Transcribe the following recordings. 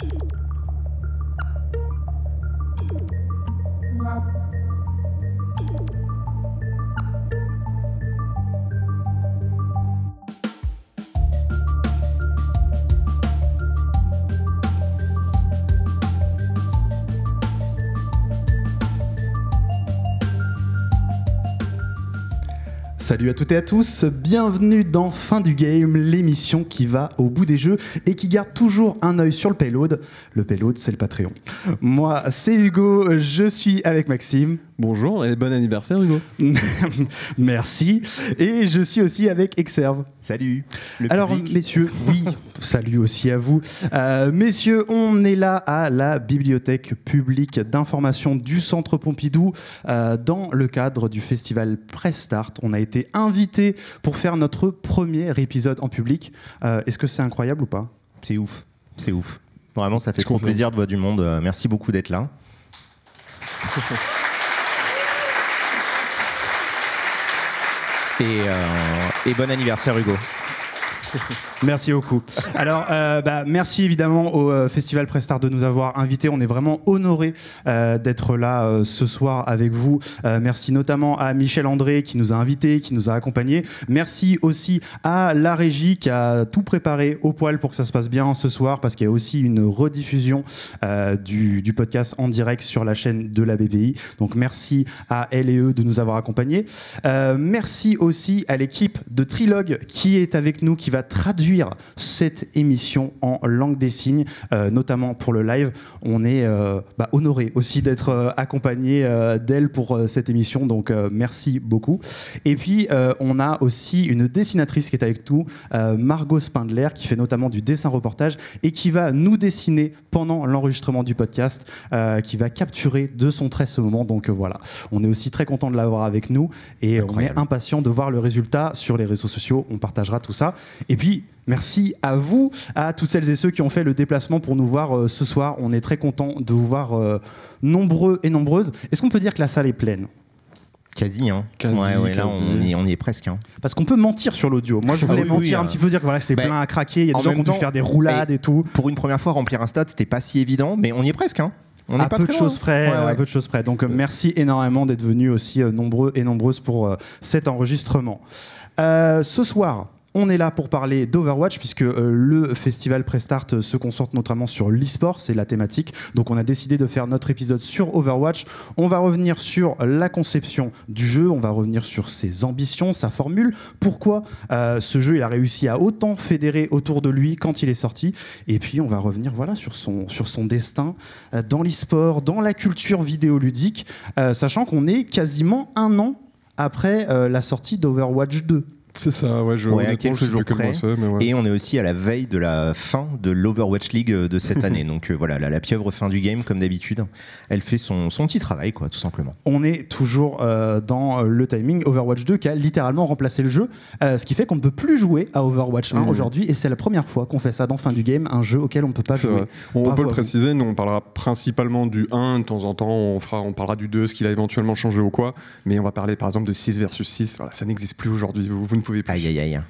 Thank you. Salut à toutes et à tous, bienvenue dans Fin du Game, l'émission qui va au bout des jeux et qui garde toujours un œil sur le payload. Le payload, c'est le Patreon. Moi, c'est Hugo, je suis avec Maxime. Bonjour et bon anniversaire Hugo. Merci. Et je suis aussi avec Exerve. Salut. Alors messieurs, oui, salut aussi à vous. Euh, messieurs, on est là à la bibliothèque publique d'information du Centre Pompidou euh, dans le cadre du festival Prestart. On a été invités pour faire notre premier épisode en public. Euh, est-ce que c'est incroyable ou pas C'est ouf, c'est ouf. Vraiment, ça fait trop plaisir de voir du monde. merci beaucoup d'être là. et, bon anniversaire Hugo. Merci beaucoup. Alors, euh, bah, merci évidemment au euh, Festival Prestar de nous avoir invités. On est vraiment honorés euh, d'être là ce soir avec vous. merci notamment à Michel André qui nous a invités, qui nous a accompagnés. Merci aussi à la régie qui a tout préparé au poil pour que ça se passe bien ce soir, parce qu'il y a aussi une rediffusion du, podcast en direct sur la chaîne de la BPI. Donc, merci à elle et eux de nous avoir accompagnés. merci aussi à l'équipe de Trilogue qui est avec nous, qui va traduire cette émission en langue des signes, euh, notamment pour le live. On est euh, bah, honoré aussi d'être euh, accompagné d'elle pour cette émission, donc merci beaucoup. Et puis, on a aussi une dessinatrice qui est avec nous, Margot Spindler, qui fait notamment du dessin reportage et qui va nous dessiner pendant l'enregistrement du podcast, qui va capturer de son trait ce moment. Donc voilà, on est aussi très content de l'avoir avec nous et on est impatient de voir le résultat sur les réseaux sociaux. On partagera tout ça. Et et puis, Merci à vous, à toutes celles et ceux qui ont fait le déplacement pour nous voir euh, ce soir. On est très content de vous voir euh, nombreux et nombreuses. Est-ce qu'on peut dire que la salle est pleine Quasi, hein. Quasi, là, on y, est presque. Hein. Parce qu'on peut mentir sur l'audio. Moi, je ah voulais mentir un euh, petit peu, dire que voilà, c'est ben, plein à craquer. Il y a des gens qui ont dû faire des roulades ben, et, tout. Pour une première fois, remplir un stade, c'était pas si évident, mais on y est presque. Hein. On à, pas peu de choses peu de choses près. Donc, merci énormément d'être venus aussi nombreux et nombreuses pour cet enregistrement. ce soir, on est là pour parler d'Overwatch puisque euh, le festival Prestart euh, se concentre notamment sur l'e-sport, c'est la thématique. Donc on a décidé de faire notre épisode sur Overwatch. On va revenir sur la conception du jeu, on va revenir sur ses ambitions, sa formule, pourquoi euh, ce jeu il a réussi à autant fédérer autour de lui quand il est sorti et puis on va revenir voilà sur son sur son destin dans l'e-sport, dans la culture vidéoludique, sachant qu'on est quasiment un an après la sortie d'Overwatch 2. C'est ça, ouais, je, ouais, je près. Et on est aussi à la veille de la fin de l'Overwatch League euh, de cette année. Donc euh, voilà, la, pieuvre fin du game, comme d'habitude, elle fait son, son, petit travail, quoi, tout simplement. On est toujours euh, dans le timing Overwatch 2 qui a littéralement remplacé le jeu, ce qui fait qu'on ne peut plus jouer à Overwatch 1 mmh. aujourd'hui. Et c'est la première fois qu'on fait ça dans fin du game, un jeu auquel on ne peut pas jouer. On, peut le préciser, nous on parlera principalement du 1, de temps en temps on, fera, on parlera du 2, ce qu'il a éventuellement changé ou quoi, mais on va parler par exemple de 6 versus 6. ça n'existe plus aujourd'hui. Vous, vous ne Aïe, aïe, aïe.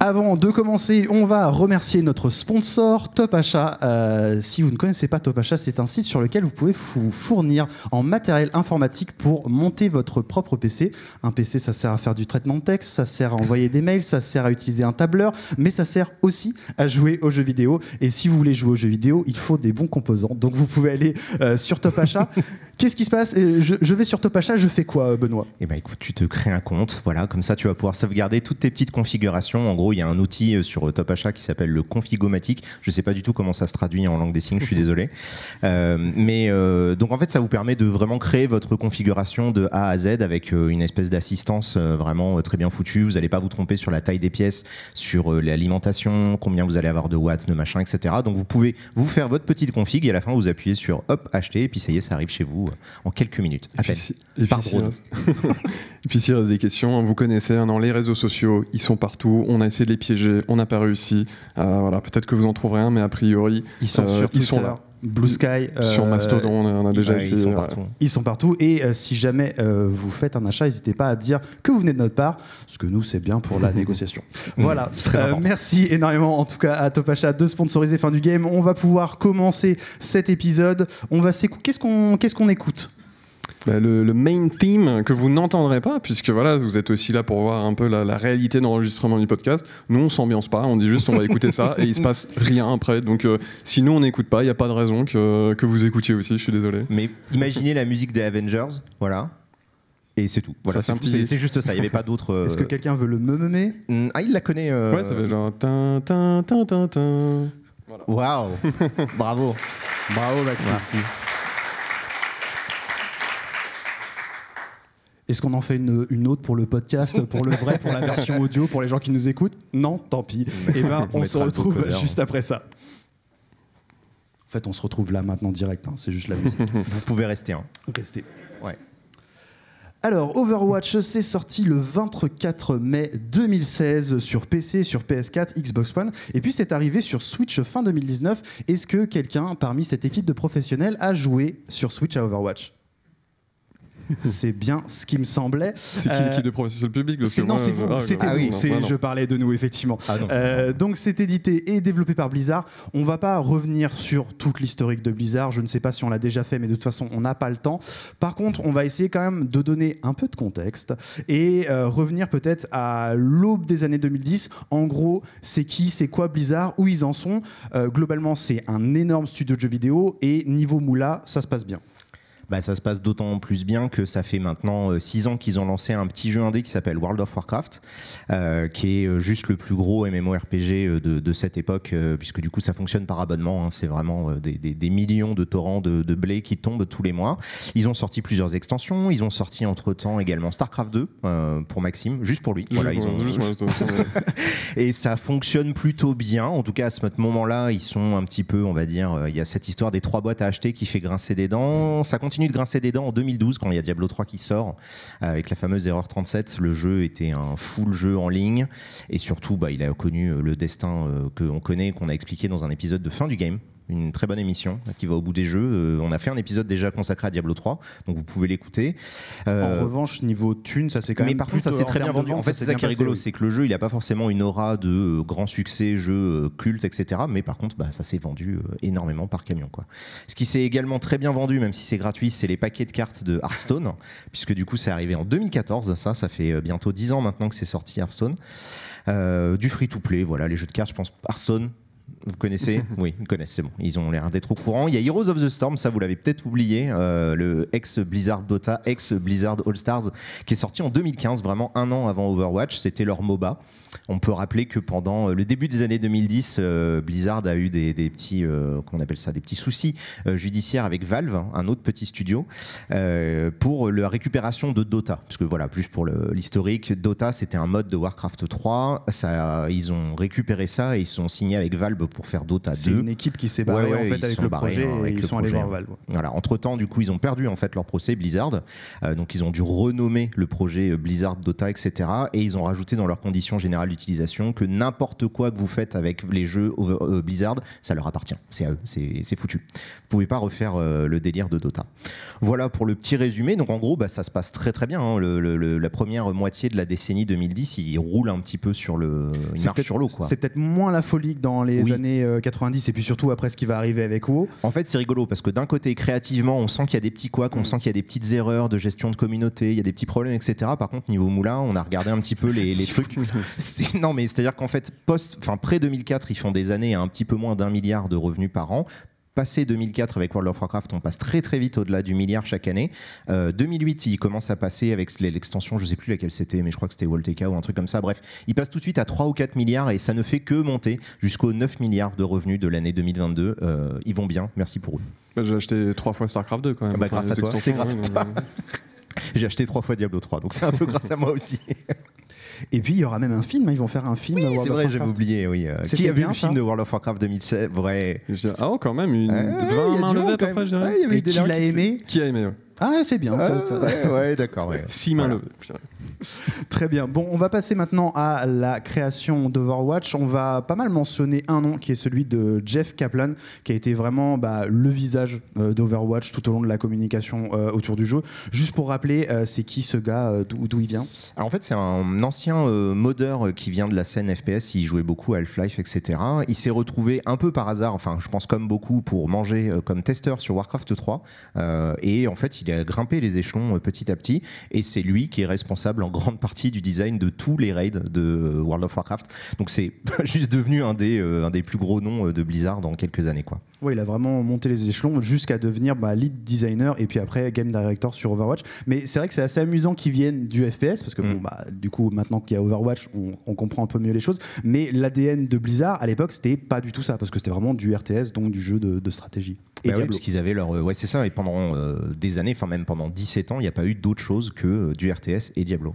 Avant de commencer, on va remercier notre sponsor Top euh, si vous ne connaissez pas Top c'est un site sur lequel vous pouvez vous fournir en matériel informatique pour monter votre propre PC. Un PC, ça sert à faire du traitement de texte, ça sert à envoyer des mails, ça sert à utiliser un tableur, mais ça sert aussi à jouer aux jeux vidéo. Et si vous voulez jouer aux jeux vidéo, il faut des bons composants. Donc vous pouvez aller euh, sur Top Qu'est-ce qui se passe je, vais sur Topacha, je fais quoi, Benoît Eh ben, écoute, tu te crées un compte, voilà, comme ça, tu vas pouvoir sauvegarder toutes tes petites configurations. En gros, il y a un outil euh, sur Topacha qui s'appelle le Configomatic. Je ne sais pas du tout comment ça se traduit en langue des signes. Je suis désolé. Euh, mais euh, donc, en fait, ça vous permet de vraiment créer votre configuration de A à Z avec une espèce d'assistance vraiment très bien foutue. Vous n'allez pas vous tromper sur la taille des pièces, sur l'alimentation, combien vous allez avoir de watts, de machin, etc. Donc, vous pouvez vous faire votre petite config et à la fin, vous appuyez sur hop, acheter et puis ça y est, ça arrive chez vous en quelques minutes. et et, puis s'il reste des questions, vous connaissez, non, hein, les réseaux sociaux, ils sont partout. On a essayé de les piéger, on n'a pas réussi. Euh, voilà, peut-être que vous en trouverez un, mais a priori, ils sont euh, là. Blue Sky. Sur euh, Mastodon, on a déjà Ils sont partout. Hein. Ils sont partout. Et euh, si jamais euh, vous faites un achat, n'hésitez pas à dire que vous venez de notre part, parce que nous, c'est bien pour la négociation. Mm. Voilà. merci énormément, en tout cas, à Topacha de sponsoriser Fin du Game. On va pouvoir commencer cet épisode. On va quest qu'est-ce qu'on écoute bah, le, main theme que vous n'entendrez pas, puisque voilà, vous êtes aussi là pour voir un peu la, réalité d'enregistrement du podcast. Nous, on s'ambiance pas, on dit juste on va écouter ça et il se passe rien après. Donc, euh, si nous on n'écoute pas, il n'y a pas de raison que, que vous écoutiez aussi. Je suis désolé. Mais imaginez la musique des Avengers, voilà. Et c'est tout. Voilà, c'est juste ça. Il n'y avait pas d'autres. Euh, Est-ce que quelqu'un veut le me mm, Ah, il la connaît. Euh, ouais, ça fait genre. Tin, Waouh Bravo Bravo, Maxime. Merci. Est-ce qu'on en fait une, autre pour le podcast, pour le vrai, pour la version audio, pour les gens qui nous écoutent Non, tant pis. Et eh ben, on, se retrouve juste après ça. En fait, on se retrouve là maintenant direct. Hein. c'est juste la musique. Vous pouvez rester. Hein. Restez. Ouais. Alors, Overwatch, c'est sorti le 24 mai 2016 sur PC, sur PS4, Xbox One, et puis c'est arrivé sur Switch fin 2019. Est-ce que quelqu'un parmi cette équipe de professionnels a joué sur Switch à Overwatch c'est bien ce qui me semblait. C'est qui euh, qui de le public Non, c'est vous. Bah C'était je parlais de nous, effectivement. Ah, euh, donc, c'est édité et développé par Blizzard. On va pas revenir sur toute l'historique de Blizzard. Je ne sais pas si on l'a déjà fait, mais de toute façon, on n'a pas le temps. Par contre, on va essayer quand même de donner un peu de contexte et euh, revenir peut-être à l'aube des années 2010. En gros, c'est qui, c'est quoi Blizzard, où ils en sont. globalement, c'est un énorme studio de jeux vidéo et niveau moula, ça se passe bien. Bah, ça se passe d'autant plus bien que ça fait maintenant 6 euh, ans qu'ils ont lancé un petit jeu indé qui s'appelle World of Warcraft, euh, qui est euh, juste le plus gros MMORPG de, de cette époque, puisque du coup ça fonctionne par abonnement, hein. c'est vraiment des, millions de torrents de, blé qui tombent tous les mois. Ils ont sorti plusieurs extensions, ils ont sorti entre-temps également StarCraft 2 pour Maxime, juste pour lui. Et ça fonctionne plutôt bien, en tout cas à ce moment-là, ils sont un petit peu, on va dire, il y a cette histoire des trois boîtes à acheter qui fait grincer des dents, ça continue de grincer des dents en 2012 quand il y a Diablo 3 qui sort avec la fameuse erreur 37. Le jeu était un full jeu en ligne et surtout, bah, il a connu le destin euh, que qu'on connaît, qu'on a expliqué dans un épisode de fin du game une très bonne émission qui va au bout des jeux. Euh, on a fait un épisode déjà consacré à Diablo 3, donc vous pouvez l'écouter. Euh, en revanche, niveau thune, ça s'est quand même. par ça s'est euh, très bien vendu. en fait, c'est ça qui est rigolo, c'est que le jeu, il n'a pas forcément une aura de grand succès, jeu culte, etc. Mais par contre, bah, ça s'est vendu énormément par camion. Quoi. Ce qui s'est également très bien vendu, même si c'est gratuit, c'est les paquets de cartes de Hearthstone, puisque du coup, c'est arrivé en 2014. Ça, ça fait bientôt 10 ans maintenant que c'est sorti Hearthstone. du free to play, voilà, les jeux de cartes, je pense Hearthstone, vous connaissez Oui, ils connaissent, c'est bon. Ils ont l'air d'être au courant. Il y a Heroes of the Storm, ça vous l'avez peut-être oublié, euh, le ex-Blizzard Dota, ex-Blizzard All-Stars, qui est sorti en 2015, vraiment un an avant Overwatch. C'était leur MOBA. On peut rappeler que pendant euh, le début des années 2010, euh, Blizzard a eu des, des petits, qu'on appelle ça, des petits soucis judiciaires avec Valve, hein, un autre petit studio, pour la récupération de Dota. Parce que voilà, plus pour l'historique, Dota, c'était un mode de Warcraft 3. Ça, ils ont récupéré ça et ils sont signés avec Valve pour faire Dota 2. C'est une équipe qui s'est barrée avec le projet hein, et ils sont allés voir Valve. Voilà, entre-temps, du coup, ils ont perdu en fait leur procès Blizzard. Euh, donc ils ont dû renommer le projet euh, Blizzard Dota etc. et ils ont rajouté dans leurs conditions générales d'utilisation que n'importe quoi que vous faites avec les jeux euh, Blizzard, ça leur appartient. C'est à eux, c'est foutu. Vous pouvez pas refaire le délire de Dota. Voilà pour le petit résumé. Donc en gros, bah, ça se passe très très bien. Hein. la première moitié de la décennie 2010, ils roulent un petit peu sur le sur l'eau C'est peut-être moins la folie que dans les années 90 euh, et puis surtout après ce qui va arriver avec WoW. En fait, c'est rigolo parce que d'un côté, créativement, on sent qu'il y a des petits couacs, on mm. sent qu'il y a des petites erreurs de gestion de communauté, il y a des petits problèmes, etc. Par contre, niveau moulin, on a regardé un petit peu les, trucs. Non, mais c'est-à-dire qu'en fait, post, enfin, près 2004, ils font des années à un petit peu moins d'un milliard de revenus par an passé 2004 avec World of Warcraft, on passe très très vite au-delà du milliard chaque année. 2008, euh, il commence à passer avec l'extension, je sais plus laquelle c'était, mais je crois que c'était Wolteca ou un truc comme ça. Bref, il passe tout de suite à 3 ou 4 milliards et ça ne fait que monter jusqu'aux 9 milliards de revenus de l'année 2022. Euh, ils vont bien, merci pour eux. Bah, j'ai acheté 3 fois StarCraft 2 quand même. Ah bah, grâce à c'est grâce à toi. J'ai acheté 3 fois Diablo 3, donc c'est un peu grâce à moi aussi. Et puis il y aura même un film. Hein, ils vont faire un film. World of Oui, c'est vrai, j'avais oublié. Oui. Euh, qui a vu un le film de World of Warcraft 2007 Vrai. Ah, oh, quand même, une... 20 mains levées à peu près, je dirais. Et qui l'a aimé Qui a aimé, ah, c'est bien. Ah, ouais, d'accord. Très bien. Bon, on va passer maintenant à la création d'Overwatch. On va pas mal mentionner un nom qui est celui de Jeff Kaplan, qui a été vraiment bah, le visage euh, d'Overwatch tout au long de la communication euh, autour du jeu. Juste pour rappeler, euh, c'est qui ce gars, d'où il vient en fait, c'est un ancien modeur qui vient de la scène FPS. Il jouait beaucoup à Half-Life, etc. Il s'est retrouvé un peu par hasard, enfin, je pense comme beaucoup, pour manger comme testeur sur Warcraft 3. et en fait, il a grimpé les échelons euh, petit à petit et c'est lui qui est responsable en grande partie du design de tous les raids de euh, World of Warcraft. Donc c'est juste devenu un des, euh, un des plus gros noms de Blizzard dans quelques années. quoi il a vraiment monté les échelons jusqu'à devenir bah, lead designer et puis après game director sur Overwatch. Mais c'est vrai que c'est assez amusant qu'ils viennent du FPS parce que bon, mm. bah, du coup, maintenant qu'il y a Overwatch, on, comprend un peu mieux les choses. Mais l'ADN de Blizzard à l'époque, c'était pas du tout ça parce que c'était vraiment du RTS, donc du jeu de, stratégie. Et bah qu'ils avaient leur. Euh, ouais, c'est ça. Et pendant euh, des années, enfin même pendant 17 ans, il n'y a pas eu d'autre chose que euh, du RTS et Diablo.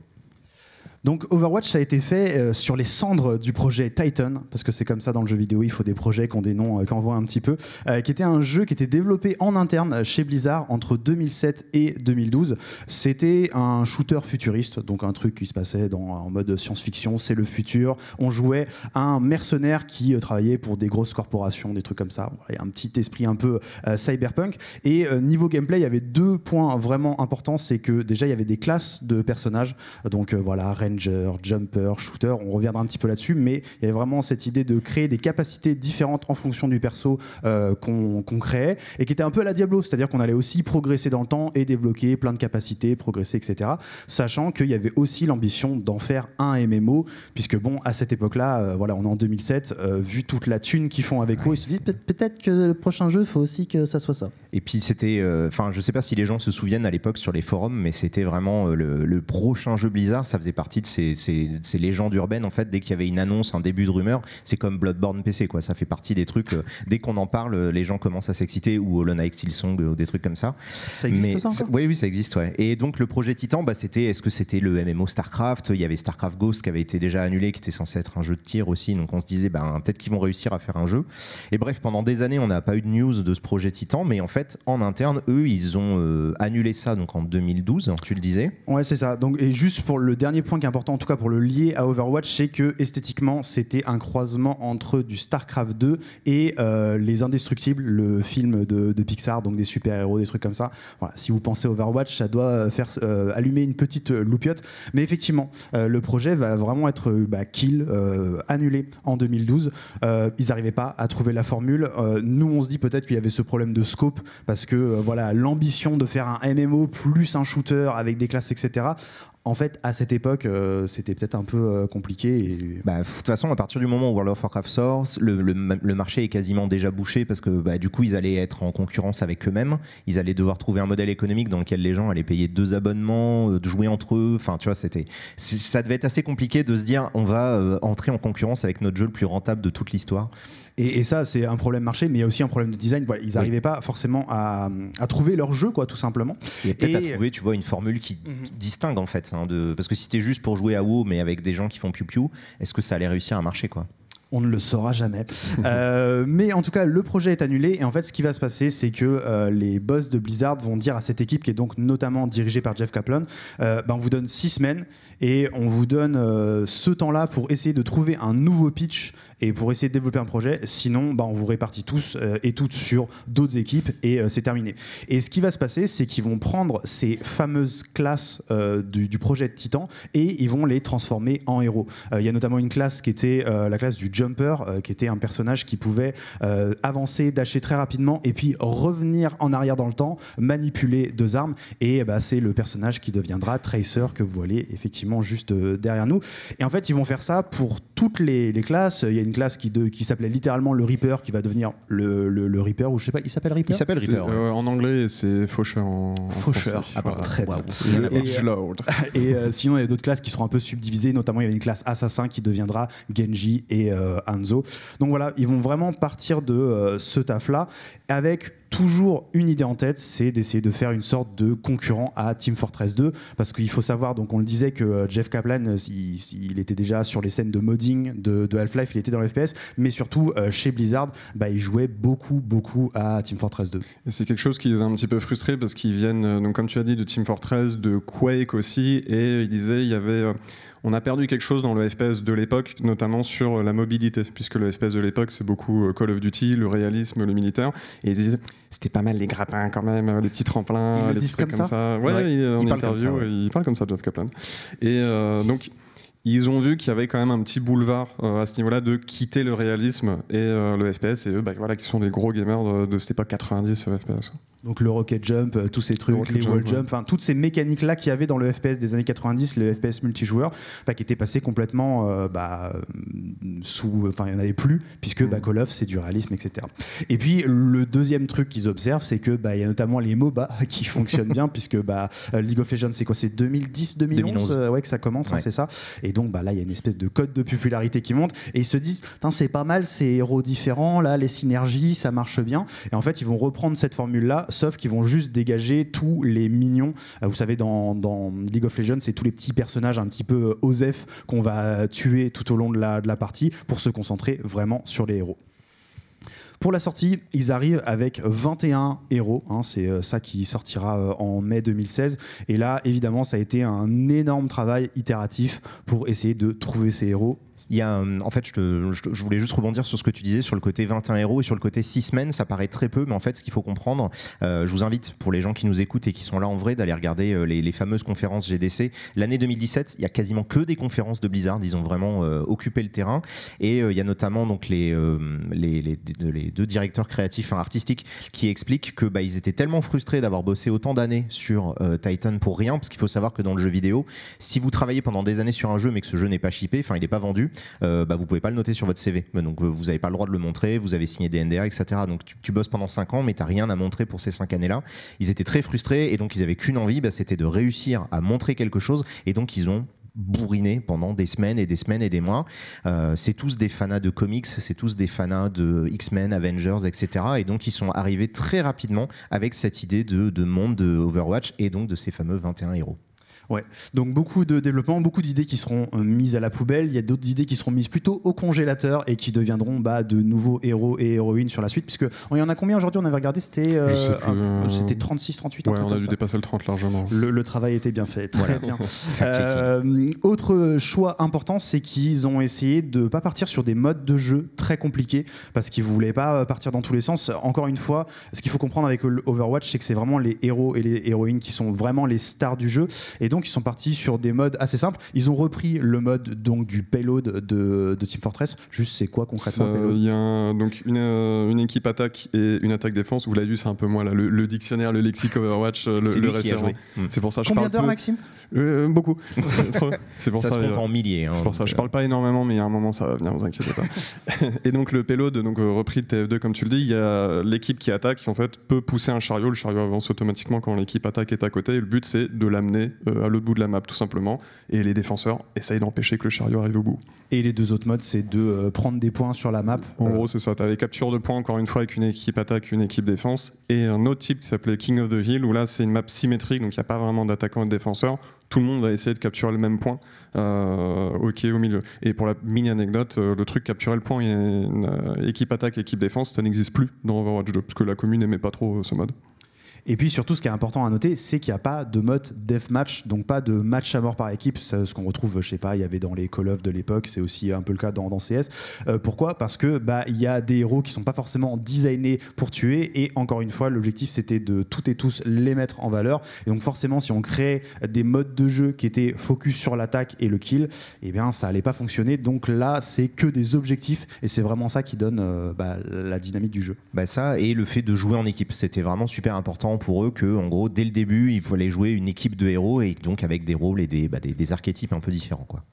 Donc Overwatch, ça a été fait euh, sur les cendres du projet Titan, parce que c'est comme ça dans le jeu vidéo, il faut des projets qui ont des noms euh, qui qu'on voit un petit peu, euh, qui était un jeu qui était développé en interne chez Blizzard entre 2007 et 2012. C'était un shooter futuriste, donc un truc qui se passait dans, en mode science-fiction, c'est le futur. On jouait à un mercenaire qui travaillait pour des grosses corporations, des trucs comme ça. Il y a un petit esprit un peu cyberpunk. Et niveau gameplay, il y avait deux points vraiment importants, c'est que déjà il y avait des classes de personnages, donc voilà, Ranger, Jumper, Shooter, on reviendra un petit peu là-dessus, mais il y avait vraiment cette idée de créer des capacités différentes en fonction du perso euh, qu'on créait, et qui était un peu à la Diablo, c'est-à-dire qu'on allait aussi progresser dans le temps et débloquer plein de capacités, progresser, etc. Sachant qu'il y avait aussi l'ambition d'en faire un MMO, puisque bon, à cette époque-là, euh, voilà, on est en 2007, euh, vu toute la thune qu'ils font avec ouais. eux, ils se disent peut-être que le prochain jeu, il faut aussi que ça soit ça. Et puis c'était, enfin, je sais pas si les gens se souviennent à l'époque sur les forums, mais c'était vraiment le, le prochain jeu Blizzard, ça faisait partie c'est les ces, ces, En fait, dès qu'il y avait une annonce, un début de rumeur, c'est comme Bloodborne PC, quoi. Ça fait partie des trucs. Euh, dès qu'on en parle, euh, les gens commencent à s'exciter ou Hollow Knight, songent euh, ou des trucs comme ça. Ça existe ça Oui, oui, ça existe. Ouais. Et donc le projet Titan, bah, c'était est-ce que c'était le MMO Starcraft Il y avait Starcraft Ghost qui avait été déjà annulé, qui était censé être un jeu de tir aussi. Donc on se disait, bah, peut-être qu'ils vont réussir à faire un jeu. Et bref, pendant des années, on n'a pas eu de news de ce projet Titan, mais en fait, en interne, eux, ils ont annulé ça donc en 2012, tu le disais. Ouais, c'est ça. Donc, et juste pour le dernier point qui important, en tout cas pour le lier à Overwatch, c'est que esthétiquement, c'était un croisement entre du StarCraft 2 et euh, Les Indestructibles, le film de, Pixar, donc des super-héros, des trucs comme ça. si vous pensez Overwatch, ça doit faire euh, allumer une petite loupiote. Mais effectivement, euh, le projet va vraiment être bah, kill, annulé en 2012. ils n'arrivaient pas à trouver la formule. nous, on se dit peut-être qu'il y avait ce problème de scope parce que voilà, l'ambition de faire un MMO plus un shooter avec des classes, etc en fait, à cette époque, euh, c'était peut-être un peu euh, compliqué. Bah, de toute façon, à partir du moment où World of Warcraft sort, le, marché est quasiment déjà bouché parce que bah, du coup, ils allaient être en concurrence avec eux-mêmes. Ils allaient devoir trouver un modèle économique dans lequel les gens allaient payer deux abonnements, euh, jouer entre eux. Enfin, tu vois, c'était, ça devait être assez compliqué de se dire on va entrer en concurrence avec notre jeu le plus rentable de toute l'histoire. Et, ça, c'est un problème marché, mais il y a aussi un problème de design. ils n'arrivaient pas forcément à, trouver leur jeu, quoi, tout simplement. Et peut-être à trouver, tu vois, une formule qui mhm. distingue, en fait. Hein, de... Parce que si c'était juste pour jouer à WoW, mais avec des gens qui font piou-piou, est-ce que ça allait réussir à marcher, quoi on ne le saura jamais. Euh, mais en tout cas, le projet est annulé. Et en fait, ce qui va se passer, c'est que euh, les boss de Blizzard vont dire à cette équipe, qui est donc notamment dirigée par Jeff Kaplan, euh, ben, on vous donne six semaines et on vous donne ce temps-là pour essayer de trouver un nouveau pitch et pour essayer de développer un projet. Sinon, bah, on vous répartit tous euh, et toutes sur d'autres équipes et euh, c'est terminé. Et ce qui va se passer, c'est qu'ils vont prendre ces fameuses classes euh, du, projet de Titan et ils vont les transformer en héros. Il y a notamment une classe qui était la classe du Jumper, qui était un personnage qui pouvait avancer, dasher très rapidement et puis revenir en arrière dans le temps, manipuler deux armes. Et bah, c'est le personnage qui deviendra Tracer que vous voyez effectivement juste derrière nous. Et en fait, ils vont faire ça pour toutes les, les classes. Il une classe qui, qui s'appelait littéralement le Reaper, qui va devenir le, le, Reaper, ou je sais pas, il s'appelle Reaper Il s'appelle Reaper. Euh, en anglais, c'est Faucheur en, Faucheur, à ah bah, voilà. très bien. Et, euh, euh, sinon, il y a d'autres classes qui seront un peu subdivisées, notamment il y a une classe Assassin qui deviendra Genji et Anzo Donc voilà, ils vont vraiment partir de ce taf-là avec toujours une idée en tête, c'est d'essayer de faire une sorte de concurrent à Team Fortress 2, parce qu'il faut savoir, donc on le disait que euh, Jeff Kaplan, euh, il, était déjà sur les scènes de modding de, Half-Life, il était dans le FPS, mais surtout euh, chez Blizzard, bah, il jouait beaucoup, beaucoup à Team Fortress 2. Et c'est quelque chose qui les a un petit peu frustrés, parce qu'ils viennent, donc comme tu as dit, de Team Fortress, de Quake aussi, et il disait il y avait on a perdu quelque chose dans le FPS de l'époque, notamment sur la mobilité, puisque le FPS de l'époque, c'est beaucoup euh, Call of Duty, le réalisme, le militaire. Et ils disent, c'était pas mal les grappins quand même, les petits tremplins, ils les comme, ça. Ouais, en interview, comme ça, comme ça, Jeff Kaplan. Et euh, donc ils ont vu qu'il y avait quand même un petit boulevard euh, à ce niveau-là de quitter le réalisme et le FPS, et eux, bah, voilà, qui sont des gros gamers de, de cette époque 90 FPS. Donc le rocket jump, euh, tous ces trucs, les wall jump, enfin toutes ces mécaniques là qu'il y avait dans le FPS des années 90, le FPS multijoueur, bah, qui était passé complètement euh, bah, euh, sous, enfin il n'y en avait plus puisque bah, mm. Call of c'est du réalisme, etc. Et puis le deuxième truc qu'ils observent, c'est que bah il y a notamment les MOBA qui fonctionnent bien puisque bah League of Legends c'est quoi, c'est 2010, 2011, ouais que ça commence, hein, c'est ça. Et donc bah là il y a une espèce de code de popularité qui monte et ils se disent, c'est pas mal, ces héros différents là, les synergies, ça marche bien. Et en fait ils vont reprendre cette formule là sauf qu'ils vont juste dégager tous les mignons. Euh, vous savez, dans, League of Legends, c'est tous les petits personnages un petit peu euh, osef qu'on va tuer tout au long de la, de la partie pour se concentrer vraiment sur les héros. Pour la sortie, ils arrivent avec 21 héros. Hein, c'est euh, ça qui sortira en mai 2016. Et là, évidemment, ça a été un énorme travail itératif pour essayer de trouver ces héros, il y a, en fait, je, je, voulais juste rebondir sur ce que tu disais sur le côté 21 héros et sur le côté 6 semaines. Ça paraît très peu, mais en fait, ce qu'il faut comprendre, euh, je vous invite pour les gens qui nous écoutent et qui sont là en vrai d'aller regarder euh, les, les, fameuses conférences GDC. L'année 2017, il y a quasiment que des conférences de Blizzard. Ils ont vraiment euh, occupé le terrain et il y a notamment donc les, les, les, deux directeurs créatifs, enfin, artistiques, qui expliquent que bah, ils étaient tellement frustrés d'avoir bossé autant d'années sur Titan pour rien, parce qu'il faut savoir que dans le jeu vidéo, si vous travaillez pendant des années sur un jeu mais que ce jeu n'est pas shippé, enfin, il n'est pas vendu, euh, « Vous bah, vous pouvez pas le noter sur votre CV. Donc euh, vous n'avez pas le droit de le montrer, vous avez signé des NDA, etc. Donc tu, bosses pendant 5 ans, mais tu n'as rien à montrer pour ces 5 années-là. Ils étaient très frustrés et donc ils avaient qu'une envie, bah, c'était de réussir à montrer quelque chose. Et donc ils ont bourriné pendant des semaines et des semaines et des mois. Euh, c'est tous des fanas de comics, c'est tous des fanas de X-Men, Avengers, etc. Et donc ils sont arrivés très rapidement avec cette idée de, de monde de Overwatch et donc de ces fameux 21 héros. Ouais. Donc beaucoup de développement, beaucoup d'idées qui seront euh, mises à la poubelle. Il y a d'autres idées qui seront mises plutôt au congélateur et qui deviendront bah, de nouveaux héros et héroïnes sur la suite. Puisque on y en a combien aujourd'hui On avait regardé, c'était euh, euh, c'était 36, 38. Ouais, on a dû dépasser le 30 largement. Le, travail était bien fait, très bien. autre choix important, c'est qu'ils ont essayé de pas partir sur des modes de jeu très compliqués parce qu'ils voulaient pas partir dans tous les sens. Encore une fois, ce qu'il faut comprendre avec Overwatch, c'est que c'est vraiment les héros et les héroïnes qui sont vraiment les stars du jeu. Et donc qui sont partis sur des modes assez simples. Ils ont repris le mode donc du payload de, de Team Fortress. Juste, c'est quoi concrètement Il y a donc une, euh, une, équipe attaque et une attaque défense. Vous l'avez vu, c'est un peu moi là, le, dictionnaire, le lexique Overwatch, euh, le, le référent. C'est pour ça Combien je parle. d'heures, Maxime euh, Beaucoup. c'est ça, ça se compte en milliers. Hein, c'est pour ça. Je parle pas énormément, mais il y a un moment, ça va venir. Vous inquiétez pas. et donc le payload, donc repris de TF2 comme tu le dis, il y a l'équipe qui attaque qui en fait peut pousser un chariot. Le chariot avance automatiquement quand l'équipe attaque est à côté. Et le but, c'est de l'amener le l'autre bout de la map, tout simplement. Et les défenseurs essayent d'empêcher que le chariot arrive au bout. Et les deux autres modes, c'est de euh, prendre des points sur la map. En euh. gros, c'est ça. Tu as les captures de points, encore une fois, avec une équipe attaque, une équipe défense. Et un autre type qui s'appelait King of the Hill, où là, c'est une map symétrique, donc il n'y a pas vraiment d'attaquant et de défenseur tout le monde va essayer de capturer le même point euh, au milieu. Et pour la mini anecdote, le truc capturer le point, équipe attaque, équipe défense, ça n'existe plus dans Overwatch 2, parce que la commune n'aimait pas trop ce mode. Et puis surtout, ce qui est important à noter, c'est qu'il n'y a pas de mode deathmatch, donc pas de match à mort par équipe. Ce qu'on retrouve, je sais pas, il y avait dans les Call of de l'époque, c'est aussi un peu le cas dans, CS. Euh, pourquoi Parce que bah il y a des héros qui sont pas forcément designés pour tuer. Et encore une fois, l'objectif c'était de toutes et tous les mettre en valeur. Et donc forcément, si on crée des modes de jeu qui étaient focus sur l'attaque et le kill, eh bien ça allait pas fonctionner. Donc là, c'est que des objectifs et c'est vraiment ça qui donne euh, bah, la dynamique du jeu. Bah ça et le fait de jouer en équipe, c'était vraiment super important pour eux que, en gros, dès le début, il fallait jouer une équipe de héros et donc avec des rôles et des, bah, des archétypes un peu différents. Quoi.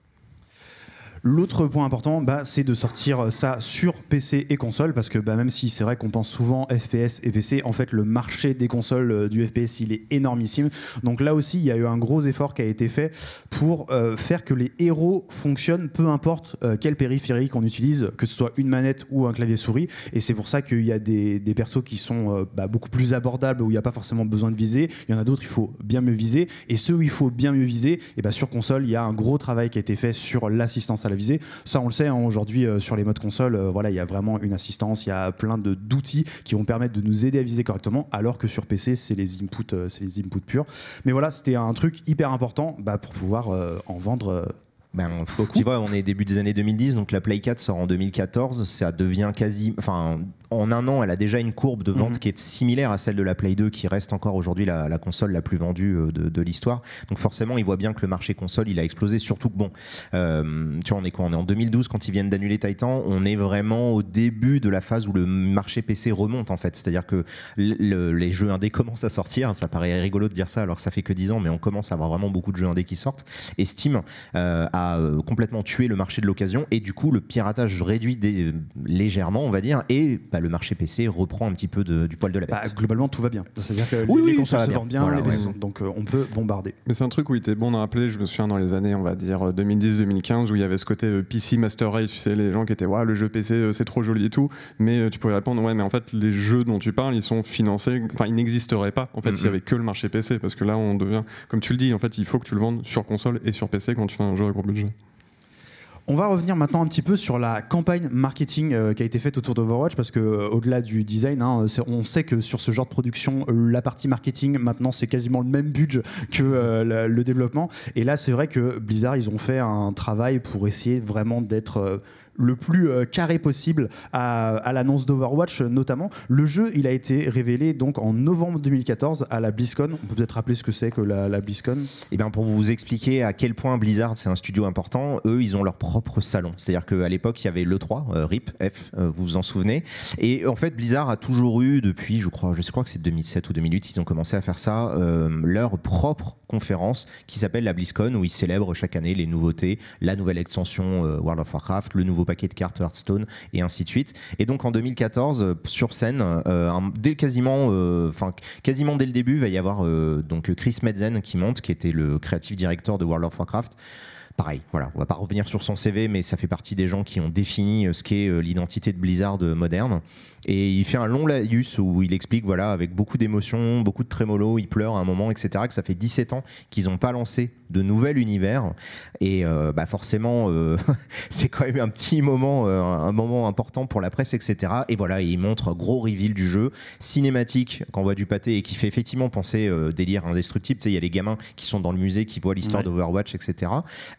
L'autre point important, bah, c'est de sortir euh, ça sur PC et console, parce que bah, même si c'est vrai qu'on pense souvent FPS et PC, en fait le marché des consoles euh, du FPS il est énormissime. Donc là aussi, il y a eu un gros effort qui a été fait pour euh, faire que les héros fonctionnent, peu importe quelle quel périphérique on utilise, que ce soit une manette ou un clavier souris. Et c'est pour ça qu'il y a des, persos qui sont bah, beaucoup plus abordables, où il n'y a pas forcément besoin de viser. Il y en a d'autres, il faut bien mieux viser. Et ceux où il faut bien mieux viser, et bah, sur console, il y a un gros travail qui a été fait sur l'assistance à la viser, Ça, on le sait, hein, aujourd'hui, euh, sur les modes console, euh, voilà, il y a vraiment une assistance, il y a plein d'outils qui vont permettre de nous aider à viser correctement, alors que sur PC, c'est les inputs, euh, c'est les inputs purs. Mais voilà, c'était un truc hyper important bah, pour pouvoir en vendre ben, tu vois, on est début des années 2010, donc la Play 4 sort en 2014. Ça devient quasi. Enfin, en un an, elle a déjà une courbe de vente mhm. qui est similaire à celle de la Play 2, qui reste encore aujourd'hui la, console la plus vendue euh, de, l'histoire. Donc forcément, il voit bien que le marché console, il a explosé. Surtout que, bon, euh, tu vois, on est quoi On est en 2012 quand ils viennent d'annuler Titan. On est vraiment au début de la phase où le marché PC remonte, en fait. C'est-à-dire que les jeux indés commencent à sortir. Ça paraît rigolo de dire ça alors que ça fait que 10 ans, mais on commence à avoir vraiment beaucoup de jeux indés qui sortent. Et Steam euh, a euh, complètement tué le marché de l'occasion et du coup le piratage réduit euh, légèrement, on va dire, et bah, le marché PC reprend un petit peu du poil de la bah, bête. globalement, tout va bien. C'est-à-dire que les consoles se vendent bien, les donc euh, on peut bombarder. Mais c'est un truc où il était bon de rappeler, je me souviens dans les années, on va dire 2010-2015, où il y avait ce côté PC Master Race, c'est les gens qui étaient, ouais, le jeu PC c'est trop joli et tout, mais tu pourrais répondre, ouais, mais en fait, les jeux dont tu parles, ils sont financés, enfin, ils n'existeraient pas, en fait, s'il n'y avait que le marché PC, parce que là, on devient, comme tu le dis, en fait, il faut que tu le vendes sur console et sur PC quand tu fais un jeu à on va revenir maintenant un petit peu sur la campagne marketing euh, qui a été faite autour d'Overwatch parce que euh, au-delà du design, hein, euh, on sait que sur ce genre de production, la partie marketing maintenant c'est quasiment le même budget que le développement. Et là, c'est vrai que Blizzard ils ont fait un travail pour essayer vraiment d'être le plus euh, carré possible à, à l'annonce d'Overwatch euh, notamment. Le jeu, il a été révélé donc en novembre 2014 à la BlizzCon. On peut peut-être rappeler ce que c'est que la, la BlizzCon eh bien, pour vous expliquer à quel point Blizzard, c'est un studio important, eux, ils ont leur propre salon. C'est-à-dire qu'à l'époque, il y avait l'E3, euh, RIP, F, vous vous en souvenez. Et en fait, Blizzard a toujours eu, depuis, je crois, je crois que c'est 2007 ou 2008, ils ont commencé à faire ça, leur propre conférence qui s'appelle la BlizzCon, où ils célèbrent chaque année les nouveautés, la nouvelle extension World of Warcraft, le nouveau paquet de cartes Hearthstone et ainsi de suite. Et donc en 2014, euh, sur scène, euh, dès quasiment, euh, enfin quasiment dès le début, il va y avoir donc Chris Metzen qui monte, qui était le créatif directeur de World of Warcraft pareil, voilà, on va pas revenir sur son CV, mais ça fait partie des gens qui ont défini ce qu'est l'identité de Blizzard moderne. Et il fait un long laïus où il explique, voilà, avec beaucoup d'émotions, beaucoup de trémolo, il pleure à un moment, etc., que ça fait 17 ans qu'ils n'ont pas lancé de nouvel univers. Et euh, bah forcément, euh, c'est quand même un petit moment, euh, un moment important pour la presse, etc. Et voilà, il montre gros reveal du jeu, cinématique, qu'on voit du pâté et qui fait effectivement penser délire indestructible. Tu sais, il y a les gamins qui sont dans le musée, qui voient l'histoire d'Overwatch, etc.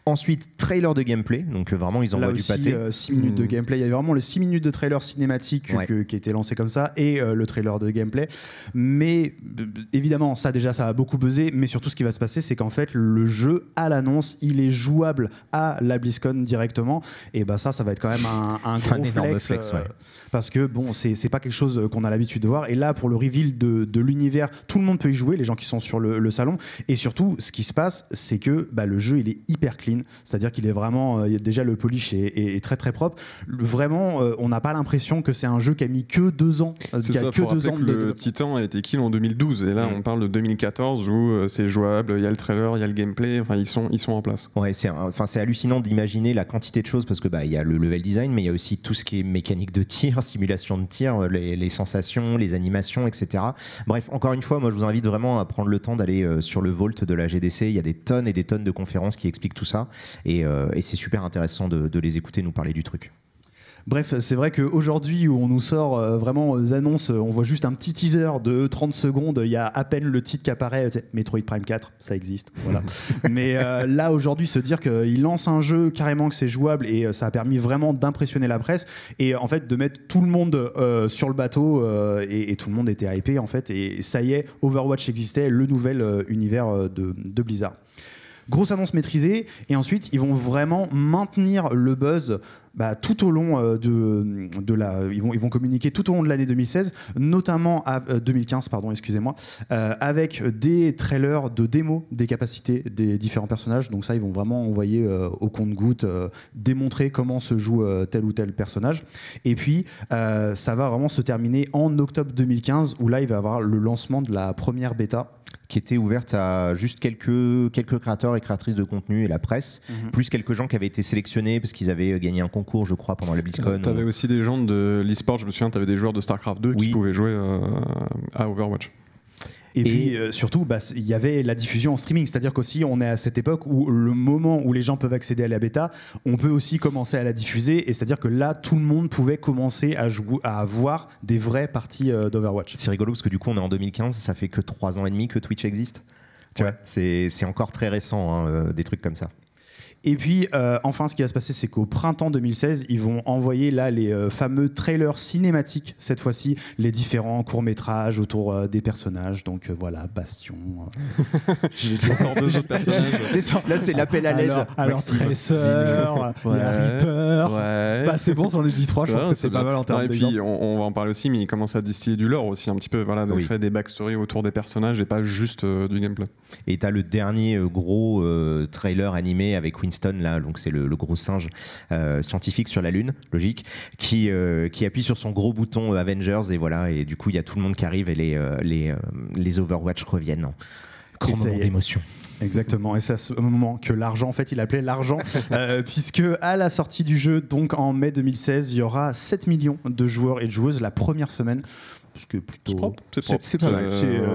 Ensuite, trailer de gameplay, donc vraiment, ils envoient Là aussi, du 6 minutes de mm. gameplay, il y a vraiment le 6 minutes de trailer cinématique qui que, été lancé comme ça et euh, le trailer de gameplay. Mais euh, évidemment, ça déjà, ça a beaucoup buzzé. Mais surtout, ce qui va se passer, c'est qu'en fait, le jeu à l'annonce, il est jouable à la BlizzCon directement. Et ben ça, ça va être quand même un, gros flex, euh, parce que bon, c'est pas quelque chose qu'on a l'habitude de voir. Et là, pour le reveal de, de l'univers, tout le monde peut y jouer, les gens qui sont sur le, salon. Et surtout, ce qui se passe, c'est que bah, le jeu, il est hyper clean, c'est-à-dire qu'il est vraiment déjà le polish est, très très propre. Vraiment, on n'a pas l'impression que c'est un jeu qui a mis que deux ans. Euh, que ans que le Titan a été kill en 2012. Et là, mm. on parle de 2014 où euh, c'est jouable, il y a le trailer, il y a le gameplay, enfin, ils sont, ils sont en place. Ouais, c'est enfin, hallucinant d'imaginer la quantité de choses parce que bah, il y a le level design, mais il y a aussi tout ce qui est mécanique de tir, simulation de tir, euh, les, sensations, les animations, etc. Bref, encore une fois, moi, je vous invite vraiment à prendre le temps d'aller sur le Vault de la GDC. Il y a des tonnes et des tonnes de conférences qui expliquent tout ça. Et, c'est super intéressant de, de les écouter nous parler du truc. Bref, c'est vrai qu'aujourd'hui, où on nous sort euh, vraiment des euh, annonces, euh, on voit juste un petit teaser de 30 secondes, il y a à peine le titre qui apparaît, Metroid Prime 4, ça existe, voilà. Mais là, aujourd'hui, se dire qu'il lance un jeu carrément que c'est jouable et ça a permis vraiment d'impressionner la presse et en fait de mettre tout le monde sur le bateau et, tout le monde était hypé en fait. Et ça y est, Overwatch existait, le nouvel univers de, de Blizzard grosse annonce maîtrisée et ensuite ils vont vraiment maintenir le buzz bah, tout au long euh, de, la, ils vont, ils vont communiquer tout au long de l'année 2016, notamment à 2015, euh, pardon, excusez-moi, euh, avec des trailers de démos des capacités des différents personnages. Donc ça, ils vont vraiment envoyer au compte-goutte, démontrer comment se joue tel ou tel personnage. Et puis, ça va vraiment se terminer en octobre 2015, où là, il va y avoir le lancement de la première bêta qui était ouverte à juste quelques, quelques créateurs et créatrices de contenu et la presse, mhm. plus quelques gens qui avaient été sélectionnés parce qu'ils avaient gagné un compte je crois, pendant la BlizzCon. T'avais aussi des gens de l'eSport je me souviens, t'avais des joueurs de StarCraft 2 qui pouvaient jouer euh, à Overwatch. Et, puis euh, surtout, bah, il y avait la diffusion en streaming, c'est-à-dire qu'aussi on est à cette époque où le moment où les gens peuvent accéder à la bêta, on peut aussi commencer à la diffuser, et c'est-à-dire que là, tout le monde pouvait commencer à, jouer, à voir des vraies parties euh, d'Overwatch. C'est rigolo parce que du coup on est en 2015, ça fait que 3 ans et demi que Twitch existe. vois, C'est encore très récent, hein, des trucs comme ça. Et puis, euh, enfin, ce qui va se passer, c'est qu'au printemps 2016, ils vont envoyer là les euh, fameux trailers cinématiques, cette fois-ci, les différents courts-métrages autour euh, des personnages. Donc voilà, Bastion. J'ai là, c'est l'appel à l'aide. Alors, Tresseur, Tracer, Reaper. Bah, c'est bon, on les dit 3 je pense que c'est pas mal en termes Et puis, on, va en parler aussi, mais ils commencent à distiller du lore aussi un petit peu. Voilà, de oui. créer des backstories autour des personnages et pas juste du gameplay. Et t'as le dernier gros trailer animé avec là, donc c'est le, gros singe euh, scientifique sur la Lune, logique, qui, euh, qui appuie sur son gros bouton euh, Avengers et voilà, et du coup il y a tout le monde qui arrive et les, les, les Overwatch reviennent. Grand moment d'émotion. Exactement, et c'est à ce moment que l'argent, en fait, il appelait l'argent, puisque à la sortie du jeu, donc en mai 2016, il y aura 7 millions de joueurs et de joueuses la première semaine que plutôt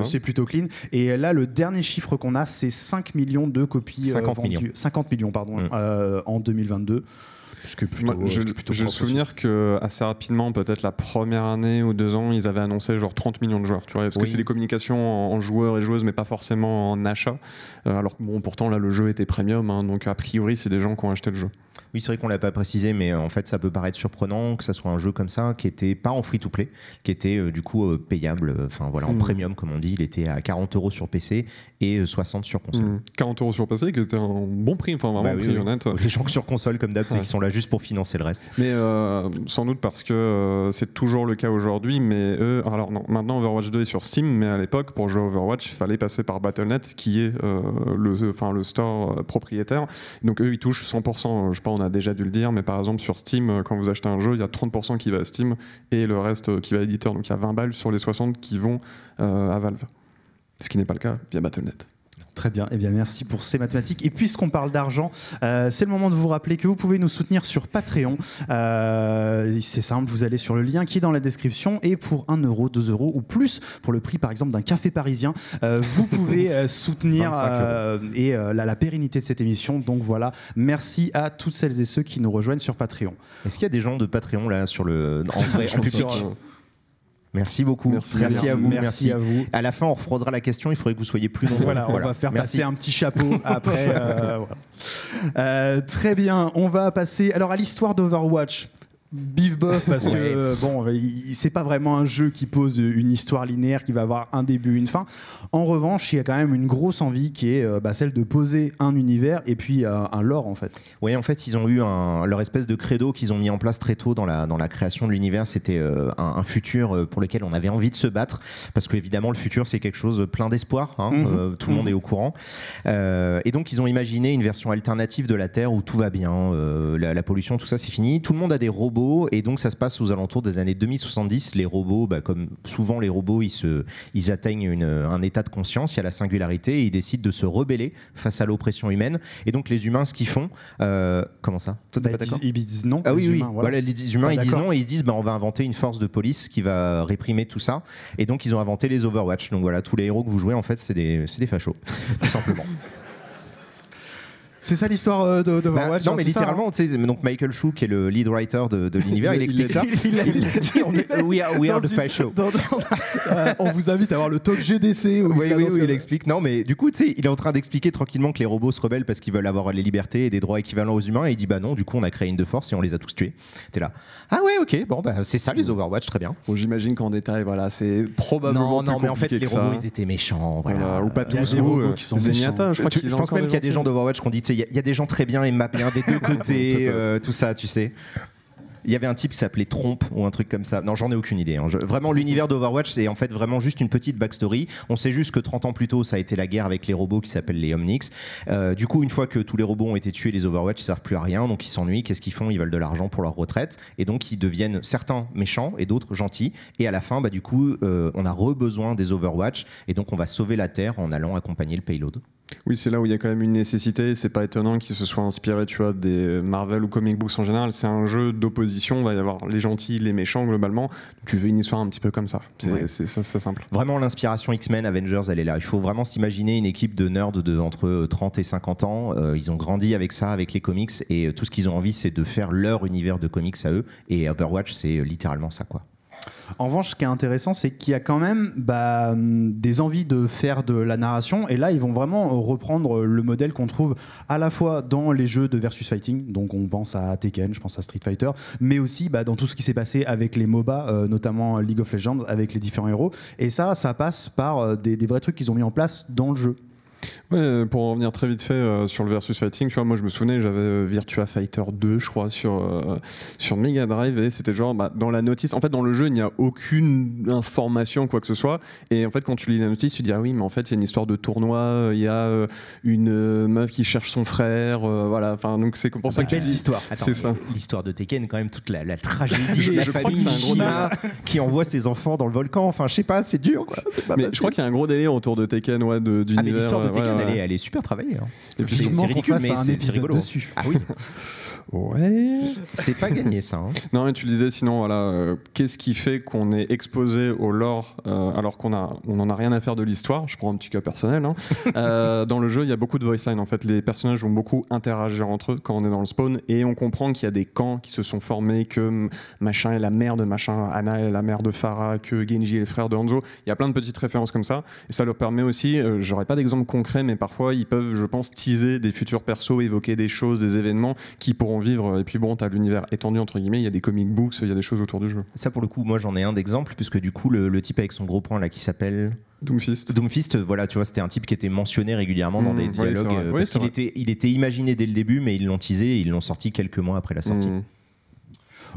c'est plutôt clean. Et là, le dernier chiffre qu'on a, c'est 5 millions de copies 50 euh, millions. millions pardon, mm. euh, en 2022. Plutôt, je, je me souvenir que assez rapidement, peut-être la première année ou deux ans, ils avaient annoncé genre 30 millions de joueurs. Tu vois, parce que c'est des communications en, joueurs et joueuses, mais pas forcément en achat. Euh, alors bon, pourtant là, le jeu était premium, hein, donc a priori, c'est des gens qui ont acheté le jeu. Oui, c'est vrai qu'on l'a pas précisé, mais euh, en fait, ça peut paraître surprenant que ça soit un jeu comme ça, qui était pas en free-to-play, qui était euh, du coup euh, payable, enfin voilà, en hmm. premium comme on dit. Il était à 40 euros sur PC et 60 sur console. 40 hmm. euros sur PC, qui était un bon prix, enfin vraiment bah honnête. Les gens sur console comme d'hab, ils sont là juste pour financer le reste. Mais sans doute parce que c'est toujours le cas aujourd'hui, mais eux, alors non, maintenant Overwatch 2 est sur Steam, mais à l'époque, pour jouer à Overwatch, il fallait passer par BattleNet, qui est le, enfin le store propriétaire. Donc eux, ils touchent 100%. Je sais pas, on a déjà dû le dire, mais par exemple sur Steam, euh, quand vous achetez un jeu, il y a 30% qui va à Steam et le reste euh, qui va à éditeur. Donc il y a 20 balles sur les 60 qui vont euh, à Valve. Ce qui n'est pas le cas via Battle.net. Très bien. et eh bien, merci pour ces mathématiques. Et puisqu'on parle d'argent, euh, c'est le moment de vous rappeler que vous pouvez nous soutenir sur Patreon. Euh, c'est simple, vous allez sur le lien qui est dans la description et pour 1 euro, 2 euros ou plus, pour le prix par exemple d'un café parisien, euh, vous pouvez soutenir et la, pérennité de cette émission. Donc voilà, merci à toutes celles et ceux qui nous rejoignent sur Patreon. Est-ce qu'il y a des gens de Patreon là sur le en vrai, en Merci beaucoup. Merci, à vous. Merci, à vous. À la fin, on refroidera la question. Il faudrait que vous soyez plus nombreux. voilà, on va faire passer un petit chapeau après. Euh, euh, très bien. On va passer alors à l'histoire d'Overwatch. Bif bof parce que euh, bon, c'est pas vraiment un jeu qui pose une histoire linéaire qui va avoir un début, une fin. En revanche, il y a quand même une grosse envie qui est euh, bah, celle de poser un univers et puis euh, un lore en fait. Oui, en fait, ils ont eu leur espèce de credo qu'ils ont mis en place très tôt dans la, dans la création de l'univers. C'était un, futur pour lequel on avait envie de se battre parce que évidemment le futur c'est quelque chose plein d'espoir. Hein, mhm. tout le monde mhm. est au courant. et donc, ils ont imaginé une version alternative de la Terre où tout va bien, la pollution, tout ça c'est fini. Tout le monde a des robots et donc, ça se passe aux alentours des années 2070. Les robots, bah, comme souvent les robots, ils, se, ils atteignent un état de conscience, il y a la singularité, et ils décident de se rebeller face à l'oppression humaine. Et donc, les humains, ce qu'ils font, euh, comment ça bah, ils, disent non. Ah oui, les humains, Voilà. les humains, ils disent non et ils se disent, bah, on va inventer une force de police qui va réprimer tout ça. Et donc, ils ont inventé les Overwatch. Donc voilà, tous les héros que vous jouez, en fait, c'est des, des fachos, tout simplement. C'est ça l'histoire euh, de, bah, Overwatch Non, mais littéralement, hein donc Michael Chou, qui est le lead writer de, l'univers, il, explique ça. Il, l'a dit on est, We are, the show. Euh, on vous invite à voir le talk GDC. Où il explique. Non, mais du coup, il est en train d'expliquer tranquillement que les robots se rebellent parce qu'ils veulent avoir les libertés et des droits équivalents aux humains. Et il dit bah non, du coup, on a créé une de force et on les a tous tués. T'es là. Ah ouais, ok, bon, bah, c'est ça les mm. Overwatch, très bien. J'imagine qu'en détail, voilà, c'est probablement. Non, non, mais en fait, les robots, ils étaient méchants. Voilà. Ou pas tous, les robots euh, qui sont méchants. Je pense même qu'il y a des gens d'Overwatch qui ont dit il y, a des gens très bien et ma bien des deux côtés, euh, tout ça, tu sais. Il y avait un type qui s'appelait Trompe ou un truc comme ça. Non, j'en ai aucune idée. Hein. vraiment, l'univers d'Overwatch, c'est en fait vraiment juste une petite backstory. On sait juste que 30 ans plus tôt, ça a été la guerre avec les robots qui s'appellent les Omnics. Euh, du coup, une fois que tous les robots ont été tués, les Overwatch, ils servent plus à rien, donc ils s'ennuient. Qu'est-ce qu'ils font Ils veulent de l'argent pour leur retraite. Et donc, ils deviennent certains méchants et d'autres gentils. Et à la fin, bah, du coup, euh, on a re-besoin des Overwatch. Et donc, on va sauver la Terre en allant accompagner le payload. Oui, c'est là où il y a quand même une nécessité. C'est pas étonnant qu'ils se soit inspiré, tu vois, des Marvel ou comic books en général. C'est un jeu d'opposition. Il va y avoir les gentils, les méchants globalement. Tu veux une histoire un petit peu comme ça. C'est ça, simple. Vraiment, l'inspiration X-Men, Avengers, elle est là. Il faut vraiment s'imaginer une équipe de nerds de entre 30 euh, et 50 ans. Euh, ils ont grandi avec ça, avec les comics, et euh, tout ce qu'ils ont envie, c'est de faire leur univers de comics à eux. Et Overwatch, c'est littéralement ça, quoi. En revanche, ce qui est intéressant, c'est qu'il y a quand même bah, des envies de faire de la narration. Et là, ils vont vraiment reprendre le modèle qu'on trouve à la fois dans les jeux de versus fighting. Donc, on pense à Tekken, je pense à Street Fighter, mais aussi bah, dans tout ce qui s'est passé avec les MOBA, euh, notamment League of Legends, avec les différents héros. Et ça, ça passe par euh, des vrais trucs qu'ils ont mis en place dans le jeu. Ouais, euh, pour en revenir très vite fait euh, sur le versus fighting, tu vois, moi je me souvenais, j'avais euh, Virtua Fighter 2, je crois, sur, sur Mega Drive, et c'était genre bah, dans la notice. En fait, dans le jeu, il n'y a aucune information, quoi que ce soit. Et en fait, quand tu lis la notice, tu te dis, ah oui, mais en fait, il y a une histoire de tournoi, il y a une meuf qui cherche son frère, voilà. Enfin, donc c'est pour ah bah, ça Quelle histoire C'est ça. L'histoire de Tekken, quand même, toute la, la tragédie la famille crois un gros qui envoie ses enfants dans le volcan. Enfin, je sais pas, c'est dur, quoi. Pas mais je crois qu'il y a un gros délire autour de Tekken, ouais, de, ah, d'univers elle, est, elle est super travaillée. Hein. c'est ridicule, mais c'est rigolo. Dessus. Ah oui. Ouais, c'est pas gagné ça. Hein. Non, mais tu disais, sinon, voilà, euh, qu'est-ce qui fait qu'on est exposé au lore euh, alors qu'on a, on en a rien à faire de l'histoire Je prends un petit cas personnel. Hein. Euh, dans le jeu, il y a beaucoup de voice line. En fait, les personnages vont beaucoup interagir entre eux quand on est dans le spawn et on comprend qu'il y a des camps qui se sont formés, que machin est la mère de machin, Anna est la mère de Farah, que Genji est le frère de Hanzo. Il y a plein de petites références comme ça et ça leur permet aussi. J'aurais pas d'exemple concret, mais parfois ils peuvent, je pense, teaser des futurs persos, évoquer des choses, des événements qui pour vivre. Et puis bon, tu as l'univers étendu, entre guillemets, il y a des comic books, il y a des choses autour du jeu. Ça, pour le coup, moi j'en ai un d'exemple, puisque du coup, le, type avec son gros point là qui s'appelle. Doomfist. Doomfist, voilà, tu vois, c'était un type qui était mentionné régulièrement dans hmm, des dialogues. Euh, il, était, imaginé dès le début, mais ils l'ont teasé et ils l'ont sorti quelques mois après la sortie. Hmm.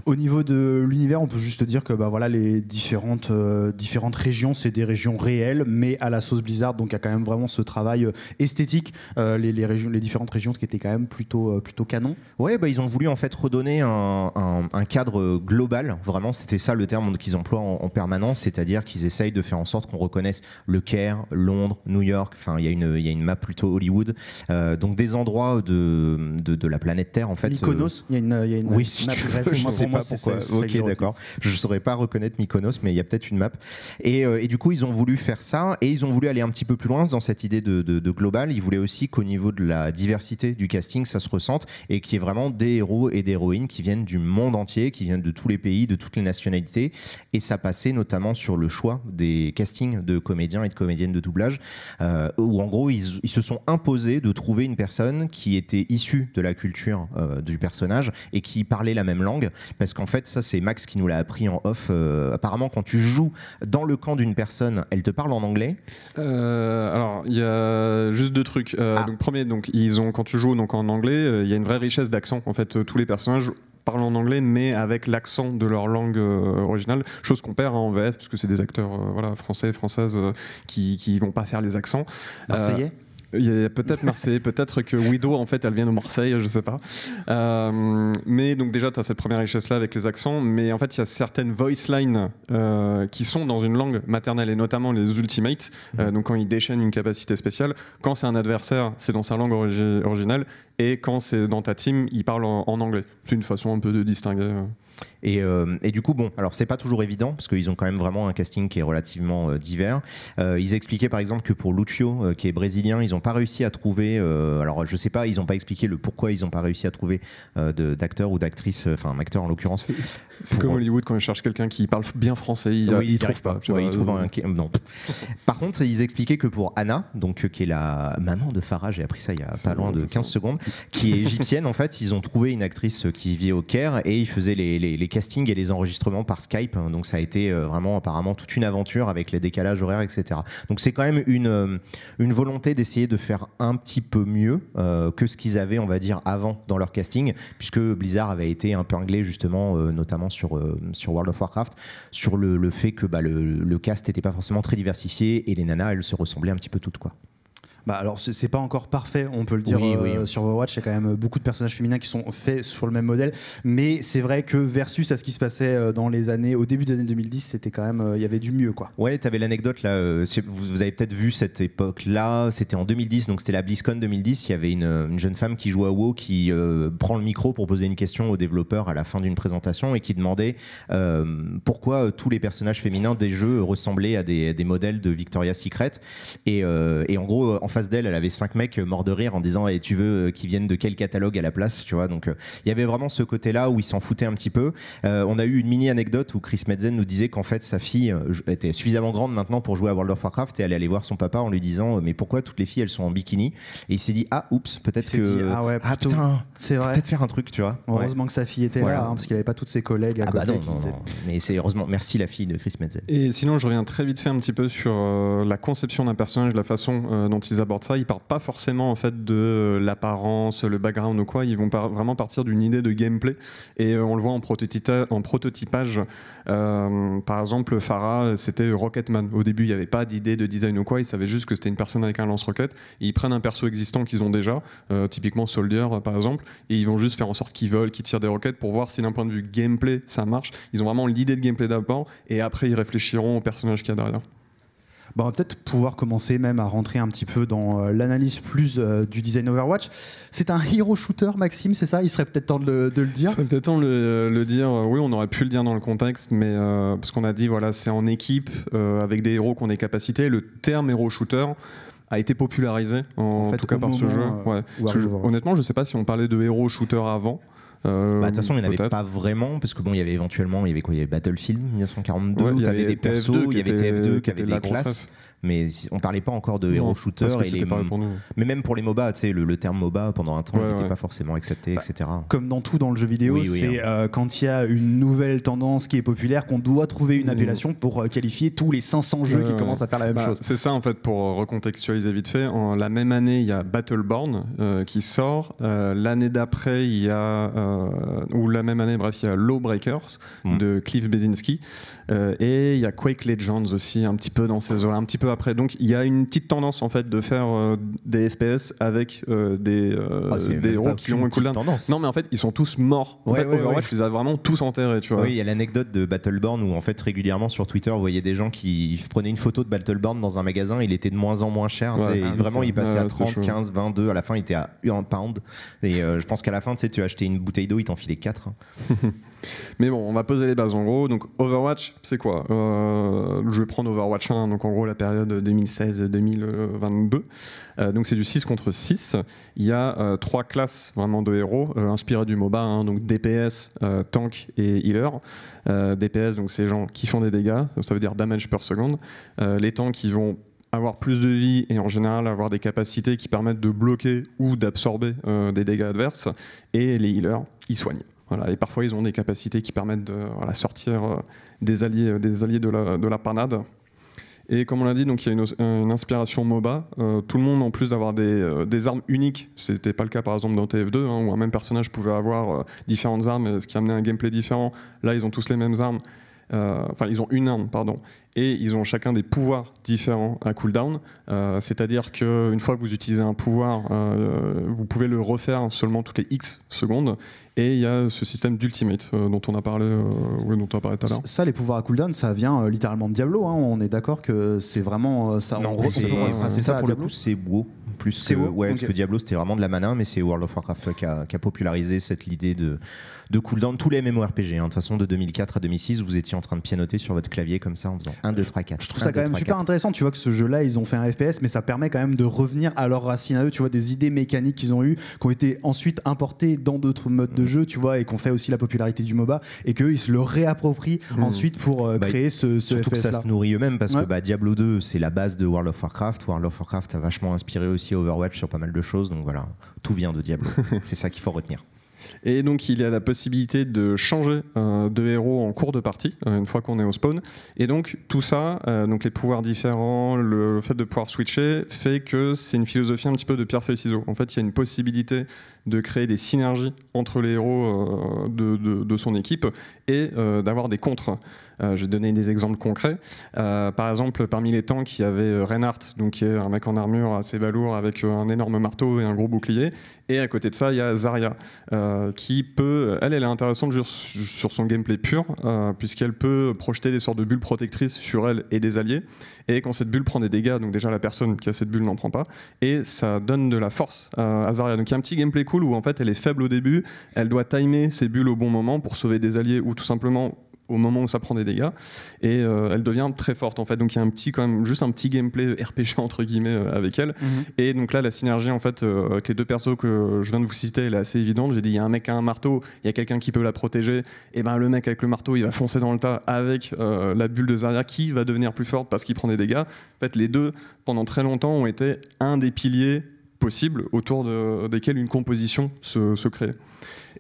Au niveau de l'univers, on peut juste dire que bah, voilà, les différentes, euh, différentes régions, c'est des régions réelles, mais à la sauce Blizzard, donc il y a quand même vraiment ce travail euh, esthétique, euh, les, régions, les différentes régions, ce qui était quand même plutôt, plutôt canon. Ouais, bah, ils ont voulu en fait redonner un, cadre global, vraiment, c'était ça le terme qu'ils emploient en, permanence, c'est-à-dire qu'ils essayent de faire en sorte qu'on reconnaisse le Caire, Londres, New York, enfin il y, y, a une map plutôt Hollywood, donc des endroits de, de, la planète Terre en fait. Mykonos, il y a une, y a une map tu veux, ok, d'accord. Je ne saurais pas reconnaître Mykonos, mais il y a peut-être une map. Euh, et, du coup, ils ont voulu faire ça et ils ont voulu aller un petit peu plus loin dans cette idée de, de, global. Ils voulaient aussi qu'au niveau de la diversité du casting, ça se ressente et qu'il y ait vraiment des héros et des héroïnes qui viennent du monde entier, qui viennent de tous les pays, de toutes les nationalités. Et ça passait notamment sur le choix des castings de comédiens et de comédiennes de doublage, euh, où en gros, ils, se sont imposés de trouver une personne qui était issue de la culture euh, du personnage et qui parlait la même langue, parce qu'en fait, ça, c'est Max qui nous l'a appris en off. Euh, apparemment, quand tu joues dans le camp d'une personne, elle te parle en anglais euh, Alors, il y a juste deux trucs. Euh, ah. donc, premier, donc, ils ont, quand tu joues donc, en anglais, il y a une vraie richesse d'accent. En fait, tous les personnages parlent en anglais, mais avec l'accent de leur langue originale, chose qu'on perd hein, en VF, puisque c'est des acteurs voilà, français, françaises, qui ne vont pas faire les accents. est il y a peut-être Marseille, peut-être que Widow, en fait, elle vient de Marseille, je sais pas. Euh, mais donc, déjà, tu as cette première richesse-là avec les accents, mais en fait, il y a certaines voice lines euh, qui sont dans une langue maternelle, et notamment les ultimates. Euh, mhm. donc, quand ils déchaînent une capacité spéciale, quand c'est un adversaire, c'est dans sa langue originale, et quand c'est dans ta team, ils parlent en anglais. C'est une façon un peu de distinguer. Euh, et, du coup, bon, alors c'est pas toujours évident parce qu'ils ont quand même vraiment un casting qui est relativement euh, divers. Euh, ils expliquaient par exemple que pour Lucio, qui est brésilien, ils n'ont pas réussi à trouver. alors je sais pas, ils n'ont pas expliqué le pourquoi ils n'ont pas réussi à trouver d'acteur ou d'actrice, enfin un acteur en l'occurrence. C'est comme Hollywood quand ils cherchent quelqu'un qui parle bien français, ils, trouvent pas. ils trouvent par contre, ils expliquaient que pour Anna, donc qui est la maman de Farah, j'ai appris ça il y a pas loin de 15 secondes, qui est égyptienne en fait, ils ont trouvé une actrice qui vit au Caire et ils faisaient les les, castings et les enregistrements par Skype. Hein. donc ça a été euh, vraiment apparemment toute une aventure avec les décalages horaires, etc. Donc c'est quand même euh, une, volonté d'essayer de faire un petit peu mieux euh, que ce qu'ils avaient, on va dire, avant dans leur casting, puisque Blizzard avait été un peu anglais justement, notamment sur, sur World of Warcraft, sur le, fait que bah, le, le cast n'était pas forcément très diversifié et les nanas, elles se ressemblaient un petit peu toutes. quoi. Bah alors c'est pas encore parfait, on peut le dire euh, sur Overwatch, il y a quand même euh, beaucoup de personnages féminins qui sont faits sur le même modèle, mais c'est vrai que versus à ce qui se passait euh, dans les années au début des années 2010, c'était quand même il y avait du mieux quoi. Ouais, tu avais l'anecdote là, vous, avez peut-être vu cette époque là, c'était en 2010 donc c'était la BlizzCon 2010, il y avait une, jeune femme qui joue à WoW qui prend le micro pour poser une question aux développeurs à la fin d'une présentation et qui demandait pourquoi tous les personnages féminins des jeux ressemblaient à des, modèles de Victoria's Secret et, et en gros en face d'elle, elle avait cinq mecs euh, morts de rire en disant et eh, tu veux euh, qu'ils viennent de quel catalogue à la place, tu vois. Donc euh, il y avait vraiment ce côté-là où ils s'en foutaient un petit peu. on a eu une mini anecdote où Chris Metzen nous disait qu'en fait sa fille était suffisamment grande maintenant pour jouer à World of Warcraft et elle est voir son papa en lui disant mais pourquoi toutes les filles elles sont en bikini Et il s'est dit ah oups peut-être que ah ouais ah, c'est vrai peut-être faire un truc tu vois. Heureusement que sa fille était là hein, parce qu'il avait pas toutes ses collègues à ah bah côté. Bah non, Mais c'est heureusement merci la fille de Chris Metzen. Et sinon je reviens très vite fait un petit peu sur la conception d'un personnage, la façon dont ils abordent ça, ils partent pas forcément en fait de euh, l'apparence, le background ou quoi. Ils vont vraiment partir d'une idée de gameplay et euh, on le voit en, en prototypage. Euh, par exemple, Farah, c'était Rocketman. Au début, il n'y avait pas d'idée de design ou quoi. Ils savaient juste que c'était une personne avec un lance-roquette. Ils prennent un perso existant qu'ils ont déjà, typiquement Soldier par exemple, et ils vont juste faire en sorte qu'ils volent, qu'ils tirent des roquettes pour voir si d'un point de vue gameplay ça marche. Ils ont vraiment l'idée de gameplay d'abord et après ils réfléchiront au personnage qu'il y a derrière. Bon, bah, on va peut-être pouvoir commencer même à rentrer un petit peu dans euh, l'analyse plus euh, du design Overwatch. C'est un hero shooter, Maxime, c'est ça Il serait peut-être temps de le, dire. Il serait peut-être temps de le, dire. Euh, oui, on aurait pu le dire dans le contexte, mais parce qu'on a dit, voilà, c'est en équipe, avec des héros qui ont des capacités. Le terme hero shooter, a été popularisé en, tout cas par ce jeu. honnêtement, je ne sais pas si on parlait de hero shooter avant. Euh, bah, de toute façon, il n'y en avait pas vraiment, parce que bon, il y avait éventuellement, il y avait quoi Il y avait Battlefield 1942, où il y des persos, il y avait TF2 qui avait des classes mais on parlait pas encore de héros shooter. pas Mais même pour les MOBA, tu sais, le, terme MOBA pendant un temps n'était pas forcément accepté, bah, etc. Comme dans tout dans le jeu vidéo, c'est hein. euh, quand il y a une nouvelle tendance qui est populaire qu'on doit trouver une appellation pour euh, qualifier tous les 500 jeux qui commencent à faire la même bah, chose. C'est ça en fait pour euh, recontextualiser vite fait. En, la même année, il y a Battleborn qui sort. L'année d'après, il y a ou la même année, bref, il y a Lawbreakers mm. de Cliff Bezinski et il y a Quake Legends aussi, un petit peu dans ces eaux un petit peu après. Donc il y a une petite tendance en fait de faire euh, des SPS avec euh, des, euh, ah, des héros qui ont une cooldown. Tendance. Non mais en fait ils sont tous morts. Overwatch les a vraiment tous enterrés. Tu vois. Oui, il y a l'anecdote de Battleborn où en fait régulièrement sur Twitter vous voyez des gens qui prenaient une photo de Battleborn dans un magasin, il était de moins en moins cher. Ah, vraiment il passait à 30, 15, 22, à la fin il était à 1 pound. Et je pense qu'à la fin tu achetais une bouteille d'eau, il t'en filait 4. Mais bon, on va poser les bases en gros. Donc Overwatch, c'est quoi euh, Je vais prendre Overwatch 1, donc en gros la période 2016-2022. Euh, donc c'est du 6 contre 6. Il y a euh, trois classes vraiment de héros inspirées du MOBA, hein, donc DPS, tank et healer. DPS, donc c'est les gens qui font des dégâts, ça veut dire damage per seconde. les tanks qui vont avoir plus de vie et en général avoir des capacités qui permettent de bloquer ou d'absorber des dégâts adverses. Et les healers, ils soignent et parfois, ils ont des capacités qui permettent de sortir euh, des alliés, euh, de, la, panade. Et comme on l'a dit, donc il y a une, inspiration MOBA. Euh, tout le monde, en plus d'avoir des, armes uniques, ce n'était pas le cas par exemple dans TF2, hein, où un même personnage pouvait avoir différentes armes, ce qui amenait un gameplay différent. Là, ils ont tous les mêmes armes, euh, enfin, ils ont une arme, pardon, et ils ont chacun des pouvoirs différents à cooldown. Euh, c'est-à-dire qu'une fois que vous utilisez un pouvoir, euh, vous pouvez le refaire seulement toutes les X secondes. Et il y a ce système d'ultimate dont on a parlé, dont on tout à l'heure. Ça, les pouvoirs à cooldown, ça vient littéralement de Diablo. Hein. on est d'accord que c'est vraiment ça. on c'est ça pour c'est beau plus que, ouais, parce que Diablo c'était vraiment de la manin mais c'est World of Warcraft qui, a, popularisé cette idée de, de cooldown. Tous les MMORPG, hein. de toute façon, de 2004 à 2006, vous étiez en train de pianoter sur votre clavier comme ça en faisant 1, 2, 3, 4. Je trouve ça quand même super intéressant, tu vois, que ce jeu-là, ils ont fait un FPS, mais ça permet quand même de revenir à leurs racines à eux, tu vois, des idées mécaniques qu'ils ont eues, qui ont été ensuite importées dans d'autres modes de mm. jeu, tu vois, et qu'on fait aussi la popularité du MOBA, et qu'ils se le réapproprient mm. ensuite pour euh, bah, créer ce, ce surtout Surtout que ça se nourrit eux-mêmes, parce que bah, Diablo 2, c'est la base de World of Warcraft. World of Warcraft a vachement inspiré aussi Overwatch sur pas mal de choses. Donc voilà, tout vient de Diablo. c'est ça qu'il faut retenir. Et donc il y a la possibilité de changer euh, de héros en cours de partie, euh, une fois qu'on est au spawn. Et donc tout ça, euh, donc les pouvoirs différents, le, fait de pouvoir switcher, fait que c'est une philosophie un petit peu de pierre feuille ciseaux. En fait, il y a une possibilité de créer des synergies entre les héros euh, de, de, son équipe et euh, d'avoir des contres. Euh, je vais donner des exemples concrets. par exemple, parmi les tanks, il y avait Reinhardt, donc qui est un mec en armure assez balourd avec un énorme marteau et un gros bouclier. Et à côté de ça, il y a Zarya, qui peut. Elle, elle est intéressante sur son gameplay pur, puisqu'elle peut projeter des sortes de bulles protectrices sur elle et des alliés. Et quand cette bulle prend des dégâts, donc déjà la personne qui a cette bulle n'en prend pas, et ça donne de la force à Zarya. Donc il y a un petit gameplay cool où en fait elle est faible au début, elle doit timer ses bulles au bon moment pour sauver des alliés ou tout simplement au moment où ça prend des dégâts et euh, elle devient très forte en fait donc il y a un petit quand même juste un petit gameplay RPG entre guillemets euh, avec elle mhm. et donc là la synergie en fait euh, avec les deux persos que je viens de vous citer elle est assez évidente j'ai dit il y a un mec qui un marteau il y a quelqu'un qui peut la protéger et bien le mec avec le marteau il va foncer dans le tas avec la bulle de Zarya qui va devenir plus forte parce qu'il prend des dégâts en fait les deux pendant très longtemps ont été un des piliers autour desquels une composition se crée.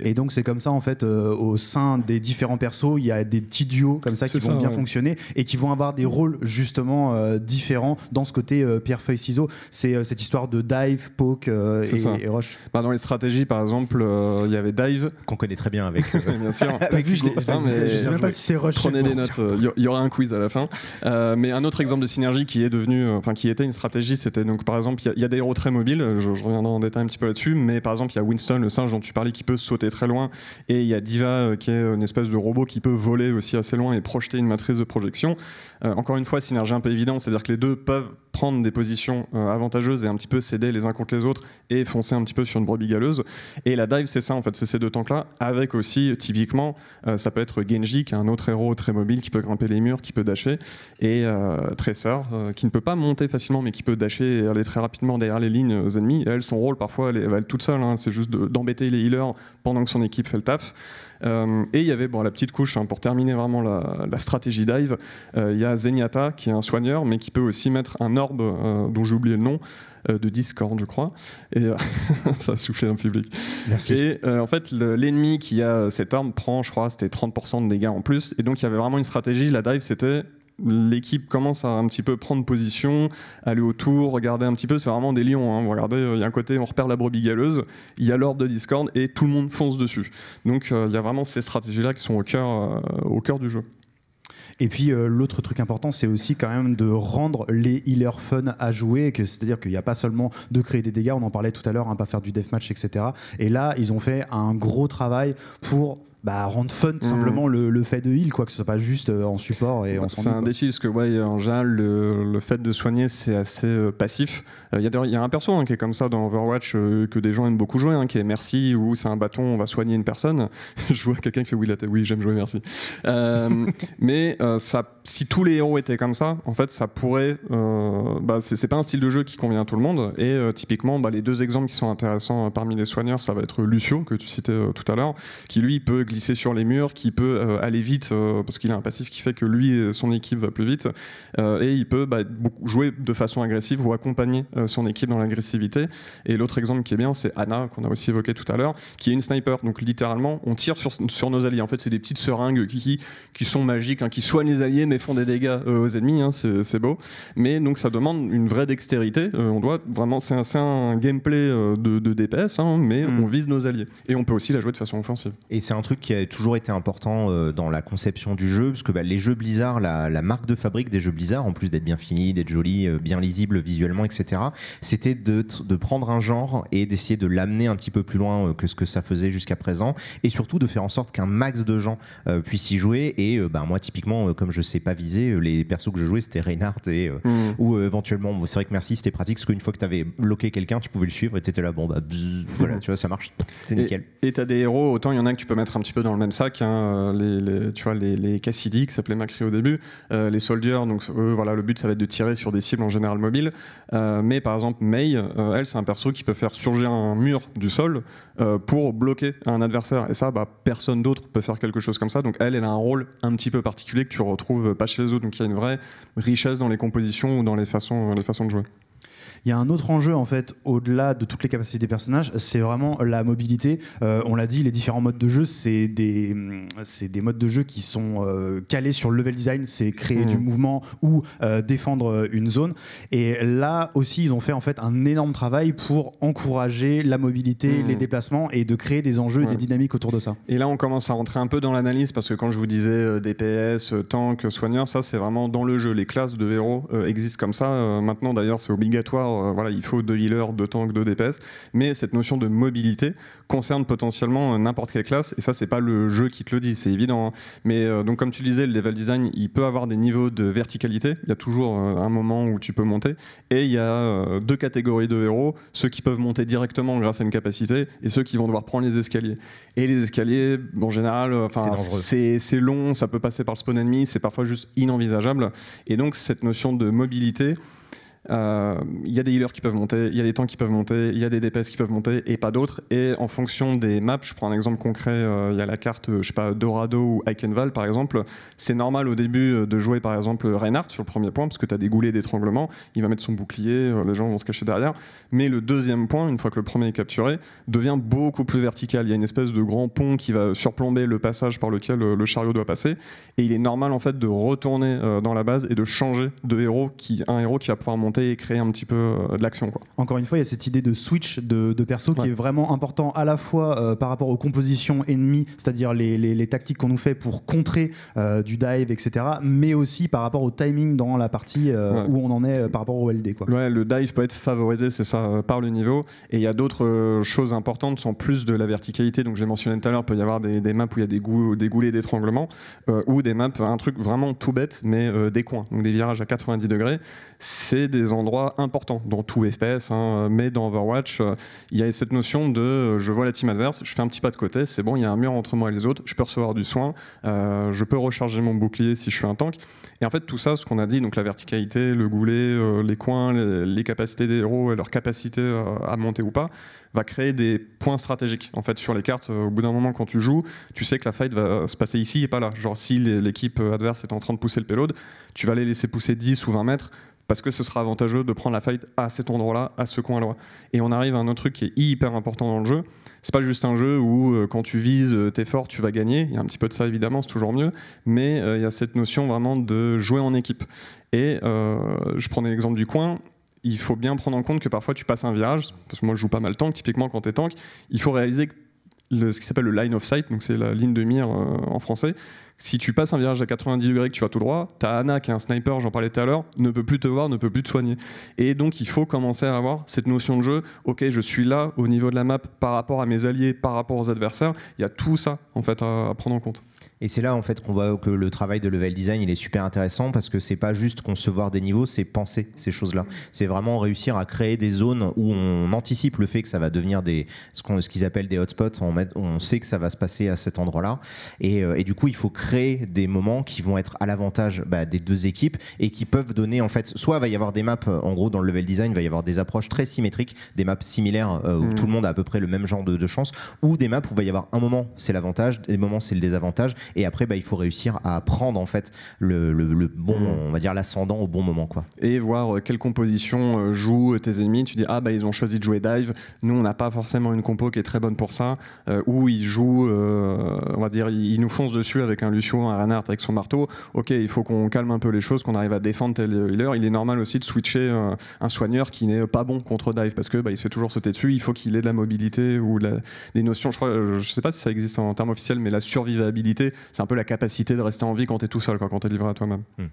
Et donc c'est comme ça en fait euh, au sein des différents persos, il y a des petits duos comme ça qui vont bien fonctionner et qui vont avoir des rôles justement euh, différents dans ce côté euh, pierre feuille ciseaux. C'est cette histoire de dive, poke et, rush. roche. Bah, dans les stratégies par exemple, il y avait dive qu'on connaît très bien avec. bien sûr. je, ne sais même pas si c'est roche. Prenez des notes. Il y, aura un quiz à la fin. mais un autre exemple de synergie qui est devenu, enfin qui était une stratégie, c'était donc par exemple il y, a des héros très mobiles. Je, je reviendrai en détail un petit peu là-dessus, mais par exemple il y a Winston le singe dont tu parlais qui peut sauter très loin. Et il y a Diva, euh, qui est une espèce de robot qui peut voler aussi assez loin et projeter une matrice de projection. Euh, encore une fois, synergie un peu évidente, c'est-à-dire que les deux peuvent prendre des positions euh, avantageuses et un petit peu céder les uns contre les autres et foncer un petit peu sur une brebis galeuse. Et la dive, c'est ça, en fait, c'est ces deux tanks-là, avec aussi, euh, typiquement, ça peut être Genji, qui est un autre héros très mobile, qui peut grimper les murs, qui peut dasher, et Tracer, qui ne peut pas monter facilement, mais qui peut dasher et aller très rapidement derrière les lignes ennemies. Et elle, son rôle, parfois, elle, va toute seule, hein. c'est juste d'embêter les healers pendant que son équipe fait le taf. Euh, et il y avait, bon, la petite couche, hein, pour terminer vraiment la, stratégie dive, euh, il y a Zenyatta, qui est un soigneur, mais qui peut aussi mettre un orbe, euh, dont j'ai oublié le nom, de Discord, je crois. Et ça a soufflé dans le public. Et en fait, l'ennemi qui a cette arme prend, je crois, c'était 30% de dégâts en plus. Et donc, il y avait vraiment une stratégie. La dive, c'était l'équipe commence à un petit peu prendre position, aller autour, regarder un petit peu. C'est vraiment des lions. Hein. Vous regardez, euh, il y a un côté, on repère la brebis galeuse, il y a l'ordre de Discord et tout le monde fonce dessus. Donc euh, il y a vraiment ces stratégies-là qui sont au cœur, euh, au cœur du jeu. Et puis l'autre truc important, c'est aussi quand même de rendre les healers fun à jouer. C'est-à-dire qu'il n'y a pas seulement de créer des dégâts, on en parlait tout à l'heure, hein, pas faire du deathmatch, etc. Et là, ils ont fait un gros travail pour bah, rendre fun tout mm. simplement le, fait de heal, quoi, que ce soit pas juste euh, en support et on' C'est un défi, parce que ouais, en général, le, fait de soigner, c'est assez euh, passif. Il euh, y, a, y a un perso hein, qui est comme ça dans Overwatch que des gens aiment beaucoup jouer, hein, qui est merci, ou c'est un bâton, on va soigner une personne. Je vois quelqu'un qui fait oui, oui j'aime jouer merci. mais ça, si tous les héros étaient comme ça, en fait, ça pourrait. Bah, c'est pas un style de jeu qui convient à tout le monde, et typiquement, bah, les deux exemples qui sont intéressants parmi les soigneurs, ça va être Lucio, que tu citais tout à l'heure, qui lui peut sur les murs, qui peut euh, aller vite euh, parce qu'il a un passif qui fait que lui et son équipe va plus vite, euh, et il peut bah, jouer de façon agressive ou accompagner son équipe dans l'agressivité. Et l'autre exemple qui est bien, c'est Anna qu'on a aussi évoqué tout à l'heure, qui est une sniper. Donc littéralement, on tire sur, nos alliés. En fait, c'est des petites seringues qui, sont magiques, hein, qui soignent les alliés mais font des dégâts aux ennemis. Hein, c'est beau, mais donc ça demande une vraie dextérité. on doit vraiment, c'est un, gameplay de, de DPS, hein, mais hmm. on vise nos alliés et on peut aussi la jouer de façon offensive. Et c'est un truc qui a toujours été important euh, dans la conception du jeu, parce que bah, les jeux Blizzard, la, marque de fabrique des jeux Blizzard, en plus d'être bien fini d'être joli euh, bien lisible visuellement, etc., c'était de, prendre un genre et d'essayer de l'amener un petit peu plus loin euh, que ce que ça faisait jusqu'à présent, et surtout de faire en sorte qu'un max de gens puissent y jouer. Et bah, moi, typiquement, comme je sais pas viser, les persos que je jouais, c'était Reinhardt et mmh. ou éventuellement, c'est vrai que merci, c'était pratique, parce qu'une fois que tu avais bloqué quelqu'un, tu pouvais le suivre et étais là, bon bah voilà, mmh. tu vois, ça marche, c'est nickel. Et t'as des héros, autant il y en a que tu peux mettre un petit dans le même sac. Hein, euh, les, tu vois, les, Cassidy, qui s'appelait Macri au début, euh, les Soldiers, donc voilà, le but, ça va être de tirer sur des cibles en général mobiles. Euh, mais par exemple, May, elle, c'est un perso qui peut faire surgir un mur du sol pour bloquer un adversaire. Et ça, bah, personne d'autre peut faire quelque chose comme ça. Donc elle, elle a un rôle un petit peu particulier que tu retrouves pas chez les autres. Donc il y a une vraie richesse dans les compositions ou dans les façons, les façons de jouer. Il y a un autre enjeu, en fait, au-delà de toutes les capacités des personnages, c'est vraiment la mobilité. Euh, on l'a dit, les différents modes de jeu, c'est des, mm, des modes de jeu qui sont euh, calés sur le level design, c'est créer hmm. du mouvement ou euh, défendre une zone. Et là aussi, ils ont fait, en fait, un énorme travail pour encourager la mobilité, hmm. les déplacements et de créer des enjeux et des dynamiques autour de ça. Et là, on commence à rentrer un peu dans l'analyse parce que quand je vous disais DPS, tank, soigneur, ça, c'est vraiment dans le jeu. Les classes de héros existent comme ça. maintenant, d'ailleurs, c'est obligatoire euh, voilà, il faut deux healers, deux tanks, deux DPS, mais cette notion de mobilité concerne potentiellement euh, n'importe quelle classe, et ça c'est pas le jeu qui te le dit, c'est évident. Hein. Mais euh, donc comme tu le disais, le level design, il peut avoir des niveaux de verticalité, il y a toujours un moment où tu peux monter, et il y a deux catégories de héros, ceux qui peuvent monter directement grâce à une capacité, et ceux qui vont devoir prendre les escaliers. Et les escaliers, en général, c'est long, ça peut passer par le spawn ennemi, c'est parfois juste inenvisageable, et donc cette notion de mobilité, il euh, y a des healers qui peuvent monter, il y a des tanks qui peuvent monter, il y a des DPS qui peuvent monter et pas d'autres. Et en fonction des maps, je prends un exemple concret, il euh, y a la carte, euh, je sais pas, Dorado ou Ikenval par exemple. C'est normal au début de jouer par exemple Reinhardt sur le premier point parce que tu as des goulets d'étranglement, il va mettre son bouclier, les gens vont se cacher derrière. Mais le deuxième point, une fois que le premier est capturé, devient beaucoup plus vertical. Il y a une espèce de grand pont qui va surplomber le passage par lequel le chariot doit passer. Et il est normal en fait de retourner dans la base et de changer de héros, qui, un héros qui va pouvoir monter et créer un petit peu euh, de l'action. Encore une fois, il y a cette idée de switch de, perso qui est vraiment important à la fois euh, par rapport aux compositions ennemies, c'est-à-dire les, tactiques qu'on nous fait pour contrer euh, du dive, etc., mais aussi par rapport au timing dans la partie où on en est par rapport au LD. Quoi. Ouais, le dive peut être favorisé, c'est ça, par le niveau. Et il y a d'autres choses importantes en plus de la verticalité. Donc j'ai mentionné tout à l'heure, peut y avoir des, maps où il y a des, goulets d'étranglement ou des maps, un truc vraiment tout bête, mais des coins, donc des virages à 90 degrés. C'est des endroits importants, dans tout FPS, hein, mais dans Overwatch, euh, il y a cette notion de euh, je vois la team adverse, je fais un petit pas de côté, c'est bon, il y a un mur entre moi et les autres, je peux recevoir du soin, euh, je peux recharger mon bouclier si je suis un tank. Et en fait, tout ça, ce qu'on a dit, donc la verticalité, le goulet, les coins, les, capacités des héros et leur capacité à monter ou pas, va créer des points stratégiques. En fait, sur les cartes, au bout d'un moment, quand tu joues, tu sais que la fight va se passer ici et pas là. Genre, si l'équipe adverse est en train de pousser le payload, tu vas les laisser pousser 10 ou 20 mètres parce que ce sera avantageux de prendre la fight à cet endroit-là, à ce coin-là. Et on arrive à un autre truc qui est hyper important dans le jeu. C'est pas juste un jeu où euh, quand tu vises, euh, t'es fort, tu vas gagner. Il y a un petit peu de ça évidemment, c'est toujours mieux. Mais euh, il y a cette notion vraiment de jouer en équipe. Et je prenais l'exemple du coin. Il faut bien prendre en compte que parfois tu passes un virage, parce que moi je joue pas mal tank, typiquement quand t'es tank, il faut réaliser le, ce qui s'appelle le line of sight, donc c'est la ligne de mire en français, si tu passes un virage à 90 degrés, que tu vas tout droit, ta Ana, qui est un sniper, j'en parlais tout à l'heure, ne peut plus te voir, ne peut plus te soigner. Et donc, il faut commencer à avoir cette notion de jeu. Ok, je suis là au niveau de la map par rapport à mes alliés, par rapport aux adversaires. Il y a tout ça, en fait, à prendre en compte. Et c'est là en fait qu'on voit que le travail de level design il est super intéressant parce que c'est pas juste concevoir des niveaux, c'est penser ces choses-là. C'est vraiment réussir à créer des zones où on anticipe le fait que ça va devenir des ce qu'on ce qu'ils appellent des hotspots. On, met, on sait que ça va se passer à cet endroit-là et, euh, et, du coup il faut créer des moments qui vont être à l'avantage bah, des deux équipes et qui peuvent donner en fait soit va y avoir des maps euh, en gros dans le level design il va y avoir des approches très symétriques, des maps similaires euh, où mm. tout le monde a à peu près le même genre de, de chance ou des maps où il va y avoir un moment c'est l'avantage, des moments c'est le désavantage et après, bah, il faut réussir à prendre en fait le, bon, mm. on va dire l'ascendant au bon moment, quoi. Et voir euh, quelle composition euh, jouent tes ennemis. Tu dis ah bah ils ont choisi de jouer dive. Nous on n'a pas forcément une compo qui est très bonne pour ça. Euh, ou ils jouent, on va dire, ils, nous foncent dessus avec un Lucio, un Reinhardt avec son marteau. Ok, il faut qu'on calme un peu les choses, qu'on arrive à défendre tel healer. Il est normal aussi de switcher un, soigneur qui n'est pas bon contre dive parce que bah, il se fait toujours sauter dessus. Il faut qu'il ait de la mobilité ou des notions. Je ne je sais pas si ça existe en termes officiels, mais la survivabilité, c'est un peu la capacité de rester en vie quand es tout seul, quand quand es livré à toi-même. Hmm.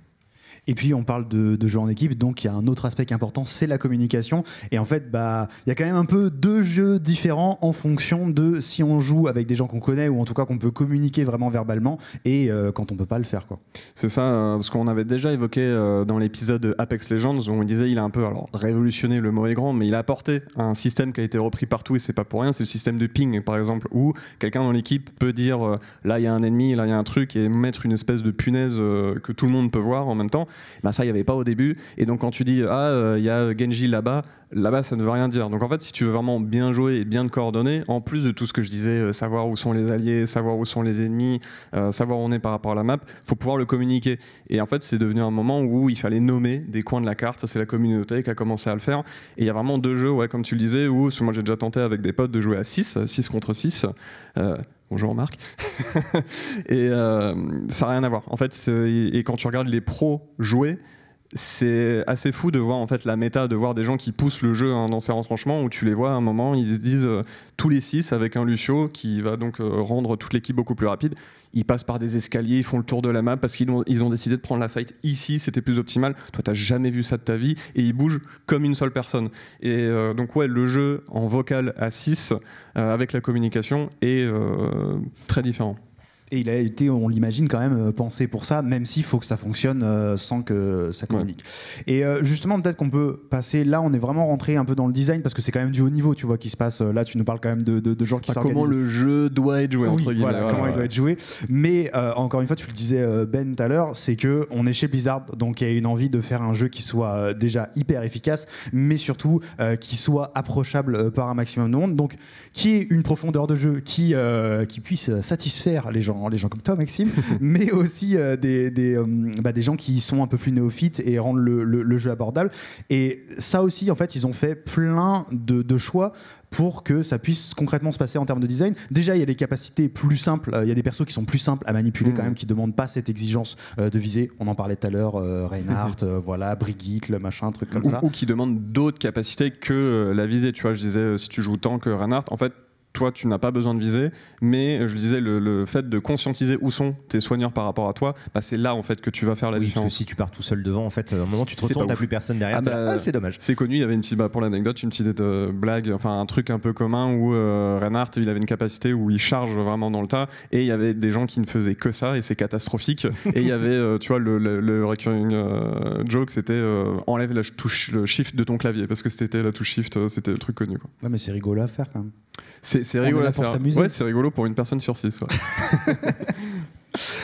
Et puis on parle de, de en équipe, donc il y a un autre aspect qui est important, c'est la communication. Et en fait, bah, il y a quand même un peu deux jeux différents en fonction de si on joue avec des gens qu'on connaît ou en tout cas qu'on peut communiquer vraiment verbalement et euh, quand on peut pas le faire. quoi. C'est ça, euh, parce qu'on avait déjà évoqué euh, dans l'épisode Apex Legends où on disait il a un peu alors révolutionné le mot est grand, mais il a apporté un système qui a été repris partout et c'est pas pour rien. C'est le système de ping par exemple où quelqu'un dans l'équipe peut dire là il y a un ennemi, là il y a un truc et mettre une espèce de punaise que tout le monde peut voir en même temps. Eh ben, ça, il n'y avait pas au début. Et donc, quand tu dis, ah, euh, il y a Genji là-bas, là-bas, ça ne veut rien dire. Donc, en fait, si tu veux vraiment bien jouer et bien te coordonner, en plus de tout ce que je disais, euh, savoir où sont les alliés, savoir où sont les ennemis, euh, savoir où on est par rapport à la map, il faut pouvoir le communiquer. Et en fait, c'est devenu un moment où il fallait nommer des coins de la carte. c'est la communauté qui a commencé à le faire. Et il y a vraiment deux jeux, ouais, comme tu le disais, où moi j'ai déjà tenté avec des potes de jouer à 6, 6 contre 6. Bonjour Marc. et euh, ça n'a rien à voir. En fait, et quand tu regardes les pros jouer, c'est assez fou de voir en fait la méta, de voir des gens qui poussent le jeu hein, dans ces retranchements où tu les vois à un moment, ils se disent euh, tous les six avec un Lucio qui va donc euh, rendre toute l'équipe beaucoup plus rapide ils passent par des escaliers, ils font le tour de la map parce qu'ils ont, décidé de prendre la fight ici, c'était plus optimal. Toi, t'as jamais vu ça de ta vie et ils bougent comme une seule personne. Et euh, donc, ouais, le jeu en vocal à 6 euh, avec la communication est euh, très différent. Et il a été, on l'imagine quand même, euh, pensé pour ça, même s'il faut que ça fonctionne euh, sans que ça communique. Et euh, justement, peut-être qu'on peut passer, là on est vraiment rentré un peu dans le design, parce que c'est quand même du haut niveau, tu vois, qui se passe. Là, tu nous parles quand même de, de, de gens qui ah, Comment le jeu doit être joué, entre guillemets. Voilà, comment il doit être joué. Mais encore une fois, tu le disais Ben tout à l'heure, c'est que on est chez Blizzard, donc il y a une envie de faire un jeu qui soit déjà hyper efficace, mais surtout qui soit approchable par un maximum de monde. Donc, qui ait une profondeur de jeu, qui, qui puisse satisfaire les gens les gens comme toi, Maxime, mais aussi euh, des, des, euh, bah, des, gens qui sont un peu plus néophytes et rendent le, le, jeu abordable. Et ça aussi, en fait, ils ont fait plein de, de choix pour que ça puisse concrètement se passer en termes de design. Déjà, il y a des capacités plus simples, euh, il y a des persos qui sont plus simples à manipuler quand mm. même, qui ne demandent pas cette exigence de visée. On en parlait tout à l'heure, Reinhardt, voilà, Brigitte, le machin, truc comme ça. Ou qui demandent d'autres capacités que la visée. Tu vois, je disais, si tu joues tant que Reinhardt, en fait, toi, tu n'as pas besoin de viser, mais je disais, le, fait de conscientiser où sont tes soigneurs par rapport à toi, bah, c'est là en fait que tu vas faire la différence. Parce que si tu pars tout seul devant, en fait, euh, à un moment tu te retournes, t'as plus personne derrière. Ah, bah, ah, c'est dommage. C'est connu, il y avait une petite, bah, pour l'anecdote, une petite euh, blague, enfin un truc un peu commun où euh, Reinhardt, il avait une capacité où il charge vraiment dans le tas, et il y avait des gens qui ne faisaient que ça, et c'est catastrophique. et il y avait, euh, tu vois, le, recurring joke, c'était enlève la touche, le shift de ton clavier, parce que c'était la touche shift, c'était le truc connu. mais c'est rigolo à faire quand même. C'est rigolo à faire. Ouais, c'est rigolo pour une personne sur six. Ouais.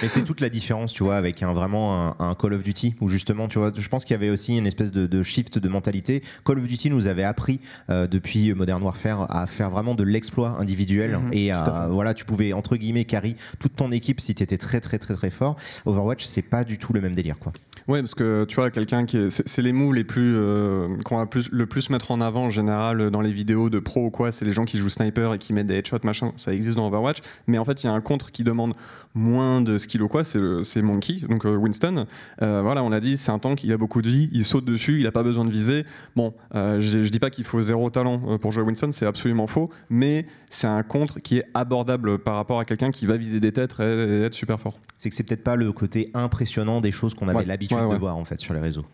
Mais c'est toute la différence, tu vois, avec un, vraiment un, Call of Duty où justement, tu vois, je pense qu'il y avait aussi une espèce de, shift de mentalité. Call of Duty nous avait appris euh, depuis Modern Warfare à faire vraiment de l'exploit individuel mhm, et voilà, tu pouvais entre guillemets carry toute ton équipe si étais très très très très fort. Overwatch, c'est pas du tout le même délire, quoi. Ouais, parce que tu vois, quelqu'un qui c'est, les moves les plus euh, qu'on va plus, le plus mettre en avant en général dans les vidéos de pro ou quoi, c'est les gens qui jouent sniper et qui mettent des headshots machin. Ça existe dans Overwatch, mais en fait, il y a un contre qui demande moins de skill ou quoi, c'est Monkey, donc euh, Winston. Euh, voilà, on l'a dit, c'est un tank, il a beaucoup de vie, il saute dessus, il n'a pas besoin de viser. Bon, euh, je dis pas qu'il faut zéro talent pour jouer Winston, c'est absolument faux, mais c'est un contre qui est abordable par rapport à quelqu'un qui va viser des têtes et, être super fort. C'est que c'est peut-être pas le côté impressionnant des choses qu'on avait l'habitude de voir en fait sur les réseaux.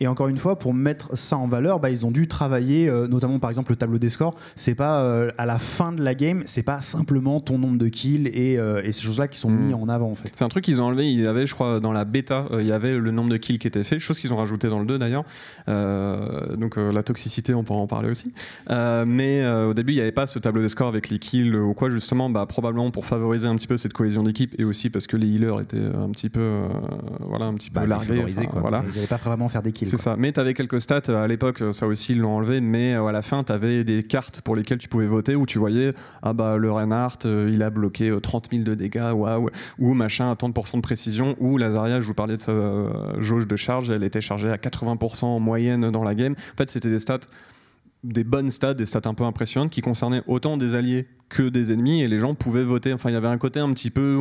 Et encore une fois, pour mettre ça en valeur, bah, ils ont dû travailler, euh, notamment par exemple le tableau des scores. C'est pas euh, à la fin de la game, c'est pas simplement ton nombre de kills et, euh, ces choses-là qui sont hmm. mis en avant en fait. C'est un truc qu'ils ont enlevé. il y avait je crois, dans la bêta, il y avait le nombre de kills qui était fait, chose qu'ils ont rajouté dans le 2 d'ailleurs. donc la toxicité, on pourra en parler aussi. mais au début, il n'y avait pas ce tableau des scores avec les kills ou quoi, justement, bah, probablement pour favoriser un petit peu cette cohésion d'équipe et aussi parce que les healers étaient un petit peu, voilà, un petit peu bah, quoi. Ils n'avaient pas vraiment faire des kills. C'est ça. Mais tu avais quelques stats euh, à l'époque, euh, ça aussi ils l'ont enlevé, mais euh, à la fin tu avais des cartes pour lesquelles tu pouvais voter où tu voyais ah bah le Reinhardt il a bloqué 30 000 de dégâts, waouh, ou machin à 30% de précision, ou Lazaria, je vous parlais de sa jauge de charge, elle était chargée à 80% en moyenne dans la game. En fait c'était des stats des bonnes stats, des stats un peu impressionnantes qui concernaient autant des alliés que des ennemis et les gens pouvaient voter. Enfin, il y avait un côté un petit peu,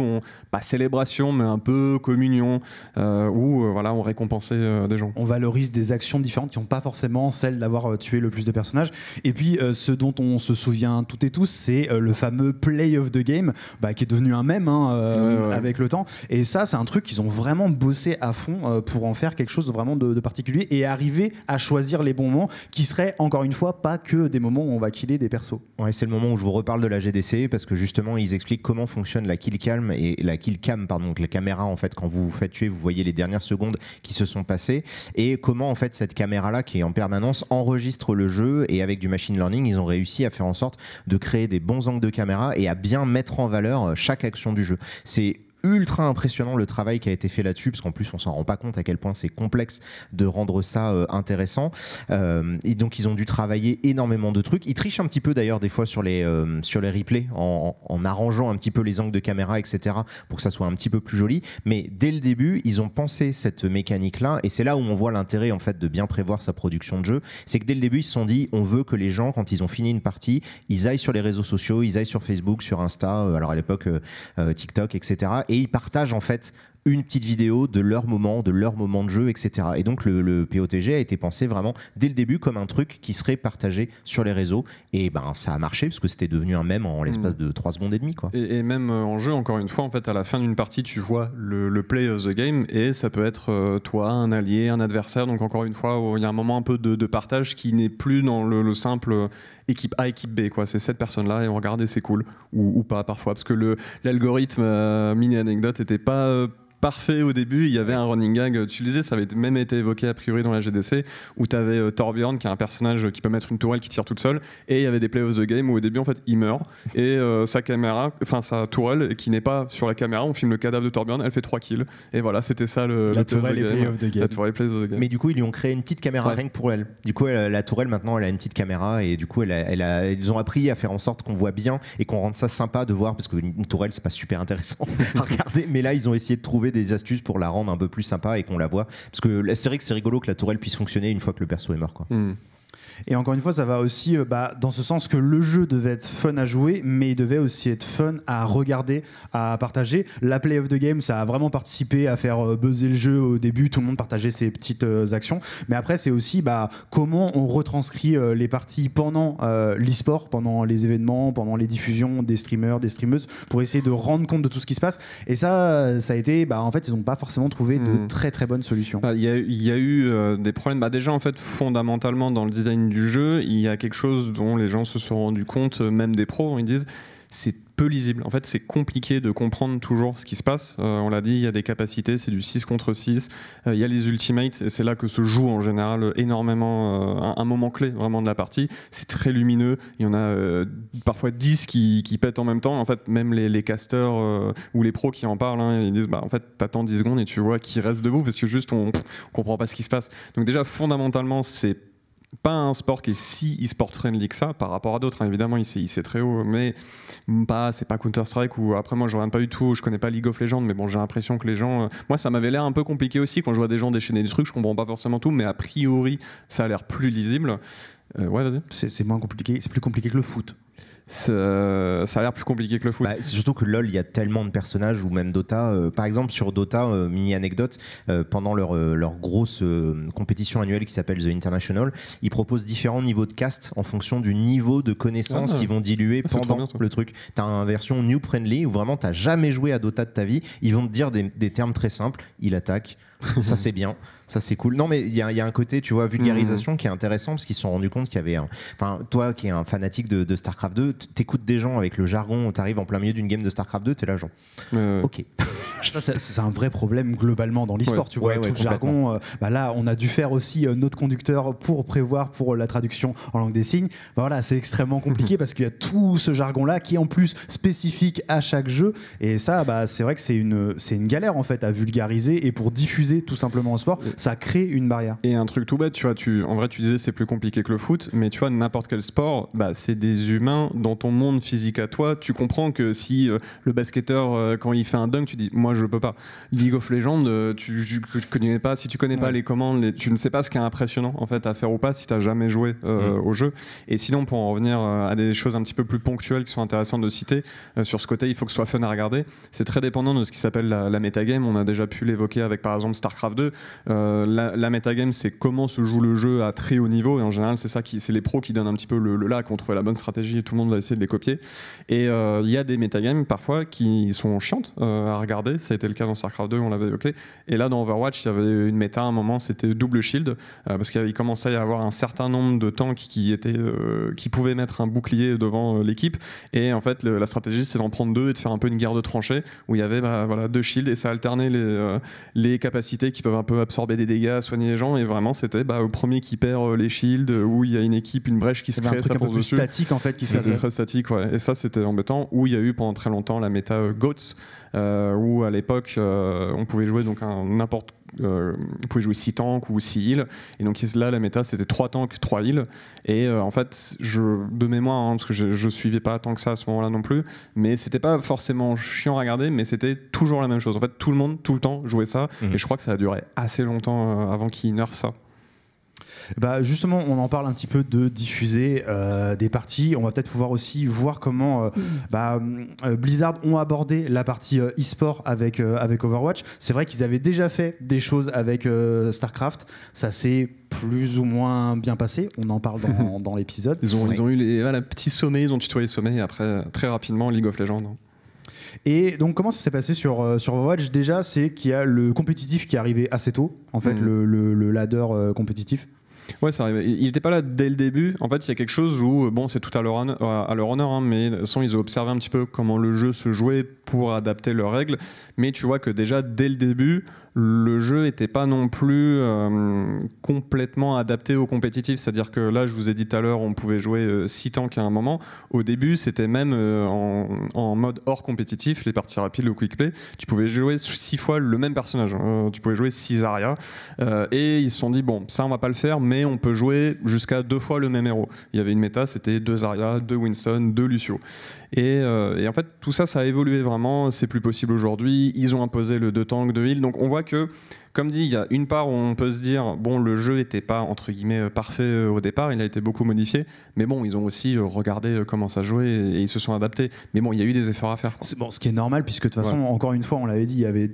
pas célébration, mais un peu communion, euh, où euh, voilà, on récompensait euh, des gens. On valorise des actions différentes qui n'ont pas forcément celle d'avoir tué le plus de personnages. Et puis, ce dont on se souvient toutes et tous, c'est le fameux play of the game, bah, qui est devenu un mème hein, avec le temps. Et ça, c'est un truc qu'ils ont vraiment bossé à fond pour en faire quelque chose de vraiment de, de particulier et arriver à choisir les bons moments qui seraient, encore une fois, pas que des moments où on va killer des persos. Ouais, c'est le moment où je vous reparle de la GDC parce que justement ils expliquent comment fonctionne la kill cam et la kill cam pardon, la caméra en fait quand vous vous faites tuer, vous voyez les dernières secondes qui se sont passées et comment en fait cette caméra là qui est en permanence enregistre le jeu et avec du machine learning, ils ont réussi à faire en sorte de créer des bons angles de caméra et à bien mettre en valeur euh, chaque action du jeu. C'est ultra impressionnant le travail qui a été fait là-dessus, parce qu'en plus on s'en rend pas compte à quel point c'est complexe de rendre ça euh, intéressant. Euh, et donc ils ont dû travailler énormément de trucs. Ils trichent un petit peu d'ailleurs des fois sur les, euh, sur les replays en, en, arrangeant un petit peu les angles de caméra, etc., pour que ça soit un petit peu plus joli. Mais dès le début, ils ont pensé cette mécanique-là, et c'est là où on voit l'intérêt en fait de bien prévoir sa production de jeu. C'est que dès le début, ils se sont dit, on veut que les gens, quand ils ont fini une partie, ils aillent sur les réseaux sociaux, ils aillent sur Facebook, sur Insta, alors à l'époque TikTok, etc et ils partagent en fait une petite vidéo de leur moment, de leur moment de jeu, etc. Et donc le, POTG a été pensé vraiment dès le début comme un truc qui serait partagé sur les réseaux. Et ben ça a marché parce que c'était devenu un mème en l'espace mm. de 3 secondes et demie. Et, même euh, en jeu, encore une fois, en fait, à la fin d'une partie, tu vois le, play of the game et ça peut être euh, toi, un allié, un adversaire. Donc encore une fois, il y a un moment un peu de, partage qui n'est plus dans le simple équipe A, équipe B, quoi. C'est cette personne-là et on regardait, c'est cool. Ou, pas, parfois. Parce que l'algorithme, euh, mini-anecdote, était pas. Euh, parfait au début. Il y avait un running gag, euh, tu le disais, ça avait même été évoqué a priori dans la GDC, où tu avais Torbjorn, qui est un personnage qui peut mettre une tourelle qui tire toute seule, et il y avait des play of the game où au début, en fait, il meurt, et sa caméra, enfin sa tourelle, qui n'est pas sur la caméra, on filme le cadavre de Torbjorn, elle fait 3 kills, et voilà, c'était ça le, la, tourelle of the game, play game. Mais du coup, ils lui ont créé une petite caméra rien que pour elle. Du coup, la tourelle, maintenant, elle a une petite caméra, et du coup, elle, a, elle ils ont appris à faire en sorte qu'on voit bien et qu'on rende ça sympa de voir parce qu'une tourelle c'est pas super intéressant à regarder mais là ils ont essayé de trouver des astuces pour la rendre un peu plus sympa et qu'on la voit parce que c'est vrai que c'est rigolo que la tourelle puisse fonctionner une fois que le perso est mort quoi. Hmm. Et encore une fois, ça va aussi euh, bah, dans ce sens que le jeu devait être fun à jouer, mais il devait aussi être fun à regarder, à partager. La Play of the Game, ça a vraiment participé à faire euh, buzzer le jeu au début, tout le monde partageait ses petites euh, actions. Mais après, c'est aussi bah, comment on retranscrit les parties pendant l'e-sport, pendant les événements, pendant les diffusions des streamers, des streameuses, pour essayer de rendre compte de tout ce qui se passe. Et ça, ça a été, bah, en fait, ils n'ont pas forcément trouvé de hmm. très très bonnes solutions. Bah, il y, a eu des problèmes, bah, déjà en fait, fondamentalement dans le design du jeu, il y a quelque chose dont les gens se sont rendus compte, euh, même des pros, ils disent c'est peu lisible. En fait, c'est compliqué de comprendre toujours ce qui se passe. Euh, on l'a dit, il y a des capacités, c'est du 6 contre 6. Euh, il y a les ultimates, et c'est là que se joue en général énormément, un, moment clé vraiment de la partie. C'est très lumineux, il y en a parfois 10 qui, qui, pètent en même temps. En fait, même les, les casteurs ou les pros qui en parlent, hein, ils disent, bah, en fait, t'attends 10 secondes et tu vois qui reste debout, parce que juste, on, on comprend pas ce qui se passe. Donc déjà, fondamentalement, c'est pas un sport qui est si e-sport friendly que ça par rapport à d'autres. Hein. Évidemment, il c'est très haut, mais pas, c'est pas Counter-Strike ou après, moi, je regarde pas du tout, je connais pas League of Legends, mais bon, j'ai l'impression que les gens. Euh, moi, ça m'avait l'air un peu compliqué aussi quand je vois des gens déchaîner des trucs, je comprends pas forcément tout, mais a priori, ça a l'air plus lisible. Euh, ouais, vas-y. C'est moins compliqué, c'est plus compliqué que le foot ça, a l'air plus compliqué que le foot. Bah, surtout que LoL, il y a tellement de personnages ou même Dota. Euh, par exemple, sur Dota, euh, mini anecdote, euh, pendant leur, leur grosse compétition annuelle qui s'appelle The International, ils proposent différents niveaux de cast en fonction du niveau de connaissances ah. qu'ils vont diluer ah, pendant le truc. T'as une version new friendly où vraiment t'as jamais joué à Dota de ta vie. Ils vont te dire des, des termes très simples. Il attaque, ça c'est bien. Ça, c'est cool. Non, mais il y a, un côté, tu vois, vulgarisation mhm. qui est intéressant parce qu'ils se sont rendus compte qu'il y avait un. Enfin, toi qui es un fanatique de, StarCraft 2, t'écoutes des gens avec le jargon, t'arrives en plein milieu d'une game de StarCraft 2, t'es là, genre. Ok. ça, c'est un vrai problème globalement dans l'histoire tu vois, tout le jargon. Euh, bah là, on a dû faire aussi euh, notre conducteur pour prévoir pour la traduction en langue des signes. Bah voilà, c'est extrêmement compliqué parce qu'il y a tout ce jargon-là qui est en plus spécifique à chaque jeu. Et ça, bah, c'est vrai que c'est une, une galère en fait à vulgariser et pour diffuser tout simplement au sport ça crée une barrière. Et un truc tout bête, tu vois, tu, en vrai, tu disais c'est plus compliqué que le foot, mais tu vois, n'importe quel sport, bah, c'est des humains dans ton monde physique à toi. Tu comprends que si euh, le basketteur, euh, quand il fait un dunk, tu dis, moi, je peux pas. League of Legends, euh, tu, ne connais pas, si tu connais pas les commandes, tu ne sais pas ce qui est impressionnant, en fait, à faire ou pas si tu n'as jamais joué mm. au jeu. Et sinon, pour en revenir à des choses un petit peu plus ponctuelles qui sont intéressantes de citer, sur ce côté, il faut que ce soit fun à regarder. C'est très dépendant de ce qui s'appelle la, la metagame. On a déjà pu l'évoquer avec, par exemple, StarCraft 2. Euh, la, la metagame, c'est comment se joue le jeu à très haut niveau. Et en général, c'est ça qui, c'est les pros qui donnent un petit peu le, lac. On la bonne stratégie et tout le monde va essayer de les copier. Et euh, il y a des metagames parfois qui sont chiantes euh, à regarder. Ça a été le cas dans StarCraft 2, on l'avait évoqué. Et là, dans Overwatch, il y avait une méta à un moment, c'était double shield. parce qu'il commençait à y avoir un certain nombre de tanks qui, étaient, qui pouvaient mettre un bouclier devant l'équipe. Et en fait, la stratégie, c'est d'en prendre deux et de faire un peu une guerre de tranchées où il y avait bah, voilà, deux shields et ça alternait les, les capacités qui peuvent un peu absorber des dégâts, soigner les gens. Et vraiment, c'était bah, le premier qui perd euh, les shields, euh, où il y a une équipe, une brèche qui se crée. Un truc un statique en fait qui c'est très statique, ouais. Et ça, c'était embêtant. Où il y a eu pendant très longtemps la méta euh, GOATS, où à l'époque, on pouvait jouer donc n'importe euh, vous pouvez jouer 6 tanks ou 6 heals. Et donc là, la méta, c'était 3 tanks, 3 heals. Et euh, en fait, je, de mémoire, hein, parce que je, ne suivais pas tant que ça à ce moment-là non plus, mais c'était pas forcément chiant à regarder, mais c'était toujours la même chose. En fait, tout le monde, tout le temps, jouait ça. Mhm. Et je crois que ça a duré assez longtemps euh, avant qu'ils nerfent ça. Bah justement, on en parle un petit peu de diffuser euh, des parties. On va peut-être pouvoir aussi voir comment euh, mm. bah, euh, Blizzard ont abordé la partie e-sport avec, avec Overwatch. C'est vrai qu'ils avaient déjà fait des choses avec StarCraft. Ça s'est plus ou moins bien passé. On en parle dans, l'épisode. Ils, ont, eu les, voilà, petit sommet, ils ont tutoyé les sommet après, très rapidement, League of Legends. Hein. Et donc, comment ça s'est passé sur, sur Overwatch Déjà, c'est qu'il y a le compétitif qui est arrivé assez tôt, en fait, mm. le, ladder compétitif. Ouais, ça arrive. Il n'était pas là dès le début. En fait, il y a quelque chose où, bon, c'est tout à leur, à leur honneur, hein, mais de ils ont observé un petit peu comment le jeu se jouait pour adapter leurs règles. Mais tu vois que déjà, dès le début, le jeu n'était pas non plus euh, complètement adapté au compétitif. C'est-à-dire que là, je vous ai dit tout à l'heure, on pouvait jouer 6 euh, tanks à un moment. Au début, c'était même euh, en, mode hors compétitif, les parties rapides, le quick play. Tu pouvais jouer 6 fois le même personnage. Hein. tu pouvais jouer 6 arias et ils se sont dit, bon, ça, on va pas le faire, mais on peut jouer jusqu'à deux fois le même héros. Il y avait une méta, c'était deux arias, 2 Winston, 2 Lucio. Et, en fait, tout ça, ça a évolué vraiment. C'est plus possible aujourd'hui. Ils ont imposé le 2 tanks, 2 heal. Donc on voit que, comme dit, il y a une part où on peut se dire, bon, le jeu n'était pas, entre guillemets, euh, parfait euh, au départ, il a été beaucoup modifié, mais bon, ils ont aussi euh, regardé comment ça jouait et, ils se sont adaptés. Mais bon, il y a eu des efforts à faire. Bon, ce qui est normal, puisque de toute façon, encore une fois, on l'avait dit, il y avait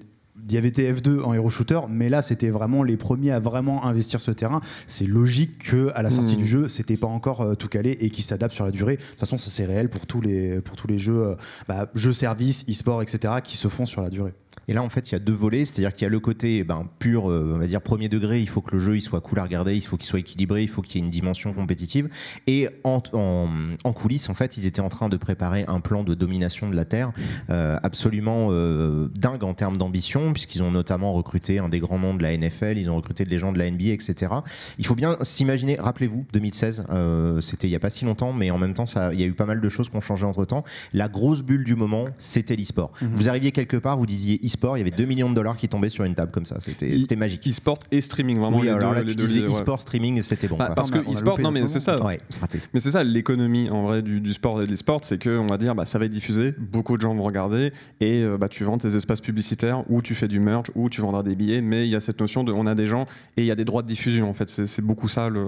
il y avait TF2 en hero shooter, mais là c'était vraiment les premiers à vraiment investir ce terrain. C'est logique que à la sortie hmm. du jeu, c'était pas encore tout calé et qui s'adapte sur la durée. De toute façon, ça c'est réel pour tous les pour tous les jeux, bah, jeux service e-sport, etc. qui se font sur la durée. Et là, en fait, il y a deux volets, c'est-à-dire qu'il y a le côté eh ben, pur, euh, on va dire premier degré, il faut que le jeu il soit cool à regarder, il faut qu'il soit équilibré, il faut qu'il y ait une dimension compétitive. Et en, coulisses, en fait, ils étaient en train de préparer un plan de domination de la Terre euh, absolument euh, dingue en termes d'ambition, puisqu'ils ont notamment recruté un des grands noms de la NFL, ils ont recruté des gens de la NBA, etc. Il faut bien s'imaginer, rappelez-vous, 2016, c'était il n'y a pas si longtemps, mais en même temps, il y a eu pas mal de choses qui ont changé entre-temps. La grosse bulle du moment, c'était l'e-sport. Mhm. Vous arriviez quelque part, vous disiez sport il y avait 2 millions de dollars qui tombaient sur une table comme ça. C'était e- magique. E-sport et streaming, vraiment. alors tu disais e-sport, streaming, c'était bon. Bah, parce que e-sport, non, mais c'est ça. mais c'est ça l'économie en vrai du, sport et de l'e-sport, c'est qu'on va dire, bah, ça va être diffusé, beaucoup de gens vont regarder et euh, bah, tu vends tes espaces publicitaires ou tu fais du merch, ou tu vendras des billets, mais il y a cette notion de on a des gens et il y a des droits de diffusion en fait. C'est beaucoup ça l'idée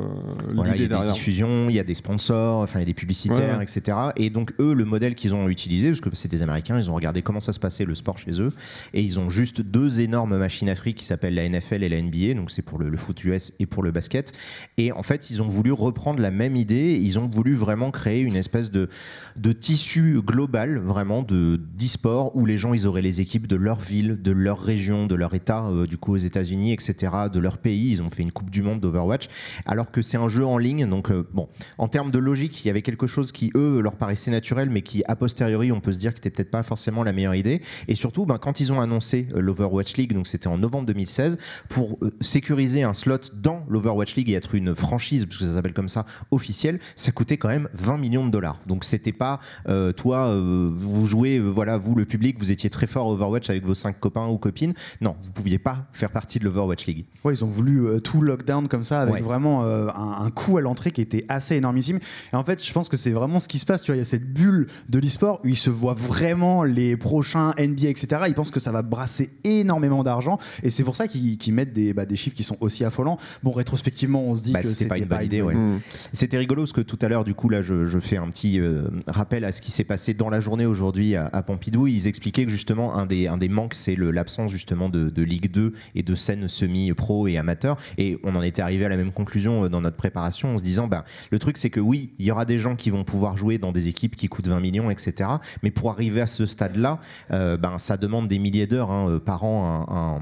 derrière. Il y a des diffusions, il y a des sponsors, enfin il y a des publicitaires, etc. Et donc eux, le modèle qu'ils ont utilisé, parce que c'est des Américains, ils ont regardé comment ça se passait le sport chez eux et ils ont juste deux énormes machines à fric qui s'appellent la NFL et la NBA, donc c'est pour le, foot US et pour le basket. Et en fait, ils ont voulu reprendre la même idée, ils ont voulu vraiment créer une espèce de, de tissu global, vraiment, de sport où les gens, ils auraient les équipes de leur ville, de leur région, de leur État, euh, du coup aux États-Unis, etc., de leur pays. Ils ont fait une Coupe du Monde d'Overwatch, alors que c'est un jeu en ligne. Donc, euh, bon, en termes de logique, il y avait quelque chose qui, eux, leur paraissait naturel, mais qui, a posteriori, on peut se dire que c'était peut-être pas forcément la meilleure idée. Et surtout, ben, quand ils ont un annoncé euh, l'Overwatch League, donc c'était en novembre 2016, pour euh, sécuriser un slot dans l'Overwatch League et être une franchise, puisque ça s'appelle comme ça, officielle, ça coûtait quand même 20 millions de dollars. Donc c'était pas euh, toi, vous jouez, voilà, vous le public, vous étiez très fort à Overwatch avec vos cinq copains ou copines. Non, vous pouviez pas faire partie de l'Overwatch League. Ouais, ils ont voulu tout lockdown comme ça, avec vraiment un, un, coût à l'entrée qui était assez énormissime. Et en fait, je pense que c'est vraiment ce qui se passe. Tu vois, il y a cette bulle de l'esport où ils se voient vraiment les prochains NBA, etc. Ils pensent que ça va brasser énormément d'argent. Et c'est pour ça qu'ils mettent bah, des, chiffres qui sont aussi affolants. Bon, rétrospectivement, on se dit bah, que c'était pas une bonne idée. Mmh. C'était rigolo parce que tout à l'heure, du coup, là, je, fais un petit euh, rappel à ce qui s'est passé dans la journée aujourd'hui à, Pompidou. Ils expliquaient que justement, un des, des manques, c'est l'absence justement de, Ligue 2 et de scènes semi-pro et amateur. Et on en était arrivé à la même conclusion euh, dans notre préparation en se disant bah, le truc, c'est que oui, il y aura des gens qui vont pouvoir jouer dans des équipes qui coûtent 20 millions, etc. Mais pour arriver à ce stade-là, euh, ben, ça demande des milliers leader hein, euh, par an,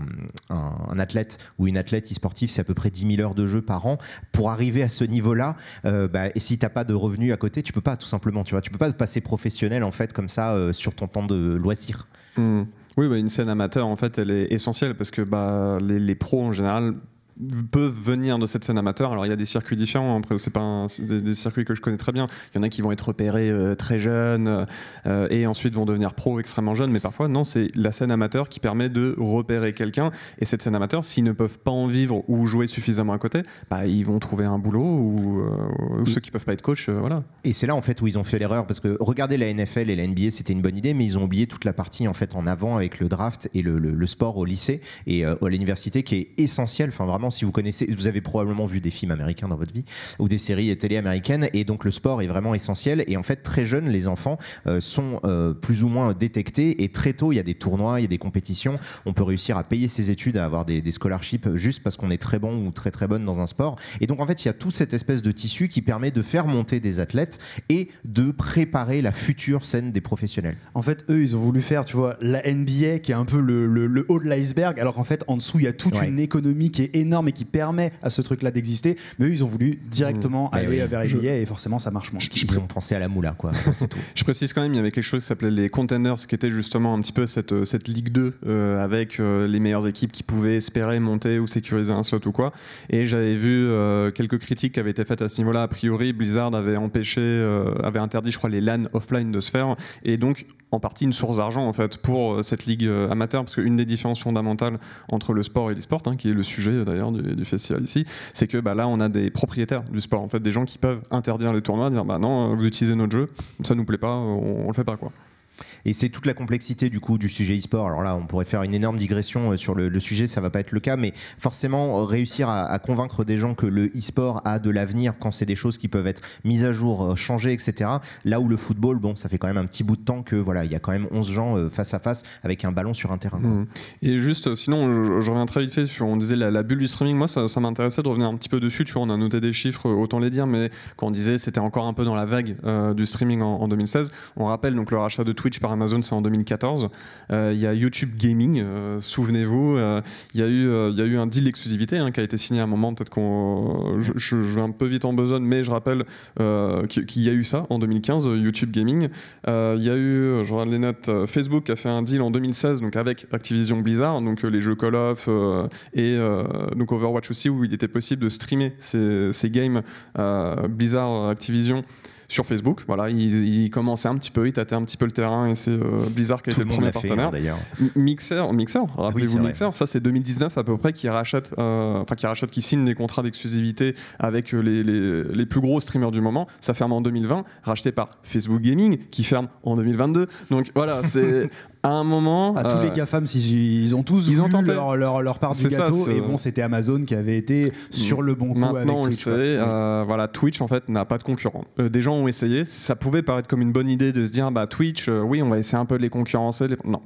un, athlète ou une athlète e-sportive, c'est à peu près 10 000 heures de jeu par an. Pour arriver à ce niveau-là, euh, bah, et si tu n'as pas de revenus à côté, tu peux pas tout simplement, tu vois, tu peux pas passer professionnel en fait comme ça euh, sur ton temps de loisir. Mmh. Oui, bah, une scène amateur en fait, elle est essentielle parce que bah, les, les pros en général peuvent venir de cette scène amateur. Alors il y a des circuits différents, après c'est pas des, circuits que je connais très bien. Il y en a qui vont être repérés euh, très jeunes euh, et ensuite vont devenir pro extrêmement jeunes, mais parfois non, c'est la scène amateur qui permet de repérer quelqu'un. Et cette scène amateur, s'ils ne peuvent pas en vivre ou jouer suffisamment à côté, bah, ils vont trouver un boulot euh, ou, ceux qui peuvent pas être coach, voilà. Et c'est là en fait où ils ont fait l'erreur parce que regarder la NFL et la NBA c'était une bonne idée, mais ils ont oublié toute la partie en fait en avant avec le draft et le, sport au lycée et à l'université qui est essentiel enfin vraiment si vous connaissez, vous avez probablement vu des films américains dans votre vie ou des séries télé américaines. Et donc, le sport est vraiment essentiel. Et en fait, très jeunes, les enfants euh, sont euh, plus ou moins détectés. Et très tôt, il y a des tournois, il y a des compétitions. On peut réussir à payer ses études, à avoir des, scholarships juste parce qu'on est très bon ou très très bonne dans un sport. Et donc, en fait, il y a toute cette espèce de tissu qui permet de faire monter des athlètes et de préparer la future scène des professionnels. En fait, eux, ils ont voulu faire, tu vois, la NBA qui est un peu le, haut de l'iceberg, alors qu'en fait, en dessous, il y a toute une économie qui est énorme mais qui permet à ce truc-là d'exister. Mais eux, ils ont voulu directement mmh. aller bah vers les et forcément, ça marche moins. Ils, ont pensé à la moula, quoi. tout. Je précise quand même, il y avait quelque chose qui s'appelait les contenders, qui était justement un petit peu cette, euh, cette Ligue 2 euh, avec euh, les meilleures équipes qui pouvaient espérer monter ou sécuriser un slot ou quoi. Et j'avais vu quelques critiques qui avaient été faites à ce niveau-là. A priori, Blizzard avait empêché, avait interdit, je crois, les LAN offline de se faire. Et donc, en partie une source d'argent en fait pour euh, cette ligue euh, amateur parce qu'une des différences fondamentales entre le sport et l'e-sport hein, qui est le sujet d'ailleurs du, festival ici c'est que bah, là on a des propriétaires du sport en fait des gens qui peuvent interdire les tournois dire bah non euh, vous utilisez notre jeu ça nous plaît pas on, on le fait pas quoi et c'est toute la complexité du coup du sujet e-sport. Alors là, on pourrait faire une énorme digression euh, sur le, sujet, ça va pas être le cas, mais forcément euh, réussir à, convaincre des gens que le e-sport a de l'avenir quand c'est des choses qui peuvent être mises à jour, euh, changées, etc. Là où le football, bon, ça fait quand même un petit bout de temps que voilà, il y a quand même 11 gens face à face avec un ballon sur un terrain. Mmh. Et juste, sinon, je, reviens très vite fait sur, on disait la, bulle du streaming. Moi, ça, m'intéressait de revenir un petit peu dessus. Tu vois, on a noté des chiffres, autant les dire, mais quand on disait c'était encore un peu dans la vague du streaming en, en, 2016, on rappelle donc le rachat de Twitch par Amazon, c'est en 2014. Euh, il y a YouTube Gaming, euh, souvenez-vous. Euh, il y, a eu, un deal d'exclusivité hein, qui a été signé à un moment, peut-être qu'on. Je, vais un peu vite en besogne, mais je rappelle qu'il y a eu ça en 2015, YouTube Gaming. Il y a eu, je regarde les notes, Facebook a fait un deal en 2016 donc avec Activision Blizzard, donc les jeux Call of et donc Overwatch aussi, où il était possible de streamer ces, ces games Blizzard, Activision sur Facebook. Voilà, ils, ils, commençaient un petit peu, ils tâtaient un petit peu le terrain et c'est bizarre euh, Blizzard qui a le, premier partenaire. D'ailleurs, Mixer, Mixer, rappelez-vous Mixer, ça c'est 2019 à peu près qui rachète, euh, enfin qui rachète, qui signe des contrats d'exclusivité avec euh, les, les, les, plus gros streamers du moment. Ça ferme en 2020, racheté par Facebook Gaming qui ferme en 2022. Donc voilà, c'est à un moment. À tous les euh, GAFAM, ils, ont tous ils Leur, leur, part du gâteau. et bon, c'était Amazon qui avait été sur le bon coup avec Twitch. Euh, voilà, Twitch, en fait, n'a pas de concurrent. Euh, des gens ont essayé. Ça pouvait paraître comme une bonne idée de se dire bah, Twitch, oui, on va essayer un peu de les concurrencer. Non,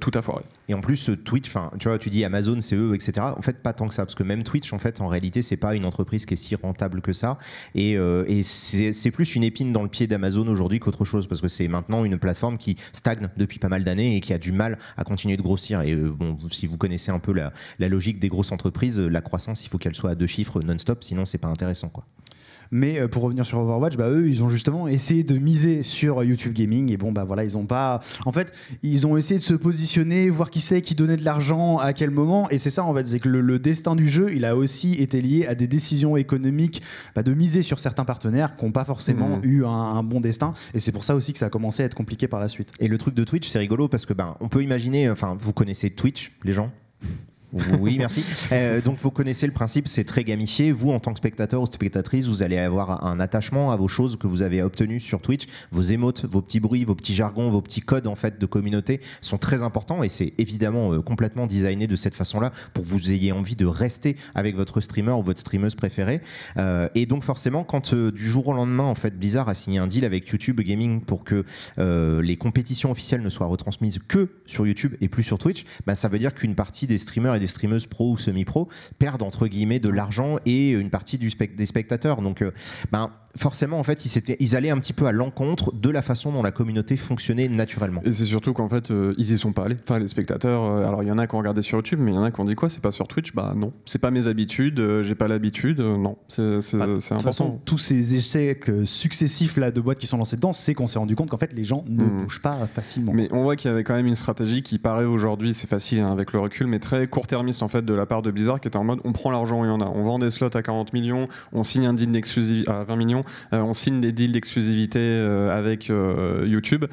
tout à fait. Et en plus, Twitch, tu vois, tu dis Amazon, c'est eux, etc. En fait, pas tant que ça. Parce que même Twitch, en fait, en réalité, c'est pas une entreprise qui est si rentable que ça. Et, et c'est plus une épine dans le pied d'Amazon aujourd'hui qu'autre chose. Parce que c'est maintenant une plateforme qui stagne depuis pas mal d'années et qui a du mal à continuer de grossir. Et euh, bon, si vous connaissez un peu la, logique des grosses entreprises, euh, la croissance, il faut qu'elle soit à deux chiffres non-stop, sinon c'est pas intéressant. Quoi. Mais euh, pour revenir sur Overwatch, bah, eux, ils ont justement essayé de miser sur YouTube Gaming. Et bon, bah voilà, ils ont pas. En fait, ils ont essayé de se positionner, voir qui c'est, qui donnait de l'argent, à quel moment. Et c'est ça, en fait, c'est que le, destin du jeu, il a aussi été lié à des décisions économiques bah, de miser sur certains partenaires qui n'ont pas forcément mm. eu un, bon destin. Et c'est pour ça aussi que ça a commencé à être compliqué par la suite. Et le truc de Twitch, c'est rigolo parce que ben, on peut imaginer, enfin, vous connaissez Twitch, les gens oui, merci. Euh, donc vous connaissez le principe, c'est très gamifié. Vous, en tant que spectateur ou spectatrice, vous allez avoir un attachement à vos choses que vous avez obtenues sur Twitch. Vos émotes, vos petits bruits, vos petits jargons, vos petits codes en fait de communauté sont très importants et c'est évidemment euh, complètement designé de cette façon-là pour que vous ayez envie de rester avec votre streamer ou votre streameuse préférée. Euh, et donc forcément, quand du jour au lendemain, en fait, Blizzard a signé un deal avec YouTube Gaming pour que les compétitions officielles ne soient retransmises que sur YouTube et plus sur Twitch, bah, ça veut dire qu'une partie des streamers et les streameuses pro ou semi-pro perdent entre guillemets de l'argent et une partie du des spectateurs. Donc, euh, ben, forcément, en fait, ils, ils, allaient un petit peu à l'encontre de la façon dont la communauté fonctionnait naturellement. Et c'est surtout qu'en fait, euh, ils y sont pas allés. Enfin, les spectateurs, euh, alors il y en a qui ont regardé sur YouTube, mais il y en a qui ont dit quoi C'est pas sur Twitch Bah non, c'est pas mes habitudes, j'ai pas l'habitude, non. C'est bah, important. De toute façon, tous ces échecs successifs là, de boîtes qui sont lancées dedans, c'est qu'on s'est rendu compte qu'en fait, les gens ne hmm. bougent pas facilement. Mais on voit qu'il y avait quand même une stratégie qui paraît aujourd'hui, c'est facile hein, avec le recul, mais très court en fait de la part de Blizzard qui était en mode on prend l'argent y en a, on vend des slots à 40 millions, on signe un deal d'exclusivité à 20 millions, euh, on signe des deals d'exclusivité euh, avec euh, YouTube.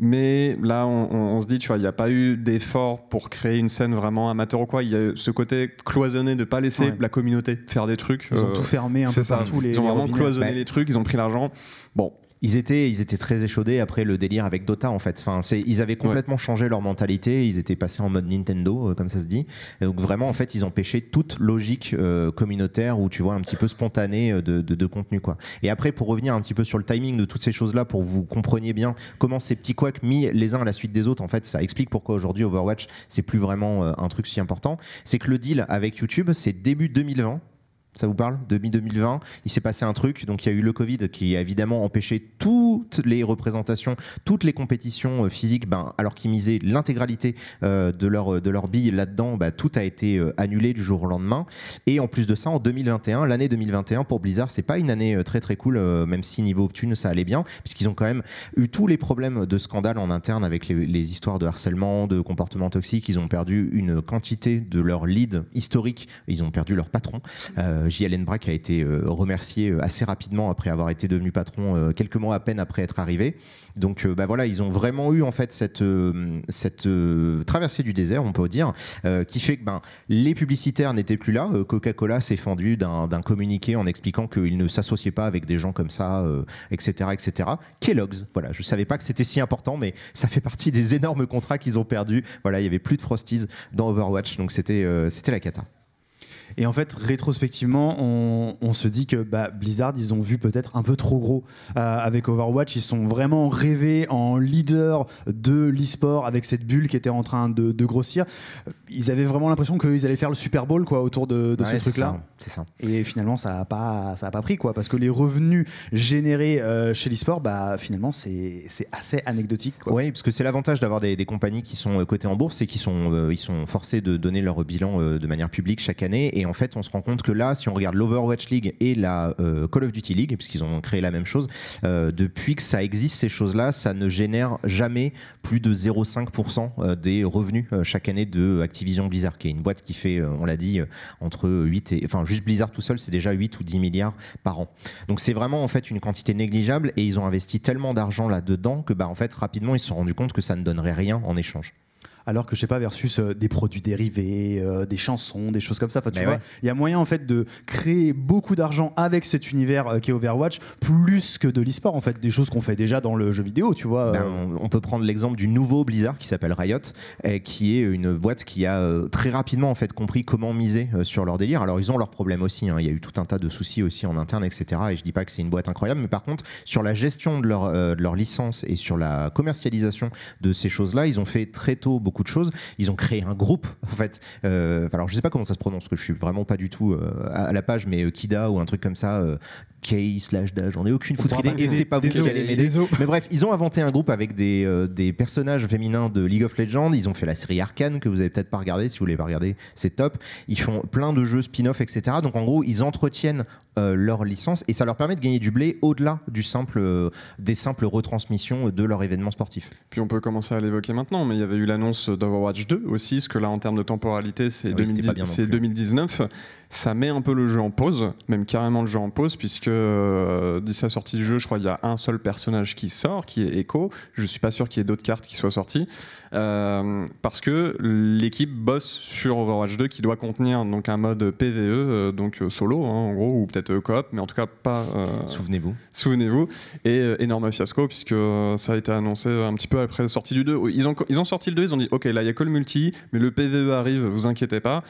Mais là, on, se dit, tu vois, il n'y a pas eu d'effort pour créer une scène vraiment amateur ou quoi. Il y a ce côté cloisonné de pas laisser la communauté faire des trucs. Ils ont tout fermé un peu partout. Les, ils ont vraiment cloisonné les trucs, ils ont pris l'argent. Bon, ils étaient, ils étaient très échaudés après le délire avec Dota en fait. Enfin, c'est, ils avaient complètement changé leur mentalité, ils étaient passés en mode Nintendo, euh, comme ça se dit. donc vraiment, en fait, ils ont pêché toute logique euh, communautaire ou tu vois un petit peu spontanée euh, de, de, de, contenu quoi. Et après, pour revenir un petit peu sur le timing de toutes ces choses là, pour vous compreniez bien comment ces petits quacks mis les uns à la suite des autres, en fait, ça explique pourquoi aujourd'hui Overwatch c'est plus vraiment un truc si important. C'est que le deal avec YouTube, c'est début 2020 ça vous parle Demi-2020, il s'est passé un truc. Donc il y a eu le Covid qui a évidemment empêché toutes les représentations, toutes les compétitions euh, physiques, ben, alors qu'ils misaient l'intégralité euh, de, leur, de leur bille là-dedans, ben, tout a été euh, annulé du jour au lendemain. Et en plus de ça, en 2021, l'année 2021 pour Blizzard, c'est pas une année très très cool, même si niveau obtune, ça allait bien, puisqu'ils ont quand même eu tous les problèmes de scandale en interne avec les, histoires de harcèlement, de comportements toxiques. Ils ont perdu une quantité de leur lead historique. ils ont perdu leur patron. Euh, J. Allen Brack a été euh, remercié euh, assez rapidement après avoir été devenu patron, quelques mois à peine après être arrivé. Donc bah voilà, ils ont vraiment eu en fait cette, traversée du désert, on peut dire, qui fait que ben, les publicitaires n'étaient plus là. Coca-Cola s'est fendu d'un communiqué en expliquant qu'ils ne s'associaient pas avec des gens comme ça, etc., etc. Kellogg's, voilà, je savais pas que c'était si important, mais ça fait partie des énormes contrats qu'ils ont perdus. Voilà, il y avait plus de Frosties dans Overwatch, donc c'était c'était la cata. Et en fait, rétrospectivement, on, se dit que bah, Blizzard, ils ont vu peut-être un peu trop gros euh, avec Overwatch. Ils sont vraiment rêvés en leader de l'e-sport avec cette bulle qui était en train de grossir ils avaient vraiment l'impression qu'ils allaient faire le Super Bowl quoi, autour de, ce truc-là. C'est ça. Et finalement, ça n'a pas, ça a pas pris, quoi, parce que les revenus générés euh, chez l'eSport bah, finalement, c'est assez anecdotique. Oui, parce que c'est l'avantage d'avoir des, compagnies qui sont euh, cotées en bourse et qui sont, euh, ils sont forcés de donner leur bilan de manière publique chaque année. Et en fait, on se rend compte que là, si on regarde l'Overwatch League et la Call of Duty League, puisqu'ils ont créé la même chose, depuis que ça existe, ces choses-là, ça ne génère jamais plus de 0,5% des revenus chaque année de activité Vision Blizzard, qui est une boîte qui fait, euh, on l'a dit, euh, entre 8 et. Enfin, juste Blizzard tout seul, c'est déjà 8 ou 10 milliards par an. Donc c'est vraiment en fait une quantité négligeable et ils ont investi tellement d'argent là-dedans que bah, en fait, rapidement, ils se sont rendus compte que ça ne donnerait rien en échange alors que je sais pas versus euh, des produits dérivés, euh, des chansons, des choses comme ça. tu vois, il y a moyen en fait de créer beaucoup d'argent avec cet univers euh, qui est Overwatch, plus que de l'e-sport en fait, des choses qu'on fait déjà dans le jeu vidéo, tu vois. Ben, on, peut prendre l'exemple du nouveau Blizzard qui s'appelle Riot, et qui est une boîte qui a très rapidement en fait compris comment miser sur leur délire. Alors ils ont leurs problèmes aussi, hein. il y a eu tout un tas de soucis aussi en interne, etc. Et je dis pas que c'est une boîte incroyable, mais par contre sur la gestion de leur, de leur licence et sur la commercialisation de ces choses-là, ils ont fait très tôt beaucoup de choses. Ils ont créé un groupe, en fait. Euh, alors, je sais pas comment ça se prononce, que je suis vraiment pas du tout euh, à la page, mais euh, Kida ou un truc comme ça, UK slash j'en ai aucune foutre idée, et c'est pas vous qui allez m'aider. Mais bref, ils ont inventé un groupe avec des, euh, des personnages féminins de League of Legends, ils ont fait la série Arcane que vous avez peut-être pas regardé, si vous voulez pas regarder, c'est top. Ils font plein de jeux spin-off, etc. Donc en gros, ils entretiennent euh, leur licence et ça leur permet de gagner du blé au-delà du simple, euh, des simples retransmissions de leur événement sportif. Puis on peut commencer à l'évoquer maintenant, mais il y avait eu l'annonce d'Overwatch 2 aussi, ce que là en termes de temporalité, c'est 2019. Ah ça met un peu le jeu en pause, même carrément le jeu en pause, puisque euh, dès sa sortie du jeu, je crois qu'il y a un seul personnage qui sort, qui est Echo. Je suis pas sûr qu'il y ait d'autres cartes qui soient sorties, euh, parce que l'équipe bosse sur Overwatch 2 qui doit contenir donc un mode PVE, euh, donc euh, solo hein, en gros, ou peut-être coop, mais en tout cas pas. souvenez-vous. Souvenez-vous. Et énorme fiasco, puisque ça a été annoncé un petit peu après la sortie du 2. Ils ont, ils ont sorti le 2, ils ont dit ok, là il n'y a que le multi, mais le PVE arrive, vous inquiétez pas.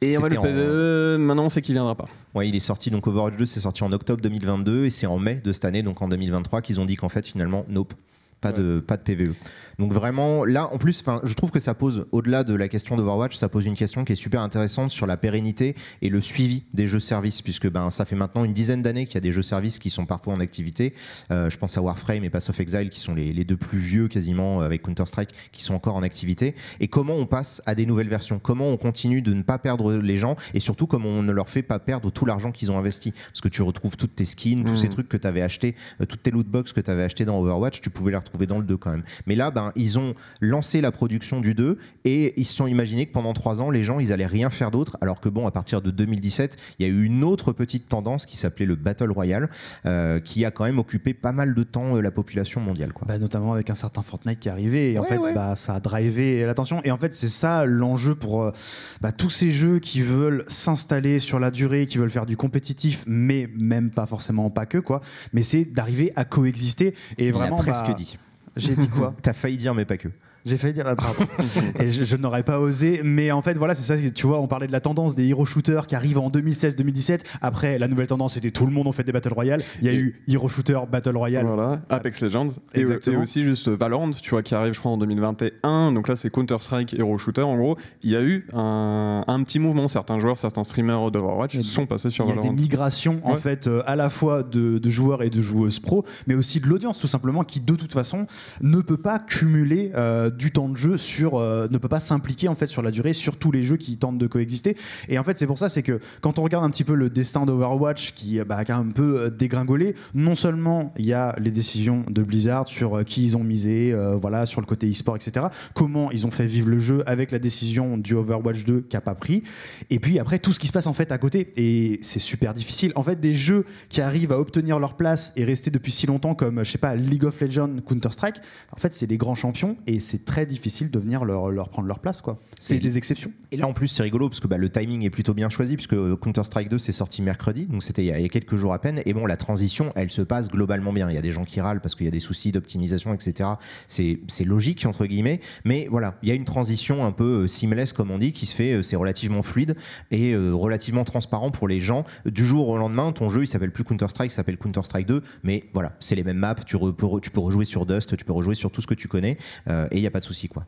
Et le PVE, euh, maintenant c'est sait qu'il viendra pas. Oui, il est sorti, donc Overwatch 2, c'est sorti en octobre 2022 et c'est en mai de cette année, donc en 2023, qu'ils ont dit qu'en fait, finalement, nope pas, de, pas de PVE. Donc vraiment, là, en plus, je trouve que ça pose, au-delà de la question d'Overwatch, ça pose une question qui est super intéressante sur la pérennité et le suivi des jeux-services, puisque ben, ça fait maintenant une dizaine d'années qu'il y a des jeux-services qui sont parfois en activité. Euh, je pense à Warframe et Pass of Exile, qui sont les, deux plus vieux quasiment euh, avec Counter-Strike, qui sont encore en activité. Et comment on passe à des nouvelles versions Comment on continue de ne pas perdre les gens et surtout comment on ne leur fait pas perdre tout l'argent qu'ils ont investi Parce que tu retrouves toutes tes skins, tous ces hmm. trucs que tu avais achetés, euh, toutes tes loot box que tu avais achetés dans Overwatch, tu pouvais les trouvé dans le 2 quand même. Mais là, ben, ils ont lancé la production du 2 et ils se sont imaginés que pendant 3 ans, les gens, ils allaient rien faire d'autre. Alors que bon, à partir de 2017, il y a eu une autre petite tendance qui s'appelait le Battle Royale, euh, qui a quand même occupé pas mal de temps euh, la population mondiale. Quoi. Bah, notamment avec un certain Fortnite qui est arrivé. Et en fait, Bah, ça a drivé l'attention. Et en fait, c'est ça l'enjeu pour euh, bah, tous ces jeux qui veulent s'installer sur la durée, qui veulent faire du compétitif, mais même pas forcément pas que, quoi. Mais c'est d'arriver à coexister. Et vraiment. presque bah, dit. J'ai dit quoi T'as failli dire, mais pas que. J'ai failli dire, ah, pardon. et je, n'aurais pas osé. Mais en fait, voilà, c'est ça. Tu vois, on parlait de la tendance des hero shooters qui arrivent en 2016-2017. Après, la nouvelle tendance, c'était tout le monde en fait des Battle Royale. Il y a eu hero shooter, Battle Royale. Voilà, Apex euh, Legends. Et, aussi juste Valorant, tu vois, qui arrive, je crois, en 2021. Donc là, c'est Counter-Strike, hero shooter. En gros, il y a eu un, petit mouvement. Certains joueurs, certains streamers d'Overwatch sont passés sur Valorant. Il y a des migrations, en fait, euh, à la fois de, joueurs et de joueuses pro, mais aussi de l'audience, tout simplement, qui, de toute façon, ne peut pas cumuler. Euh, du temps de jeu sur euh, ne peut pas s'impliquer en fait sur la durée sur tous les jeux qui tentent de coexister. Et en fait, c'est pour ça, c'est que quand on regarde un petit peu le destin d'Overwatch qui, euh, bah, qui a un peu euh, dégringolé, non seulement il y a les décisions de Blizzard sur qui ils ont misé, voilà, sur le côté e-sport, etc. Comment ils ont fait vivre le jeu avec la décision du Overwatch 2 qui n'a pas pris. Et puis après, tout ce qui se passe en fait à côté. Et c'est super difficile. En fait, des jeux qui arrivent à obtenir leur place et rester depuis si longtemps comme, je sais pas, League of Legends, Counter-Strike, en fait, c'est des grands champions et c'est très difficile de venir leur, prendre leur place. quoi. C'est des exceptions. Et là, en plus, c'est rigolo parce que bah, le timing est plutôt bien choisi puisque euh, Counter-Strike 2 s'est sorti mercredi, donc c'était il, y a quelques jours à peine. Et bon, la transition, elle se passe globalement bien. Il y a des gens qui râlent parce qu'il y a des soucis d'optimisation, etc. C'est logique, entre guillemets. Mais voilà, il y a une transition un peu euh, seamless, comme on dit, qui se fait. Euh, c'est relativement fluide et relativement transparent pour les gens. Du jour au lendemain, ton jeu, il s'appelle plus Counter-Strike, il s'appelle Counter-Strike 2. Mais voilà, c'est les mêmes maps. Tu, tu, peux rejouer sur Dust, tu peux rejouer sur tout ce que tu connais. et il y a pas de souci, quoi.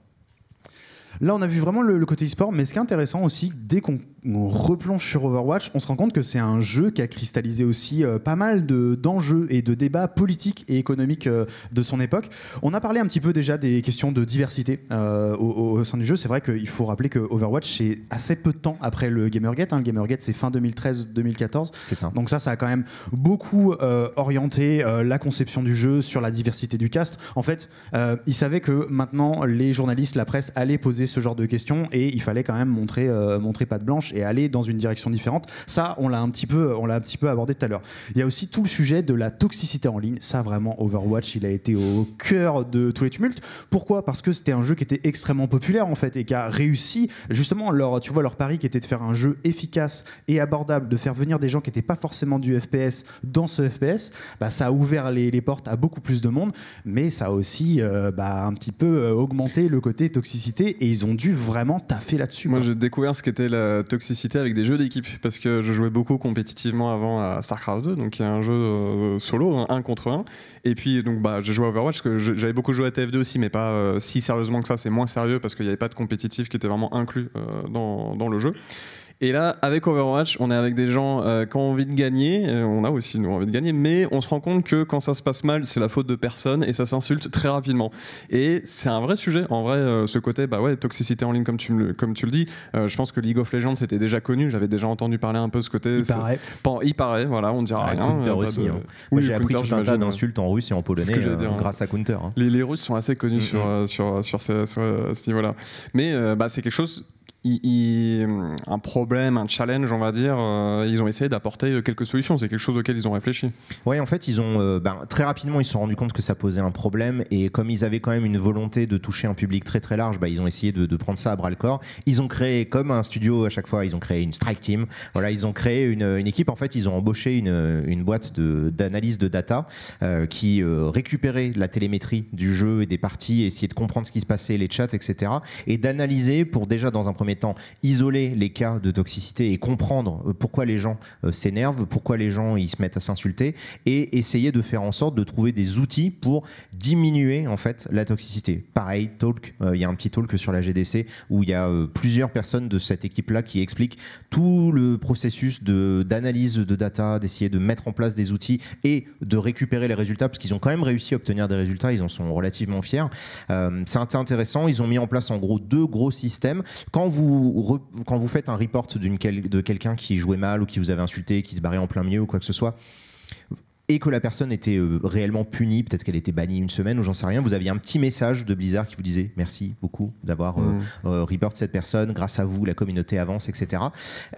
Là, on a vu vraiment le, côté e-sport, mais ce qui est intéressant aussi, dès qu'on replonge sur Overwatch, on se rend compte que c'est un jeu qui a cristallisé aussi euh, pas mal d'enjeux et de débats politiques et économiques euh, de son époque. On a parlé un petit peu déjà des questions de diversité euh, au, sein du jeu. C'est vrai qu'il faut rappeler que Overwatch, c'est assez peu de temps après le Gamergate. Hein. Le Gamergate, c'est fin 2013-2014. C'est ça. Donc ça, ça a quand même beaucoup orienté la conception du jeu sur la diversité du cast. En fait, ils savaient que maintenant, les journalistes, la presse allaient poser ce genre de questions et il fallait quand même montrer, euh, montrer pas patte blanche et aller dans une direction différente. Ça, on l'a un petit peu, on l'a un petit peu abordé tout à l'heure. Il y a aussi tout le sujet de la toxicité en ligne. Ça, vraiment, Overwatch, il a été au cœur de tous les tumultes. Pourquoi Parce que c'était un jeu qui était extrêmement populaire en fait et qui a réussi justement leur, tu vois, leur pari qui était de faire un jeu efficace et abordable, de faire venir des gens qui n'étaient pas forcément du FPS dans ce FPS. Bah, ça a ouvert les, portes à beaucoup plus de monde, mais ça a aussi euh, bah, un petit peu euh, augmenté le côté toxicité et ils ils ont dû vraiment taffer là-dessus. Moi, j'ai découvert ce qu'était la toxicité avec des jeux d'équipe, parce que je jouais beaucoup compétitivement avant à StarCraft 2, donc il y a un jeu euh, solo, hein, un contre un. Et puis, donc, bah, j'ai joué à Overwatch, parce que j'avais beaucoup joué à TF2 aussi, mais pas euh, si sérieusement que ça. C'est moins sérieux, parce qu'il n'y avait pas de compétitif qui était vraiment inclus euh, dans, dans le jeu. Et là, avec Overwatch, on est avec des gens euh, qui ont envie de gagner. On a aussi, nous, envie de gagner. Mais on se rend compte que quand ça se passe mal, c'est la faute de personne et ça s'insulte très rapidement. Et c'est un vrai sujet. En vrai, euh, ce côté, bah ouais, toxicité en ligne, comme tu, comme tu le dis. Euh, je pense que League of Legends c'était déjà connu. J'avais déjà entendu parler un peu ce côté. Il paraît. il paraît, voilà, on dira ah, rien. Counter aussi. Hein. j'ai appris tout tas hein. d'insultes en russe et en polonais hein. grâce à Counter. Les, Russes sont assez connus mm, mm, mm. sur, sur, sur, ce, niveau-là. Mais bah, c'est quelque chose un problème, un challenge, on va dire, euh, ils ont essayé d'apporter quelques solutions. C'est quelque chose auquel ils ont réfléchi. Oui, en fait, ils ont euh, ben, très rapidement, ils se sont rendus compte que ça posait un problème. Et comme ils avaient quand même une volonté de toucher un public très très large, ben, ils ont essayé de, prendre ça à bras le corps. Ils ont créé, comme un studio à chaque fois, ils ont créé une strike team. Voilà, ils ont créé une, équipe. En fait, ils ont embauché une, boîte d'analyse de, data euh, qui récupérait la télémétrie du jeu et des parties, essayer de comprendre ce qui se passait, les chats, etc. Et d'analyser pour déjà dans un premier temps, isoler les cas de toxicité et comprendre euh, pourquoi les gens euh, s'énervent, pourquoi les gens ils se mettent à s'insulter et essayer de faire en sorte de trouver des outils pour diminuer en fait la toxicité. Pareil, talk, euh, il y a un petit talk sur la GDC où il y a plusieurs personnes de cette équipe-là qui expliquent tout le processus d'analyse de, data, d'essayer de mettre en place des outils et de récupérer les résultats parce qu'ils ont quand même réussi à obtenir des résultats, ils en sont relativement fiers. C'est intéressant, ils ont mis en place en gros deux gros systèmes quand vous, faites un report de quelqu'un qui jouait mal ou qui vous avait insulté, qui se barrait en plein milieu ou quoi que ce soit, et que la personne était euh, réellement punie, peut-être qu'elle était bannie une semaine ou j'en sais rien, vous aviez un petit message de Blizzard qui vous disait merci beaucoup d'avoir euh, mm. euh, reporté cette personne, grâce à vous la communauté avance, etc.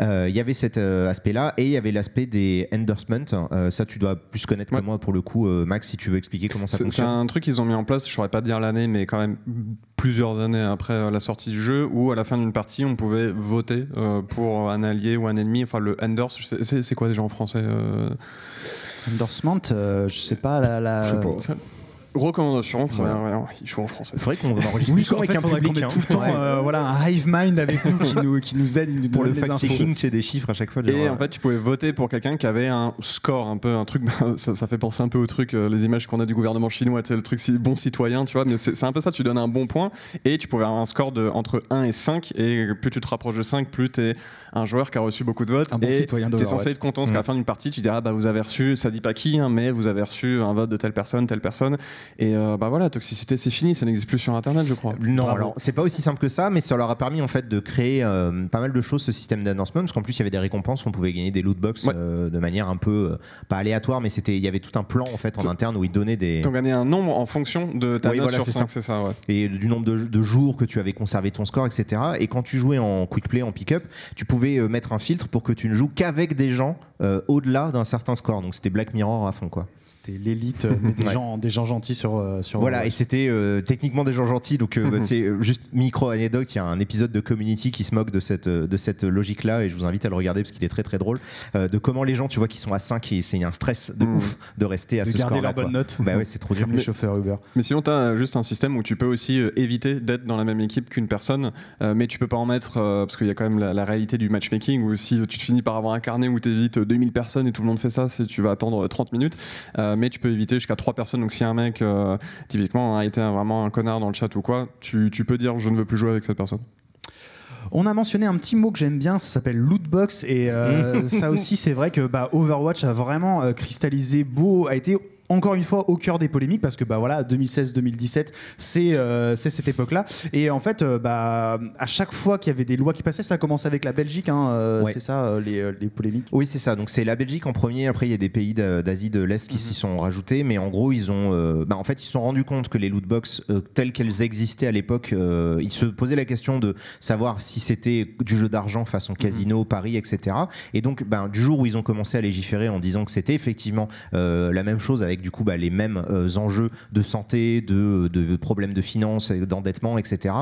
Il y avait cet aspect-là et il y avait l'aspect des endorsements. ça, tu dois plus connaître que moi pour le coup, Max, si tu veux expliquer comment ça fonctionne. C'est un truc qu'ils ont mis en place, je ne saurais pas dire l'année, mais quand même plusieurs années après la sortie du jeu, où à la fin d'une partie, on pouvait voter pour un allié ou un ennemi. Enfin, le endorse, c'est quoi déjà en français Endorsement, euh, je sais pas, la, la... Hein. Recommandation, très il joue en français. C'est vrai qu'on enregistre oui, avec un public. Hein. tout le temps euh, voilà, un hive mind avec nous qui nous, aide. pour le fact-checking, c'est des chiffres à chaque fois. et en fait, tu pouvais voter pour quelqu'un qui avait un score, un peu un truc, bah, ça, fait penser un peu au truc, euh, les images qu'on a du gouvernement chinois, le truc bon citoyen, tu vois, mais c'est un peu ça, tu donnes un bon point et tu pouvais avoir un score de entre 1 et 5 et plus tu te rapproches de 5, plus tu es un joueur qui a reçu beaucoup de votes. Un bon citoyen de Tu censé être content parce qu'à la mm. fin d'une partie, tu dis, ah bah vous avez reçu, ça dit pas qui, hein, mais vous avez reçu un vote de telle personne, telle personne. Et euh, bah voilà, toxicité, c'est fini, ça n'existe plus sur Internet, je crois. Non, alors c'est pas aussi simple que ça, mais ça leur a permis en fait de créer euh, pas mal de choses, ce système d'annoncement, parce qu'en plus il y avait des récompenses, on pouvait gagner des loot box euh, de manière un peu pas aléatoire, mais c'était il y avait tout un plan en fait en interne où ils donnaient des. T'en gagnais un nombre en fonction de ta oui, voilà, sur 5, c'est ça. ouais. Et du nombre de, jours que tu avais conservé ton score, etc. Et quand tu jouais en quick play, en pick up, tu pouvais mettre un filtre pour que tu ne joues qu'avec des gens au-delà d'un certain score. Donc c'était Black Mirror à fond quoi. C'était l'élite, mais des gens, des gens gentils sur. Euh, sur voilà, et c'était euh, techniquement des gens gentils. Donc, euh, c'est juste micro anecdote. Il y a un épisode de Community qui se moque de cette, de cette logique-là, et je vous invite à le regarder parce qu'il est très très drôle. de comment les gens, tu vois, qui sont à 5 et c'est un stress de mm. ouf de rester à de garder la bonne note. Bah ouais, c'est trop dur. les chauffeurs Uber. Mais sinon, tu as juste un système où tu peux aussi éviter d'être dans la même équipe qu'une personne, mais tu peux pas en mettre parce qu'il y a quand même la, réalité du matchmaking où si tu finis par avoir un carnet où tu évites 2000 personnes et tout le monde fait ça, si tu vas attendre 30 minutes, mais tu peux éviter jusqu'à 3 personnes. Donc si un mec typiquement typiquement, a été vraiment un connard dans le chat ou quoi, tu, peux dire je ne veux plus jouer avec cette personne. On a mentionné un petit mot que j'aime bien, ça s'appelle lootbox et euh, ça aussi c'est vrai que bah, Overwatch a vraiment euh, cristallisé beau, a été encore une fois au cœur des polémiques parce que bah voilà 2016-2017 c'est euh, c'est cette époque là et en fait euh, bah à chaque fois qu'il y avait des lois qui passaient ça commençait avec la Belgique hein, euh, c'est ça les, les, polémiques oui c'est ça donc c'est la Belgique en premier après il y a des pays d'Asie de l'Est qui mhm. s'y sont rajoutés mais en gros ils ont bah, en fait ils se sont rendus compte que les loot box telles qu'elles existaient à l'époque ils se posaient la question de savoir si c'était du jeu d'argent façon mhm. casino Paris etc et donc ben du jour où ils ont commencé à légiférer en disant que c'était effectivement la même chose avec du coup bah, les mêmes euh, enjeux de santé, de problèmes de finances, d'endettement, etc.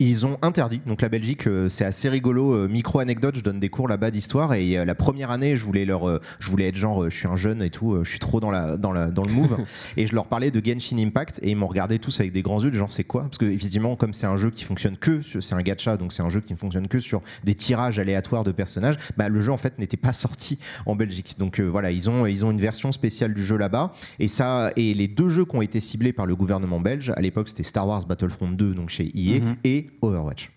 Ils ont interdit. Donc la Belgique, euh, c'est assez rigolo. Euh, micro anecdote, je donne des cours là-bas d'histoire et euh, la première année, je voulais leur, je voulais être genre, je suis un jeune et tout, je suis trop dans la, dans la, dans le move. et je leur parlais de Genshin Impact et ils m'ont regardé tous avec des grands yeux, genre c'est quoi Parce que effectivement, comme c'est un jeu qui fonctionne que, c'est un gacha, donc c'est un jeu qui ne fonctionne que sur des tirages aléatoires de personnages. Bah le jeu en fait n'était pas sorti en Belgique. Donc voilà, ils ont, ils ont une version spéciale du jeu là-bas et ça et les deux jeux qui ont été ciblés par le gouvernement belge à l'époque, c'était Star Wars Battlefront 2 donc chez EA mhm. et Overwatch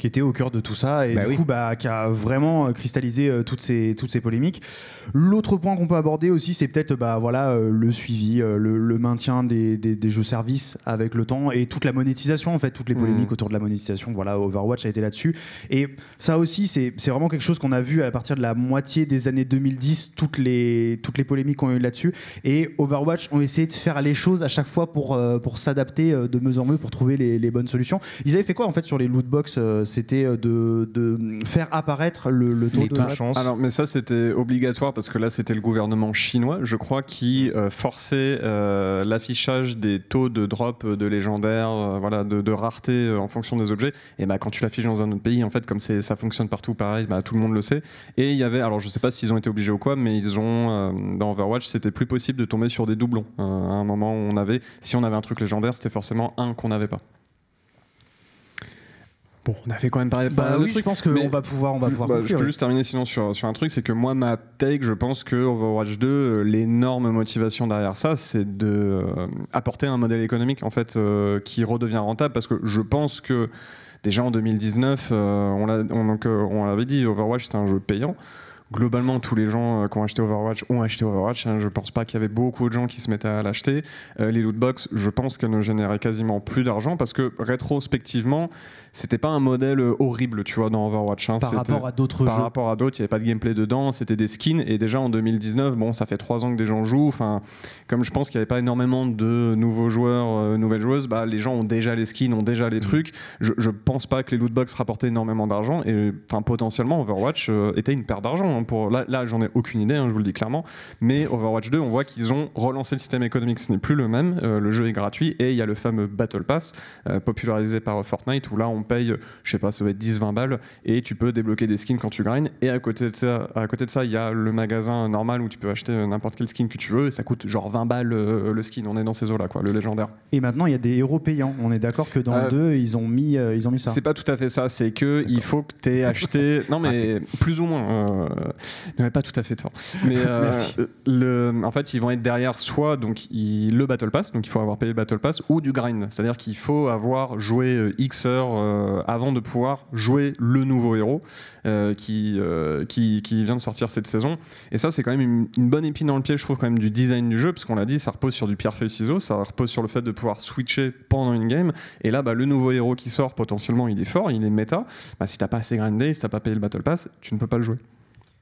qui était au cœur de tout ça et bah du coup bah, qui a vraiment euh, cristallisé euh, toutes ces, toutes ces polémiques. L'autre point qu'on peut aborder aussi, c'est peut-être bah, voilà, euh, le suivi, le, maintien des, des, jeux-services avec le temps et toute la monétisation, en fait, toutes les hmm. polémiques autour de la monétisation. Voilà, Overwatch a été là-dessus. Et ça aussi, c'est vraiment quelque chose qu'on a vu à partir de la moitié des années 2010, toutes les, toutes les polémiques qu'on a eu là-dessus. Et Overwatch ont essayé de faire les choses à chaque fois pour, pour s'adapter de mieux en mieux, pour trouver les, les, bonnes solutions. Ils avaient fait quoi, en fait, sur les loot box c'était euh, de, faire apparaître le, taux, de, chance. Alors, mais ça, c'était obligatoire parce que là, c'était le gouvernement chinois, je crois, qui euh, forçait euh, l'affichage des taux de drop de légendaire, voilà, de, rareté en fonction des objets. Et bah, quand tu l'affiches dans un autre pays, en fait, comme ça fonctionne partout pareil, bah, tout le monde le sait. Et il y avait, alors je sais pas s'ils ont été obligés ou quoi, mais ils ont, dans Overwatch, c'était plus possible de tomber sur des doublons. Hein, à un moment, où on avait, si on avait un truc légendaire, c'était forcément un qu'on n'avait pas on a fait quand même pas. Bah je pense qu'on va pouvoir, on va pouvoir. Bah, je peux juste terminer sinon sur, sur un truc, c'est que moi ma take, je pense que Overwatch 2, euh, l'énorme motivation derrière ça, c'est de euh, apporter un modèle économique en fait euh, qui redevient rentable, parce que je pense que déjà en 2019, on l'avait dit, Overwatch c'était un jeu payant globalement tous les gens qui ont acheté Overwatch ont acheté Overwatch hein. je pense pas qu'il y avait beaucoup de gens qui se mettaient à l'acheter Les les lootbox je pense qu'elles ne généraient quasiment plus d'argent parce que rétrospectivement c'était pas un modèle euh, horrible, tu vois, dans Overwatch. Hein. Par rapport à d'autres jeux. Par rapport à d'autres, il n'y avait pas de gameplay dedans, c'était des skins. Et déjà en 2019, bon, ça fait trois ans que des gens jouent. Enfin, comme je pense qu'il n'y avait pas énormément de nouveaux joueurs, euh, nouvelles joueuses, bah, les gens ont déjà les skins, ont déjà les mm. trucs. Je, je pense pas que les lootbox rapportaient énormément d'argent. Et enfin, potentiellement, Overwatch euh, était une perte d'argent. Hein, pour... Là, j'en ai aucune idée, hein, je vous le dis clairement. Mais Overwatch 2, on voit qu'ils ont relancé le système économique. Ce n'est plus le même. le jeu est gratuit et il y a le fameux Battle Pass popularisé par Fortnite où là, on paye, je sais pas, ça va être 10-20 balles, et tu peux débloquer des skins quand tu grindes. Et à côté de ça, à côté de ça, il y a le magasin normal où tu peux acheter euh, n'importe quel skin que tu veux, et ça coûte genre 20 balles euh, le, skin. On est dans ces eaux-là, quoi, le légendaire. Et maintenant, il y a des héros payants. On est d'accord que dans euh, deux le 2, ils ont mis, ils ont mis ça. C'est pas tout à fait ça. C'est que il faut que tu aies acheté. Non, mais plus ou moins. mais pas tout à fait tort Mais le, en fait, ils vont être derrière soit donc le Battle Pass, donc il faut avoir payé le Battle Pass, ou du grind. C'est-à-dire qu'il faut avoir joué X heures euh, avant de pouvoir jouer le nouveau héros euh, euh, qui, qui, vient de sortir cette saison. Et ça, c'est quand même une, bonne épine dans le pied, je trouve, quand même, du design du jeu, parce qu'on l'a dit, ça repose sur du pierre feuille ciseau, ça repose sur le fait de pouvoir switcher pendant une game. Et là, bah, le nouveau héros qui sort, potentiellement, il est fort, il est méta. Bah, si t'as pas assez grindé, si t'as pas payé le Battle Pass, tu ne peux pas le jouer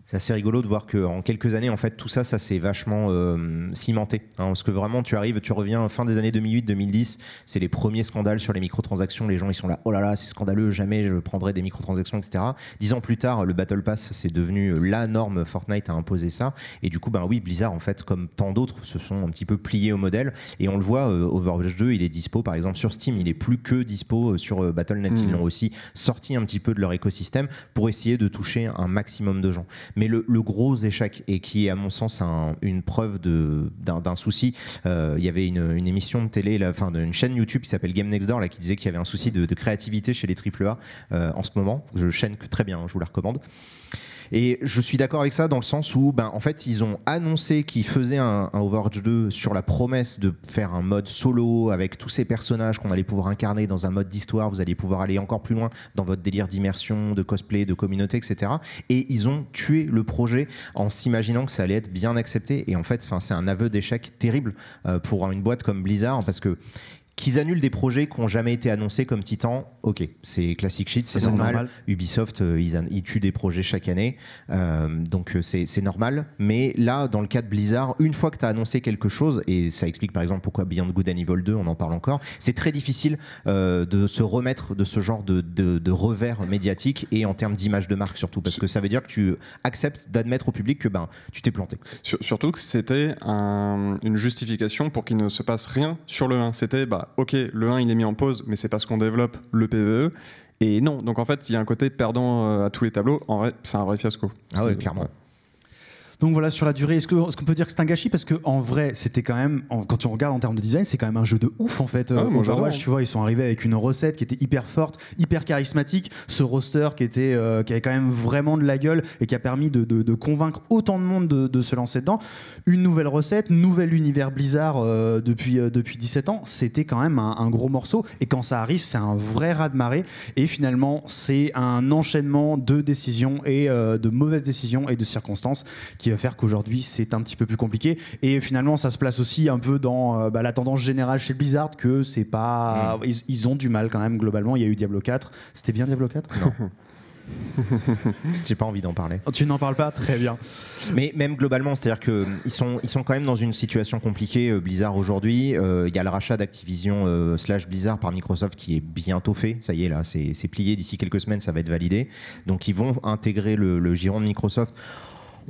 c'est assez rigolo de voir que en quelques années en fait tout ça ça s'est vachement euh, cimenté hein, parce que vraiment tu arrives tu reviens fin des années 2008 2010 c'est les premiers scandales sur les microtransactions les gens ils sont là oh là là c'est scandaleux jamais je prendrai des microtransactions etc dix ans plus tard le battle pass c'est devenu euh, la norme Fortnite a imposé ça et du coup ben oui Blizzard en fait comme tant d'autres se sont un petit peu pliés au modèle et on le voit euh, Overwatch 2 il est dispo par exemple sur Steam il est plus que dispo sur Battle.net ils mmh. l'ont aussi sorti un petit peu de leur écosystème pour essayer de toucher un maximum de gens mais le, gros échec, et qui est à mon sens une preuve d'un souci, euh, il y avait une, émission de télé, enfin une chaîne YouTube qui s'appelle Game Next Door, là, qui disait qu'il y avait un souci de, créativité chez les AAA euh, en ce moment. Je chaîne que très bien, hein, je vous la recommande. Et je suis d'accord avec ça dans le sens où, ben, en fait, ils ont annoncé qu'ils faisaient un, Overwatch 2 sur la promesse de faire un mode solo avec tous ces personnages qu'on allait pouvoir incarner dans un mode d'histoire. Vous allez pouvoir aller encore plus loin dans votre délire d'immersion, de cosplay, de communauté, etc. Et ils ont tué le projet en s'imaginant que ça allait être bien accepté. Et en fait, c'est un aveu d'échec terrible euh, pour une boîte comme Blizzard parce que Qu'ils annulent des projets qui n'ont jamais été annoncés comme Titan, ok, c'est classique shit, c'est normal. Ubisoft, euh, ils, tuent des projets chaque année, euh, donc euh, c'est normal. Mais là, dans le cas de Blizzard, une fois que tu as annoncé quelque chose, et ça explique par exemple pourquoi Beyond Good and Evil 2, on en parle encore, c'est très difficile de se remettre de ce genre de, revers médiatique et en termes d'image de marque surtout, parce que ça veut dire que tu acceptes d'admettre au public que ben, tu t'es planté. Surtout que c'était une justification pour qu'il ne se passe rien sur le 1. C'était bah, ok, le 1 il est mis en pause, mais c'est parce qu'on développe le PVE. Et non, donc en fait, il y a un côté perdant euh, à tous les tableaux. En vrai, c'est un vrai fiasco. Ah oui, clairement. Euh, donc voilà, sur la durée, est-ce qu'on peut dire que c'est un gâchis Parce qu'en vrai, c'était quand même, quand tu regardes en termes de design, c'est quand même un jeu de ouf en fait. Ah, euh, tu vois, ils sont arrivés avec une recette qui était hyper forte, hyper charismatique, ce roster qui, était, euh, qui avait quand même vraiment de la gueule et qui a permis de, convaincre autant de monde de, se lancer dedans. Une nouvelle recette, nouvel univers Blizzard euh, depuis, depuis 17 ans, c'était quand même un, un, gros morceau. Et quand ça arrive, c'est un vrai raz de marée. Et finalement, c'est un enchaînement de décisions et de mauvaises décisions et de circonstances qui va faire qu'aujourd'hui c'est un petit peu plus compliqué. Et finalement, ça se place aussi un peu dans euh, bah, la tendance générale chez Blizzard que c'est pas. Hmm. Ils, ont du mal quand même globalement. Il y a eu Diablo 4. C'était bien Diablo 4 Non. J'ai pas envie d'en parler. Oh, tu n'en parles pas Très bien. Mais même globalement, c'est-à-dire qu'ils euh, sont, ils sont quand même dans une situation compliquée, euh, Blizzard aujourd'hui. Il y a le rachat d'Activision slash Blizzard par Microsoft qui est bientôt fait. Ça y est, là, c'est plié. D'ici quelques semaines, ça va être validé. Donc ils vont intégrer le, le giron de Microsoft.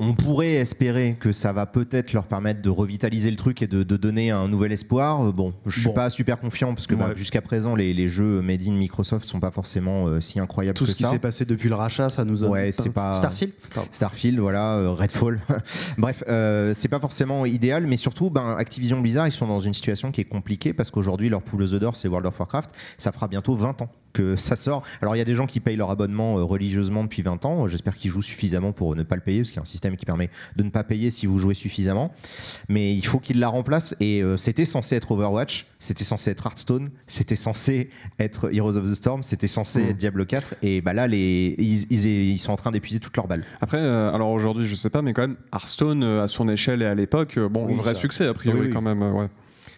On pourrait espérer que ça va peut-être leur permettre de revitaliser le truc et de, donner un nouvel espoir. Euh, bon, je suis pas super confiant parce que bah, jusqu'à présent, les, jeux made in Microsoft sont pas forcément euh, si incroyables Tout que ce qui s'est passé depuis le rachat, ça nous a. c'est pas. Starfield Starfield, voilà, euh, Redfall. Bref, euh, c'est pas forcément idéal, mais surtout, ben, Activision Blizzard, ils sont dans une situation qui est compliquée parce qu'aujourd'hui, leur pouleuse d'or, c'est World of Warcraft. Ça fera bientôt 20 ans ça sort. Alors il y a des gens qui payent leur abonnement euh, religieusement depuis 20 ans. J'espère qu'ils jouent suffisamment pour euh, ne pas le payer, parce qu'il y a un système qui permet de ne pas payer si vous jouez suffisamment. Mais il faut qu'ils la remplacent. Et euh, c'était censé être Overwatch, c'était censé être Hearthstone, c'était censé être Heroes of the Storm, c'était censé hmm. être Diablo 4. Et bah là, les, ils, sont en train d'épuiser toutes leurs balles. Après, alors aujourd'hui, je sais pas, mais quand même, Hearthstone à son échelle et à l'époque, bon, vrai succès a priori quand même. Ouais.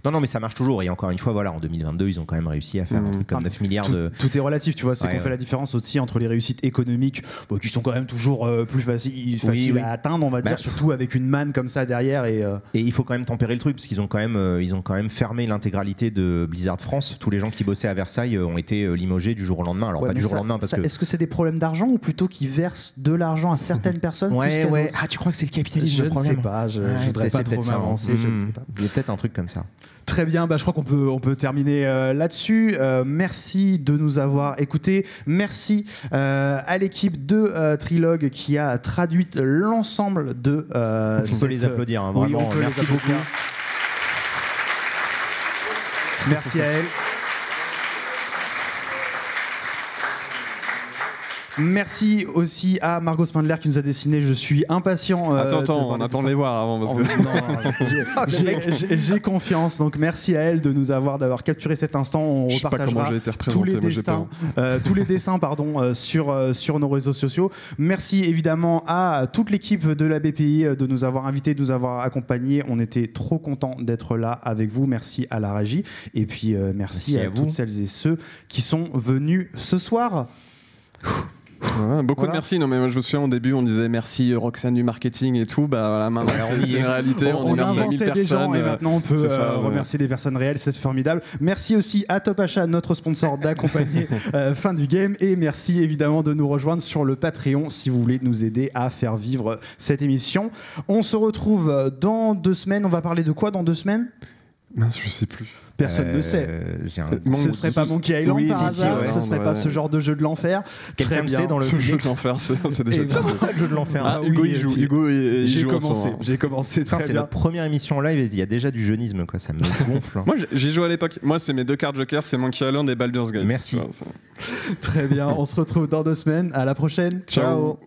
Non, non, mais ça marche toujours. Et encore une fois, voilà, en 2022, ils ont quand même réussi à faire un mmh. truc comme 9 ah, milliards tout, de. Tout est relatif, tu vois. C'est qu'on fait la différence aussi entre les réussites économiques, qui sont quand même toujours euh, plus faciles à atteindre, on va bah, dire, surtout avec une manne comme ça derrière. Euh, et, il faut quand même tempérer le truc, parce qu'ils ont, quand même, euh, ils ont quand même fermé l'intégralité de Blizzard France. Tous les gens qui bossaient à Versailles ont été limogés du jour au lendemain. Alors, pas du jour au lendemain, parce que. Est-ce que c'est des problèmes d'argent ou plutôt qu'ils versent de l'argent à certaines personnes Ouais, ouais. Ah, tu crois que c'est le capitalisme Je ne sais pas, je, voudrais pas trop hein. m'avancer, je ne hmm. sais pas. Il y a peut-être un truc comme ça. Très bien, bah, je crois qu'on peut, on peut terminer euh, là-dessus. Euh, merci de nous avoir écoutés. Merci euh, à l'équipe de Trilogue qui a traduit l'ensemble de. on peut les applaudir, hein, vraiment. merci beaucoup. Merci à elle. Merci aussi à Margot Spindler qui nous a dessiné. Je suis impatient. Euh, attends, attends, on attend de les voir avant parce oh, que. Ah, j'ai confiance. Donc merci à elle de nous avoir d'avoir capturé cet instant. On repartagera tous les dessins, euh, tous les dessins, pardon, euh, sur sur nos réseaux sociaux. Merci évidemment à toute l'équipe de la BPI de nous avoir invités, de nous avoir accompagnés. On était trop contents d'être là avec vous. Merci à la régie et puis merci, à, vous. toutes celles et ceux qui sont venus ce soir beaucoup de merci. Non, mais moi, je me souviens au début, on disait merci Roxane du marketing et tout. Bah voilà, maintenant c'est une réalité. On, on, on merci personnes. gens, et euh, maintenant on peut euh, remercier des personnes réelles, c'est formidable. Merci aussi à Top notre sponsor, d'accompagner euh, Fin du Game. Et merci évidemment de nous rejoindre sur le Patreon si vous voulez nous aider à faire vivre cette émission. On se retrouve dans deux semaines. On va parler de quoi dans deux semaines Mince, je sais plus. Personne ne sait. Euh, euh, ce Ce serait pas Monkey Island par Ce serait pas ce genre de jeu de l'enfer Très bien. dans le jeu de l'enfer, c'est ça, le jeu de l'enfer Hugo, il joue. Hugo, J'ai commencé. J'ai commencé. C'est la première émission live et il y a déjà du jeunisme, quoi. Ça me gonfle. Moi, j'y joue à l'époque. Moi, c'est mes deux cartes jokers, c'est Monkey Island et Baldur's Gate. Merci. Très bien. On se retrouve dans deux semaines. À la prochaine. Ciao.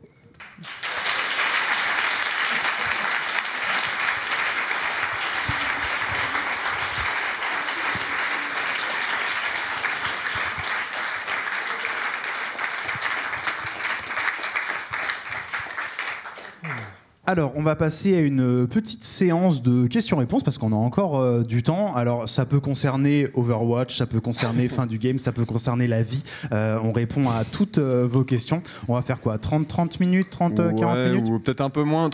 Alors, on va passer à une euh, petite séance de questions-réponses parce qu'on a encore euh, du temps. Alors, ça peut concerner Overwatch, ça peut concerner fin du game, ça peut concerner la vie. Euh, on répond à toutes vos questions. On va faire quoi 30, 30 minutes 30, 40 minutes Ou peut-être un, peu moins, un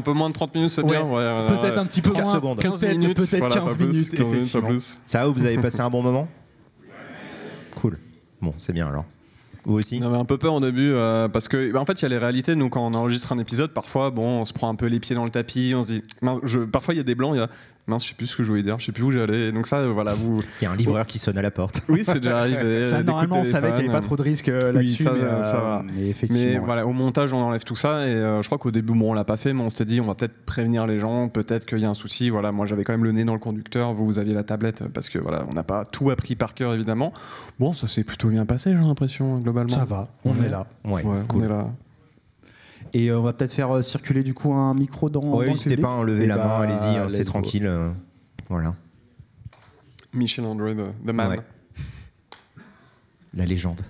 peu moins de 30 minutes, c'est bien. peut-être un petit peu moins. 15 minutes. Peut-être 15 Minutes, ça va, vous avez passé un bon moment Cool. Bon, c'est bien alors. Vous aussi On avait un peu peur au début euh, parce que, bah, en fait, il y a les réalités. Nous, quand on enregistre un épisode, parfois, bon, on se prend un peu les pieds dans le tapis. On se dit, parfois, il y a des blancs. Y non, je sais plus ce que je voulais dire, je sais plus où j'allais. Donc ça, voilà, vous. Il y a un livreur qui sonne à la porte. Oui, c'est déjà arrivé. ça, normalement, on savait qu'il n'y avait pas trop de risques euh, là-dessus. Oui, ça, mais, euh, va. Mais, effectivement, voilà, au montage, on enlève tout ça. Et euh, je crois qu'au début, bon, on l'a pas fait, mais on s'était dit, on va peut-être prévenir les gens, peut-être qu'il y a un souci. Voilà, moi, j'avais quand même le nez dans le conducteur, vous, vous aviez la tablette, parce que voilà, on n'a pas tout appris par cœur, évidemment. Bon, ça s'est plutôt bien passé, j'ai l'impression, globalement. Ça va, on, est, là. on est là. Et euh, on va peut-être faire euh, circuler du coup un micro dans. Oui, n'hésitez pas à enlever eh la ben, main, allez-y, hein, c'est tranquille. Euh, voilà. Michel Android the, man. La légende.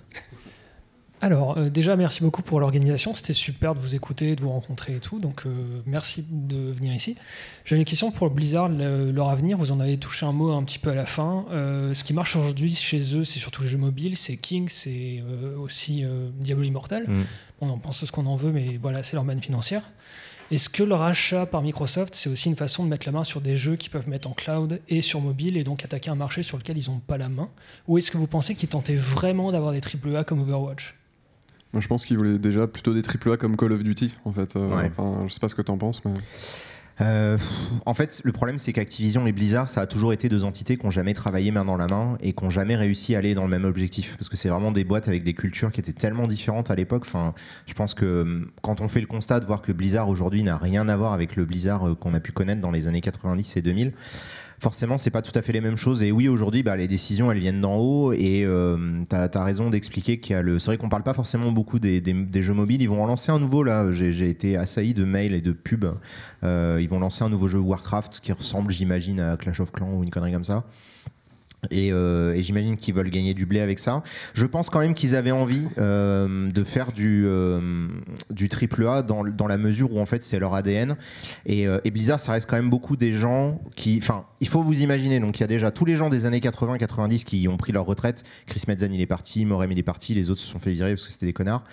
Alors, déjà, merci beaucoup pour l'organisation. C'était super de vous écouter, de vous rencontrer et tout. Donc, merci de venir ici. J'avais une question pour Blizzard, leur avenir. Vous en avez touché un mot un petit peu à la fin. ce qui marche aujourd'hui chez eux, c'est surtout les jeux mobiles, c'est King, c'est aussi Diablo Immortal. Mm on en pense ce qu'on en veut, mais voilà, c'est leur manne financière. Est-ce que leur rachat par Microsoft, c'est aussi une façon de mettre la main sur des jeux qu'ils peuvent mettre en cloud et sur mobile et donc attaquer un marché sur lequel ils n'ont pas la main Ou est-ce que vous pensez qu'ils tentaient vraiment d'avoir des AAA comme Overwatch Moi, je pense qu'ils voulaient déjà plutôt des AAA comme Call of Duty, en fait. Euh, je sais pas ce que tu en penses, mais. Euh, en fait, le problème, c'est qu'Activision et Blizzard, ça a toujours été deux entités qui n'ont jamais travaillé main dans la main et qui n'ont jamais réussi à aller dans le même objectif. Parce que c'est vraiment des boîtes avec des cultures qui étaient tellement différentes à l'époque. Enfin, je pense que hum, quand on fait le constat de voir que Blizzard aujourd'hui n'a rien à voir avec le Blizzard euh, qu'on a pu connaître dans les années 90 et 2000, forcément, c'est pas tout à fait les mêmes choses. Et oui, aujourd'hui, bah, les décisions, elles viennent d'en haut. Et euh, t'as tu as, raison d'expliquer qu'il y a le. C'est vrai qu'on parle pas forcément beaucoup des, jeux mobiles. Ils vont en lancer un nouveau là. J'ai été assailli de mails et de pubs. Euh, ils vont lancer un nouveau jeu Warcraft qui ressemble, j'imagine, à Clash of Clans ou une connerie comme ça. Euh, et, j'imagine qu'ils veulent gagner du blé avec ça. Je pense quand même qu'ils avaient envie euh, de faire du, euh, du triple A dans, la mesure où en fait c'est leur ADN. Et, Blizzard, ça reste quand même beaucoup des gens qui. Enfin, il faut vous imaginer, donc il y a déjà tous les gens des années 80-90 qui ont pris leur retraite. Chris Metzani, il est parti, Morem, il est parti, les autres se sont fait virer parce que c'était des connards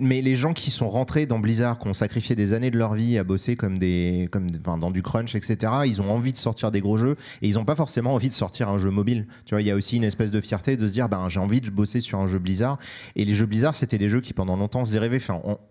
mais les gens qui sont rentrés dans Blizzard, qui ont sacrifié des années de leur vie à bosser comme des, comme enfin, dans du crunch, etc. Ils ont envie de sortir des gros jeux et ils n'ont pas forcément envie de sortir un jeu mobile. Tu vois, il y a aussi une espèce de fierté de se dire, ben j'ai envie de bosser sur un jeu Blizzard. Et les jeux Blizzard, c'était des jeux qui pendant longtemps se rêver.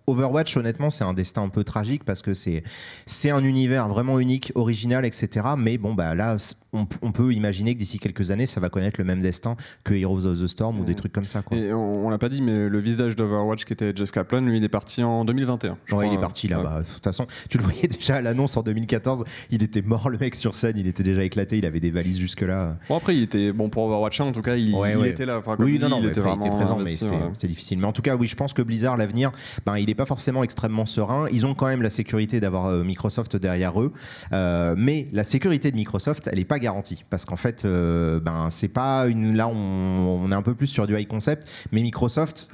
Overwatch, honnêtement, c'est un destin un peu tragique parce que c'est c'est un univers vraiment unique, original, etc. Mais bon, bah là, on, peut imaginer que d'ici quelques années, ça va connaître le même destin que Heroes of the Storm ou des trucs comme ça. Quoi. on, ne l'a pas dit, mais le visage d'Overwatch qui était déjà Jeff Kaplan, lui, il est parti en 2021. Je il est parti là. bas de toute façon, tu le voyais déjà à l'annonce en 2014. Il était mort, le mec sur scène. Il était déjà éclaté. Il avait des valises jusque là. Bon après, il était bon pour Overwatch en tout cas. Il, était là. oui, il, était présent, euh, mais c'était difficile. Mais en tout cas, oui, je pense que Blizzard, l'avenir, ben, il n'est pas forcément extrêmement serein. Ils ont quand même la sécurité d'avoir euh, Microsoft derrière eux, euh, mais la sécurité de Microsoft, elle n'est pas garantie parce qu'en fait, ben c'est pas une. Là, on, on est un peu plus sur du high concept, mais Microsoft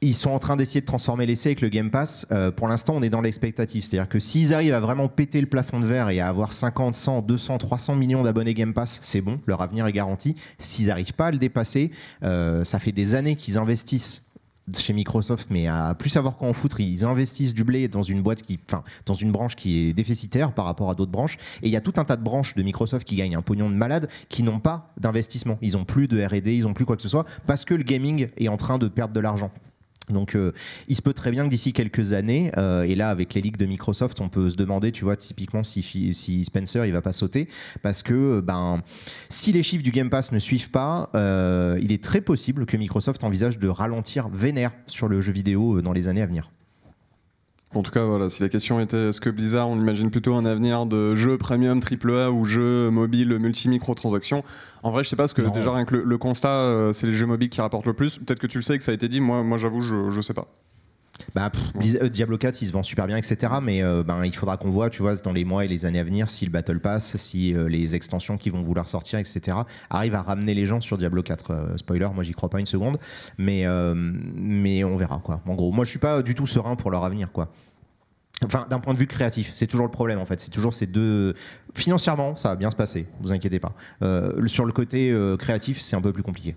ils sont en train d'essayer de transformer l'essai avec le Game Pass. Euh, pour l'instant, on est dans l'expectative. C'est-à-dire que s'ils arrivent à vraiment péter le plafond de verre et à avoir 50, 100, 200, 300 millions d'abonnés Game Pass, c'est bon, leur avenir est garanti. S'ils n'arrivent pas à le dépasser, euh, ça fait des années qu'ils investissent chez Microsoft, mais à plus savoir quoi en foutre, ils investissent du blé dans une boîte qui, enfin, dans une branche qui est déficitaire par rapport à d'autres branches. Et il y a tout un tas de branches de Microsoft qui gagnent un pognon de malade, qui n'ont pas d'investissement. Ils n'ont plus de R&D, ils n'ont plus quoi que ce soit, parce que le gaming est en train de perdre de l'argent. Donc, euh, il se peut très bien que d'ici quelques années, euh, et là avec les ligues de Microsoft, on peut se demander, tu vois, typiquement si, Spencer il va pas sauter, parce que euh, ben si les chiffres du Game Pass ne suivent pas, il est très possible que Microsoft envisage de ralentir vénère sur le jeu vidéo dans les années à venir. En tout cas, voilà, si la question était est-ce que Blizzard, on imagine plutôt un avenir de jeux premium AAA ou jeux mobiles multi-microtransactions En vrai, je sais pas, parce que déjà, rien que le, constat, euh, c'est les jeux mobiles qui rapportent le plus. Peut-être que tu le sais et que ça a été dit, moi, moi j'avoue, je, je sais pas bah, euh, Diablo 4, il se vend super bien, etc. Mais euh, ben, il faudra qu'on voit, tu vois, dans les mois et les années à venir, si le Battle Pass, si euh, les extensions qui vont vouloir sortir, etc., arrivent à ramener les gens sur Diablo 4. spoiler, moi, j'y crois pas une seconde. Mais, mais on verra, quoi. En gros, moi, je suis pas du tout serein pour leur avenir, quoi. Enfin, d'un point de vue créatif, c'est toujours le problème en fait. C'est toujours ces deux. Financièrement, ça va bien se passer, vous inquiétez pas. sur le côté créatif, c'est un peu plus compliqué.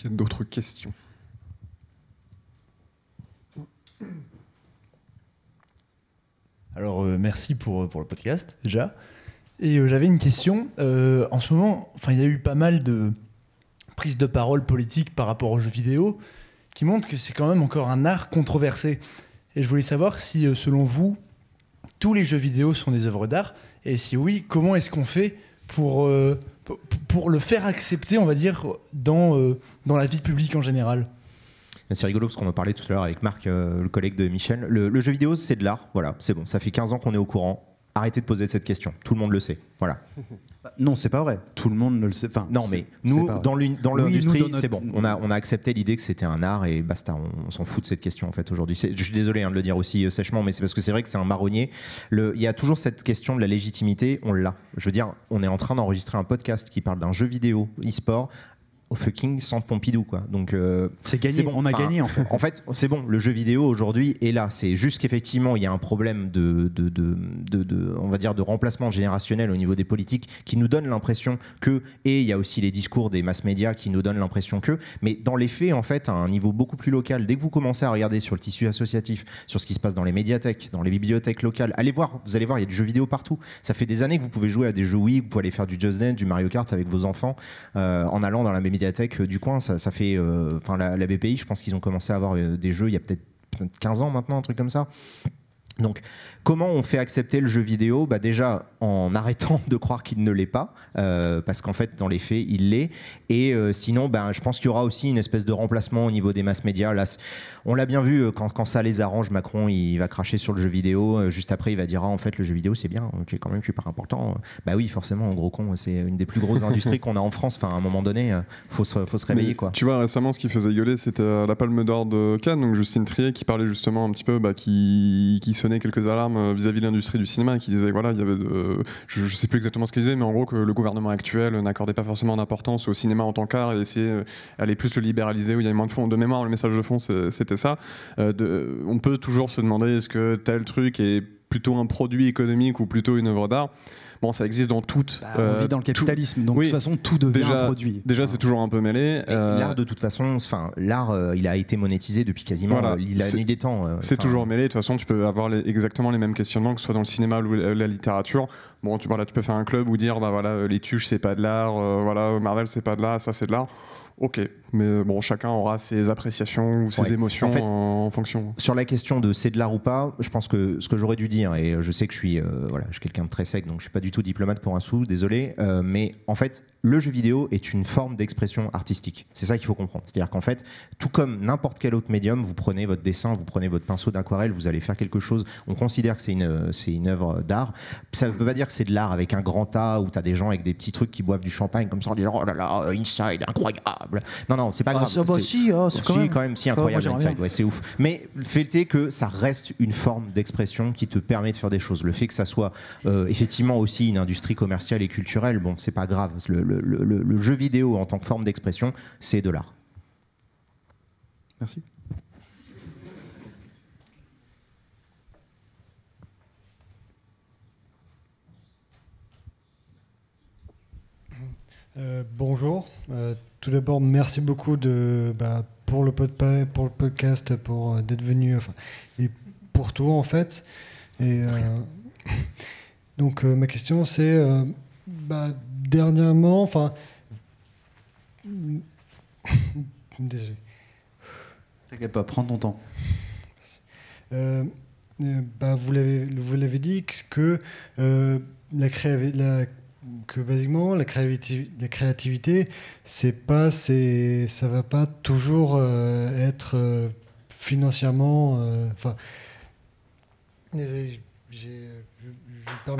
Il y a d'autres questions Alors, euh, merci euh, pour, le podcast, déjà. Et euh, j'avais une question. en ce moment, il y a eu pas mal de prises de parole politiques par rapport aux jeux vidéo qui montrent que c'est quand même encore un art controversé. Et je voulais savoir si, selon vous, tous les jeux vidéo sont des œuvres d'art. Et si oui, comment est-ce qu'on fait pour pour le faire accepter, on va dire, dans, euh, dans la vie publique en général c'est rigolo parce qu'on en parlait tout à l'heure avec Marc, euh, le collègue de Michel. le jeu vidéo, c'est de l'art. Voilà, c'est bon. Ça fait 15 ans qu'on est au courant. Arrêtez de poser cette question. Tout le monde le sait. Voilà. Bah, non, c'est pas vrai. Tout le monde ne le sait. non, mais nous, dans l'industrie, c'est bon. On a, accepté l'idée que c'était un art et basta. On, s'en fout de cette question, en fait, aujourd'hui. Je suis désolé hein, de le dire aussi euh, sèchement, mais c'est parce que c'est vrai que c'est un marronnier. il y a toujours cette question de la légitimité. On l'a. Je veux dire, on est en train d'enregistrer un podcast qui parle d'un jeu vidéo e-sport au fucking sans Pompidou quoi. Donc euh, c'est gagné, on a gagné en fait. En fait, c'est bon, le jeu vidéo aujourd'hui est là, c'est juste qu'effectivement, il y a un problème de de, de, on va dire de remplacement générationnel au niveau des politiques qui nous donne l'impression que et il y a aussi les discours des masses médias qui nous donnent l'impression que mais dans les faits en fait, à un niveau beaucoup plus local, dès que vous commencez à regarder sur le tissu associatif, sur ce qui se passe dans les médiathèques, dans les bibliothèques locales, allez voir, vous allez voir, il y a du jeu vidéo partout. Ça fait des années que vous pouvez jouer à des jeux Wii, vous pouvez aller faire du Just Dance, du Mario Kart avec vos enfants euh, en allant dans la même euh, du coin. Ça, fait, euh, enfin, la, la, BPI, je pense qu'ils ont commencé à avoir euh, des jeux il y a peut-être 15 ans maintenant, un truc comme ça. Donc Comment on fait accepter le jeu vidéo bah Déjà en arrêtant de croire qu'il ne l'est pas, euh, parce qu'en fait, dans les faits, il l'est. Et euh, sinon, bah, je pense qu'il y aura aussi une espèce de remplacement au niveau des masses médias. Là, on l'a bien vu, euh, quand, ça les arrange, Macron, il va cracher sur le jeu vidéo. Juste après, il va dire ah, en fait, le jeu vidéo, c'est bien, es quand même super important. Bah oui, forcément, en gros con, c'est une des plus grosses industries qu'on a en France. Enfin, à un moment donné, faut se, faut se réveiller. quoi. Tu vois, récemment, ce qui faisait gueuler, c'était la palme d'or de Cannes, donc Justine Trier, qui parlait justement un petit peu, bah, qui sonnait quelques alarmes euh, vis-à-vis de l'industrie du cinéma qui disait voilà, il y avait je, ne sais plus exactement ce qu'il disait, mais en gros que le gouvernement actuel n'accordait pas forcément d'importance au cinéma en tant qu'art et essayait d'aller euh, plus le libéraliser où il y avait moins de fonds. De mémoire, le message de fond c'était ça. Euh, on peut toujours se demander est-ce que tel truc est plutôt un produit économique ou plutôt une œuvre d'art. Bon, ça existe dans toutes. Bah, on vit dans le euh, capitalisme, donc de toute façon, tout devient déjà, produit. Déjà, c'est toujours un peu mêlé. Euh, l'art, de toute façon, enfin, l'art, euh, il a été monétisé depuis quasiment la nuit des temps. c'est toujours mêlé. De toute façon, tu peux avoir exactement les mêmes questionnements, que ce soit dans le cinéma ou la, littérature. Bon, tu, là, tu peux faire un club ou dire, bah voilà, les tuches, c'est pas de l'art, voilà, Marvel, c'est pas de l'art, ça, c'est de l'art. Ok, mais euh, bon, chacun aura ses appréciations ou ses émotions en, fonction. Sur la question de c'est de l'art ou pas, je pense que ce que j'aurais dû dire, et je sais que je suis, euh, voilà, je suis quelqu'un de très sec, donc je suis pas du tout diplomate pour un sou, désolé, euh, mais en fait, le jeu vidéo est une forme d'expression artistique. C'est ça qu'il faut comprendre. C'est-à-dire qu'en fait, tout comme n'importe quel autre médium, vous prenez votre dessin, vous prenez votre pinceau d'aquarelle, vous allez faire quelque chose, on considère que c'est une, c'est une œuvre d'art. Ça ne veut pas dire que c'est de l'art avec un grand A où tu as des gens avec des petits trucs qui boivent du champagne comme ça en disant oh là là, inside, incroyable. Non, non, c'est pas ah, grave. c'est ah, quand, même si ah, incroyable. c'est ouf. Mais fait est que ça reste une forme d'expression qui te permet de faire des choses. Le fait que ça soit euh, effectivement aussi une industrie commerciale et culturelle, bon, c'est pas grave. Le, jeu vidéo en tant que forme d'expression, c'est de l'art. Merci. Euh, bonjour, euh, tout d'abord, merci beaucoup de, bah, pour, le pour le podcast, pour euh, d'être venu, enfin, et pour tout en fait. Et euh, donc euh, ma question c'est, bah, dernièrement, enfin, désolé. T'inquiète pas, prends ton temps. Bah, vous l'avez dit que la, cré donc, euh, basiquement, la créativité, la créativité, c'est pas, c'est, ça va pas toujours euh, être euh, financièrement. Enfin, j'ai, je, je perds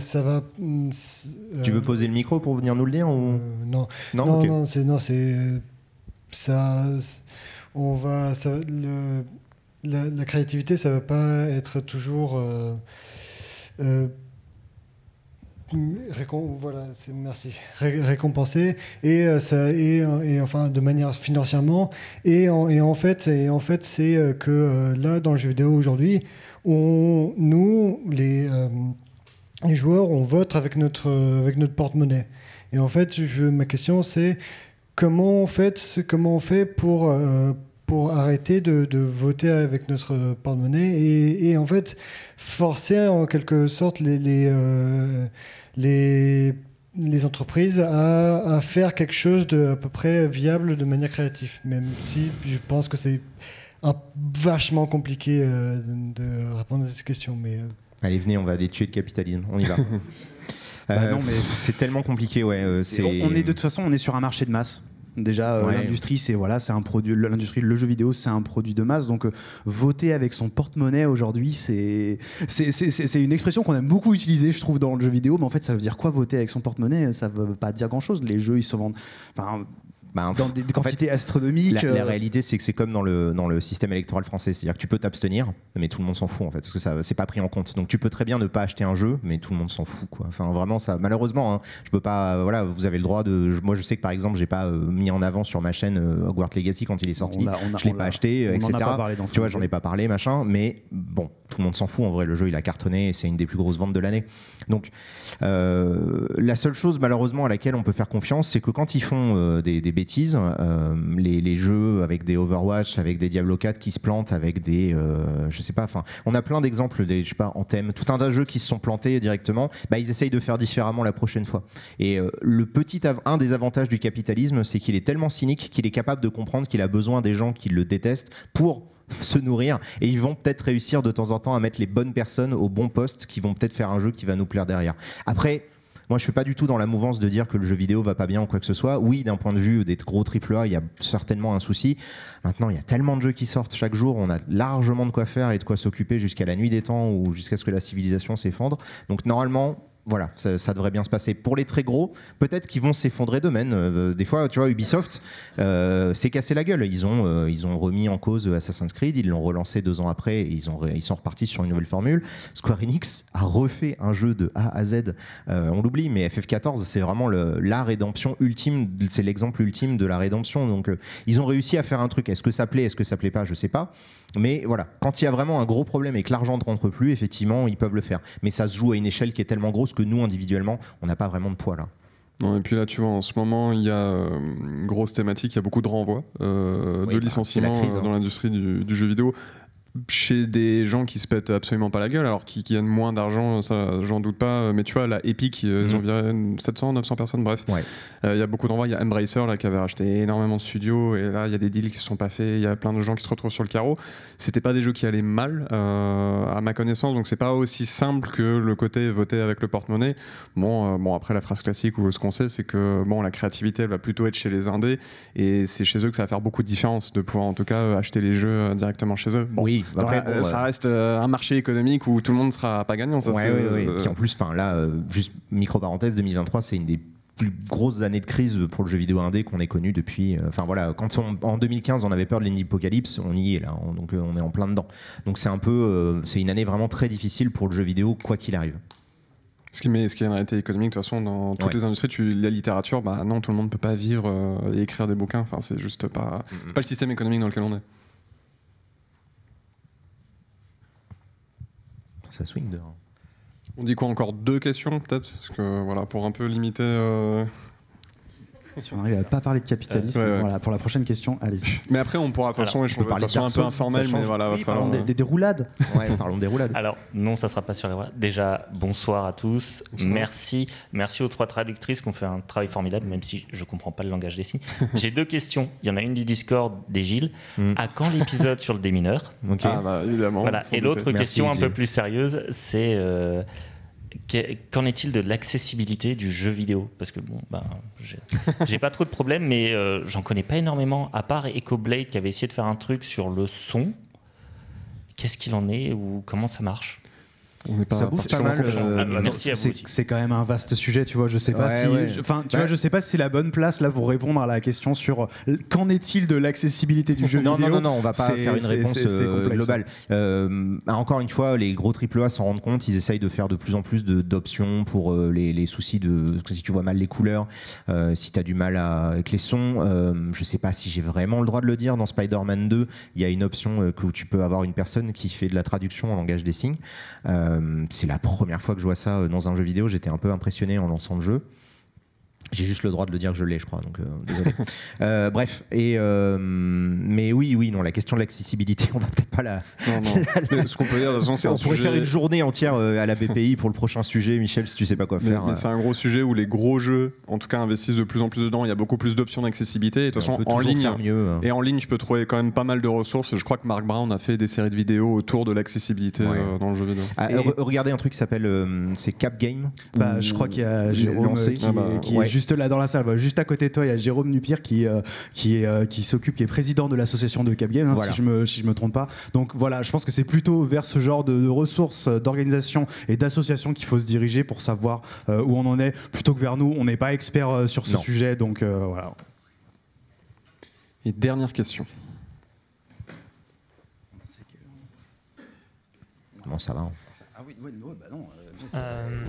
ça va. Mm, tu veux poser le micro pour venir nous le dire Non, non, non, non c'est non, c'est ça. On va le, la, créativité, ça ne va pas être toujours euh, récompenser merci. récompensé et, euh, ça, euh, et, enfin de manière financièrement et en, et en fait en fait c'est que là dans le jeu vidéo aujourd'hui on nous les, joueurs on vote avec notre avec notre porte-monnaie et en fait je, ma question c'est comment on fait comment on fait pour pour arrêter de, voter avec notre porte-monnaie et, en fait forcer en quelque sorte les, les, euh, les, entreprises à, faire quelque chose de à peu près viable de manière créative, même si je pense que c'est vachement compliqué euh, de répondre à cette question. Mais, euh. Allez, venez, on va aller tuer le capitalisme, on y va. Bah non, mais... C'est tellement compliqué, ouais. on est de toute façon, on est sur un marché de masse. Déjà, euh, l'industrie, c'est voilà, c'est un produit. L'industrie, le jeu vidéo, c'est un produit de masse. Donc, euh, voter avec son porte-monnaie aujourd'hui, c'est c'est une expression qu'on aime beaucoup utiliser, je trouve, dans le jeu vidéo. Mais en fait, ça veut dire quoi voter avec son porte-monnaie Ça ne veut pas dire grand-chose. Les jeux, ils se vendent. Enfin, bah, dans des, quantités astronomiques. La, euh. réalité, c'est que c'est comme dans le, dans le système électoral français, c'est-à-dire que tu peux t'abstenir, mais tout le monde s'en fout en fait, parce que ça c'est pas pris en compte. Donc tu peux très bien ne pas acheter un jeu, mais tout le monde s'en fout quoi. Enfin vraiment ça, malheureusement, hein, je peux pas. Euh, voilà, vous avez le droit de. Moi je sais que par exemple, j'ai pas euh, mis en avant sur ma chaîne Hogwarts Legacy quand il est sorti, je l'ai pas acheté, etc. tu vois, j'en ai pas parlé, machin, mais bon, tout le monde s'en fout en vrai. Le jeu il a cartonné et c'est une des plus grosses ventes de l'année. Donc la seule chose malheureusement à laquelle on peut faire confiance, c'est que quand ils font des, des bêtises, euh, les, jeux avec des Overwatch, avec des Diablo 4 qui se plantent, avec des, euh, je sais pas, enfin, on a plein d'exemples des, je sais pas, en thème, tout un tas de jeux qui se sont plantés directement. Bah, ils essayent de faire différemment la prochaine fois. Et euh, le petit, un des avantages du capitalisme, c'est qu'il est tellement cynique qu'il est capable de comprendre qu'il a besoin des gens qui le détestent pour se nourrir et ils vont peut-être réussir de temps en temps à mettre les bonnes personnes au bon poste qui vont peut-être faire un jeu qui va nous plaire derrière. Après, moi, je suis pas du tout dans la mouvance de dire que le jeu vidéo va pas bien ou quoi que ce soit. Oui, d'un point de vue des gros triple A, il y a certainement un souci. Maintenant, il y a tellement de jeux qui sortent chaque jour, on a largement de quoi faire et de quoi s'occuper jusqu'à la nuit des temps ou jusqu'à ce que la civilisation s'effondre. Donc normalement, voilà, ça, devrait bien se passer. Pour les très gros, peut-être qu'ils vont s'effondrer demain. Euh, des fois, tu vois, Ubisoft euh, s'est cassé la gueule. Ils ont, euh, ils ont remis en cause Assassin's Creed, ils l'ont relancé deux ans après, ils, ont, ils sont repartis sur une nouvelle formule. Square Enix a refait un jeu de A à Z. Euh, on l'oublie, mais FF14, c'est vraiment la rédemption ultime, c'est l'exemple ultime de la rédemption. Donc, ils ont réussi à faire un truc. Est-ce que ça plaît, est-ce que ça plaît pas, je sais pas. Mais voilà, quand il y a vraiment un gros problème et que l'argent ne rentre plus, effectivement, ils peuvent le faire. Mais ça se joue à une échelle qui est tellement grosse que nous, individuellement, on n'a pas vraiment de poids là. et puis là, tu vois, en ce moment, il y a une euh, grosse thématique, il y a beaucoup de renvois, euh, de bah, licenciements euh, hein. dans l'industrie du, du, jeu vidéo chez des gens qui se pètent absolument pas la gueule, alors qui gagnent moins d'argent, ça j'en doute pas, euh, mais tu vois, la Epic, euh, ils mhm. ont viré 700, 900 personnes, bref. Il euh, y a beaucoup d'endroits, il y a Embracer là, qui avait acheté énormément de studios, et là, il y a des deals qui se sont pas faits, il y a plein de gens qui se retrouvent sur le carreau. C'était pas des jeux qui allaient mal, à ma connaissance, donc c'est pas aussi simple que le côté voter avec le porte-monnaie. Bon, bon, après, la phrase classique ou ce qu'on sait, c'est que bon, la créativité, elle va plutôt être chez les indés, et c'est chez eux que ça va faire beaucoup de différence de pouvoir en tout cas acheter les jeux directement chez eux ça euh, reste euh, un marché économique où tout le monde ne sera pas gagnant. Ça, euh, en plus, enfin là, juste micro parenthèse, 2023, c'est une des plus grosses années de crise pour le jeu vidéo indé qu'on ait connu depuis. Enfin voilà, quand en 2015 on avait peur de l'énipocalypse, on y est là, hein, donc on est en plein dedans. Donc c'est un peu, c'est une année vraiment très difficile pour le jeu vidéo quoi qu'il arrive. Ce qui, met, ce qui est une réalité économique, de toute façon, dans toutes les industries, tu, la littérature, bah non, tout le monde ne peut pas vivre et écrire des bouquins. Enfin, c'est juste pas, pas le système économique dans lequel on est. swing dehors. On dit quoi encore Deux questions peut-être Parce que voilà, pour un peu limiter euh, si on arrive à pas parler de capitalisme, Voilà, pour la prochaine question, allez-y. Mais après, on pourra et je peux parler. de façon un peu informel. mais voilà. des, euh, déroulades Alors, non, ça ne sera pas sur les roulades. Déjà, bonsoir à tous. Merci. Merci aux trois traductrices qui ont fait un travail formidable, même si je ne comprends pas le langage des signes. J'ai deux questions. Il y en a une du Discord des Gilles. Hmm. À quand l'épisode sur le démineur ah, bah, Et l'autre question un peu plus sérieuse, c'est. Euh, Qu'en est-il de l'accessibilité du jeu vidéo Parce que bon, ben, j'ai pas trop de problèmes, mais euh, j'en connais pas énormément, à part Echo Blade qui avait essayé de faire un truc sur le son. Qu'est-ce qu'il en est ou comment ça marche on pas, mal. Euh, c'est quand même un vaste sujet, tu vois. Je sais pas si, enfin, tu bah, vois, je sais pas si c'est la bonne place là pour répondre à la question sur euh, qu'en est-il de l'accessibilité du jeu non, vidéo. Non, non, non, on va pas faire une réponse euh, hein. globale. Bah, encore une fois, les gros AAA s'en rendent compte. Ils essayent de faire de plus en plus d'options pour les, soucis de si tu vois mal les couleurs, si tu as du mal avec les sons. je sais pas si j'ai vraiment le droit de le dire. Dans Spider-Man 2, il y a une option où tu peux avoir une personne qui fait de la traduction en langage des signes. Euh, c'est la première fois que je vois ça euh, dans un jeu vidéo. J'étais un peu impressionné en lançant le jeu. J'ai juste le droit de le dire que je l'ai, je crois. Donc, euh, euh, bref, et euh, mais oui, oui, non, la question de l'accessibilité, on va peut-être pas la. Non, non. ce qu'on peut dire, de toute façon, c'est On pourrait faire une journée entière à la BPI pour le prochain sujet, Michel, si tu sais pas quoi faire. c'est un gros sujet où les gros jeux, en tout cas, investissent de plus en plus dedans. Il y a beaucoup plus d'options d'accessibilité. De toute façon, en ligne, mieux, hein. et en ligne, tu peux trouver quand même pas mal de ressources. Je crois que Mark Brown a fait des séries de vidéos autour de l'accessibilité dans le jeu vidéo. Ah, regardez un truc qui s'appelle c'est Cap Game. Bah, je crois qu'il y a Jérôme qui, ah, bah, qui est juste juste là dans la salle. Juste à côté de toi, il y a Jérôme Nupir qui, euh, qui, est, euh, s'occupe, qui est président de l'association de Cap hein, si, je me, me trompe pas. Donc voilà, je pense que c'est plutôt vers ce genre de, ressources, euh, d'organisation et d'associations qu'il faut se diriger pour savoir où on en est, plutôt que vers nous. On n'est pas expert sur ce sujet, donc voilà. Et dernière question. Comment ça va. Hein. Ah bah euh,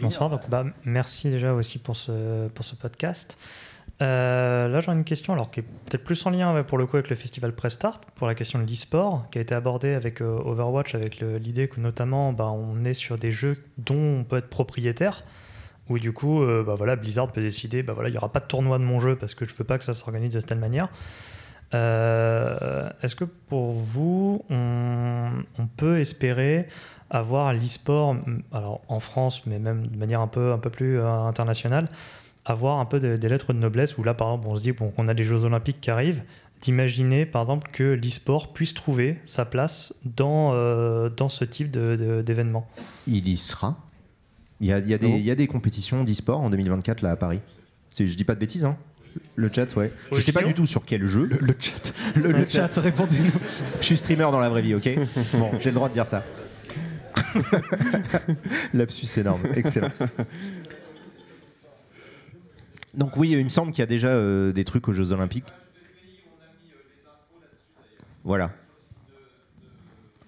bonsoir. Donc, bah, merci déjà aussi pour ce, pour ce podcast. Euh, là, j'ai une question alors, qui est peut-être plus en lien pour le coup avec le festival Prestart, pour la question de l'e-sport, qui a été abordée avec euh, Overwatch, avec l'idée que notamment bah, on est sur des jeux dont on peut être propriétaire, où du coup, bah, voilà, Blizzard peut décider, bah, voilà, il n'y aura pas de tournoi de mon jeu parce que je ne veux pas que ça s'organise de telle manière. Euh, est-ce que pour vous, on, peut espérer avoir l'e-sport, mm, alors en France, mais même de manière un peu, un peu plus euh, internationale, avoir un peu des lettres de noblesse, où là, par exemple, on se dit bon, qu'on a des Jeux Olympiques qui arrivent, d'imaginer, par exemple, que l'e-sport puisse trouver sa place dans, euh, dans ce type d'événement Il y sera. Il y a, des, compétitions d'e-sport en 2024, là, à Paris. Je dis pas de bêtises, hein. Le chat, ouais. Je sais pas hein. du tout sur quel jeu. Le, chat, le, chat, répondez-nous. Je suis streamer dans la vraie vie, ok Bon, j'ai le droit de dire ça. c'est énorme, excellent. Donc oui, il me semble qu'il y a déjà euh, des trucs aux Jeux Olympiques. Voilà.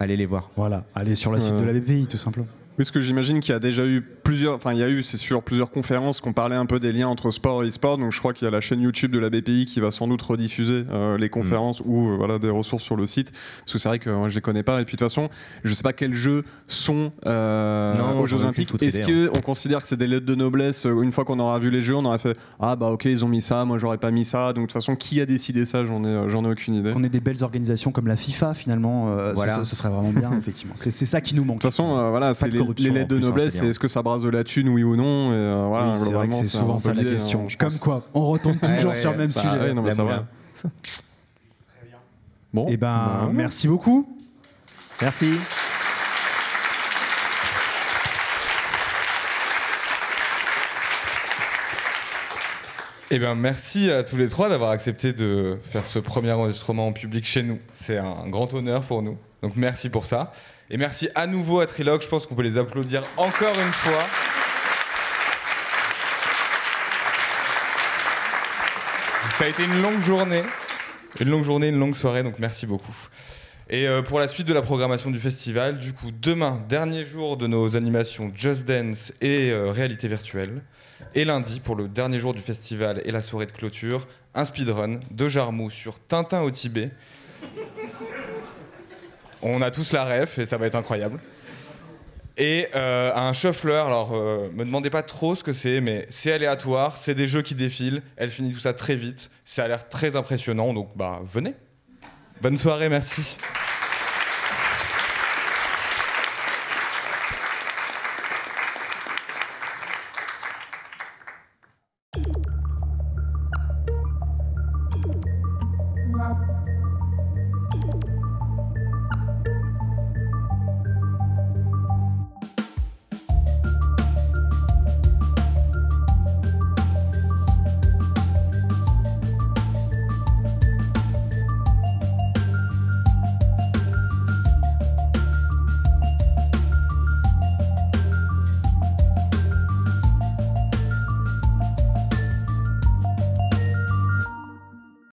Allez les voir. Voilà, allez sur la site de euh. la BPI, tout simplement. Oui, parce que j'imagine qu'il y a déjà eu plusieurs, enfin il y a eu, c'est sûr, plusieurs conférences qu'on parlait un peu des liens entre sport et e-sport. Donc je crois qu'il y a la chaîne YouTube de la BPI qui va sans doute rediffuser euh, les mm. conférences ou euh, voilà des ressources sur le site. Parce que c'est vrai que moi je les connais pas. Et puis de toute façon, je sais pas quels jeux sont euh, aux Jeux Olympiques. Est-ce qu'on considère que c'est des lettres de noblesse Une fois qu'on aura vu les jeux, on aura fait ah bah ok ils ont mis ça, moi j'aurais pas mis ça. Donc de toute façon, qui a décidé ça J'en ai, j'en ai aucune idée. On est des belles organisations comme la FIFA finalement. voilà, ce, serait vraiment bien effectivement. C'est ça qui nous manque. De toute façon, voilà, c'est les lettres de hein, noblesse, est-ce que ça brasse de la thune, oui ou non euh, C'est souvent ça la question. Comme quoi, on retombe toujours sur le même bah sujet. Bon. Eh ben, bah merci beaucoup. Merci. Eh bien, merci à tous les trois d'avoir accepté de faire ce premier enregistrement en public chez nous. C'est un grand honneur pour nous. Donc, merci pour ça. Et merci à nouveau à Trilog, je pense qu'on peut les applaudir encore une fois. Ça a été une longue journée, une longue journée, une longue soirée, donc merci beaucoup. Et euh, pour la suite de la programmation du festival, du coup, demain, dernier jour de nos animations Just Dance et euh, réalité virtuelle. Et lundi, pour le dernier jour du festival et la soirée de clôture, un speedrun de Jarmou sur Tintin au Tibet. On a tous la ref et ça va être incroyable. Et euh, un shuffleur. alors euh, me demandez pas trop ce que c'est, mais c'est aléatoire, c'est des jeux qui défilent, elle finit tout ça très vite, ça a l'air très impressionnant, donc bah venez. Bonne soirée, merci.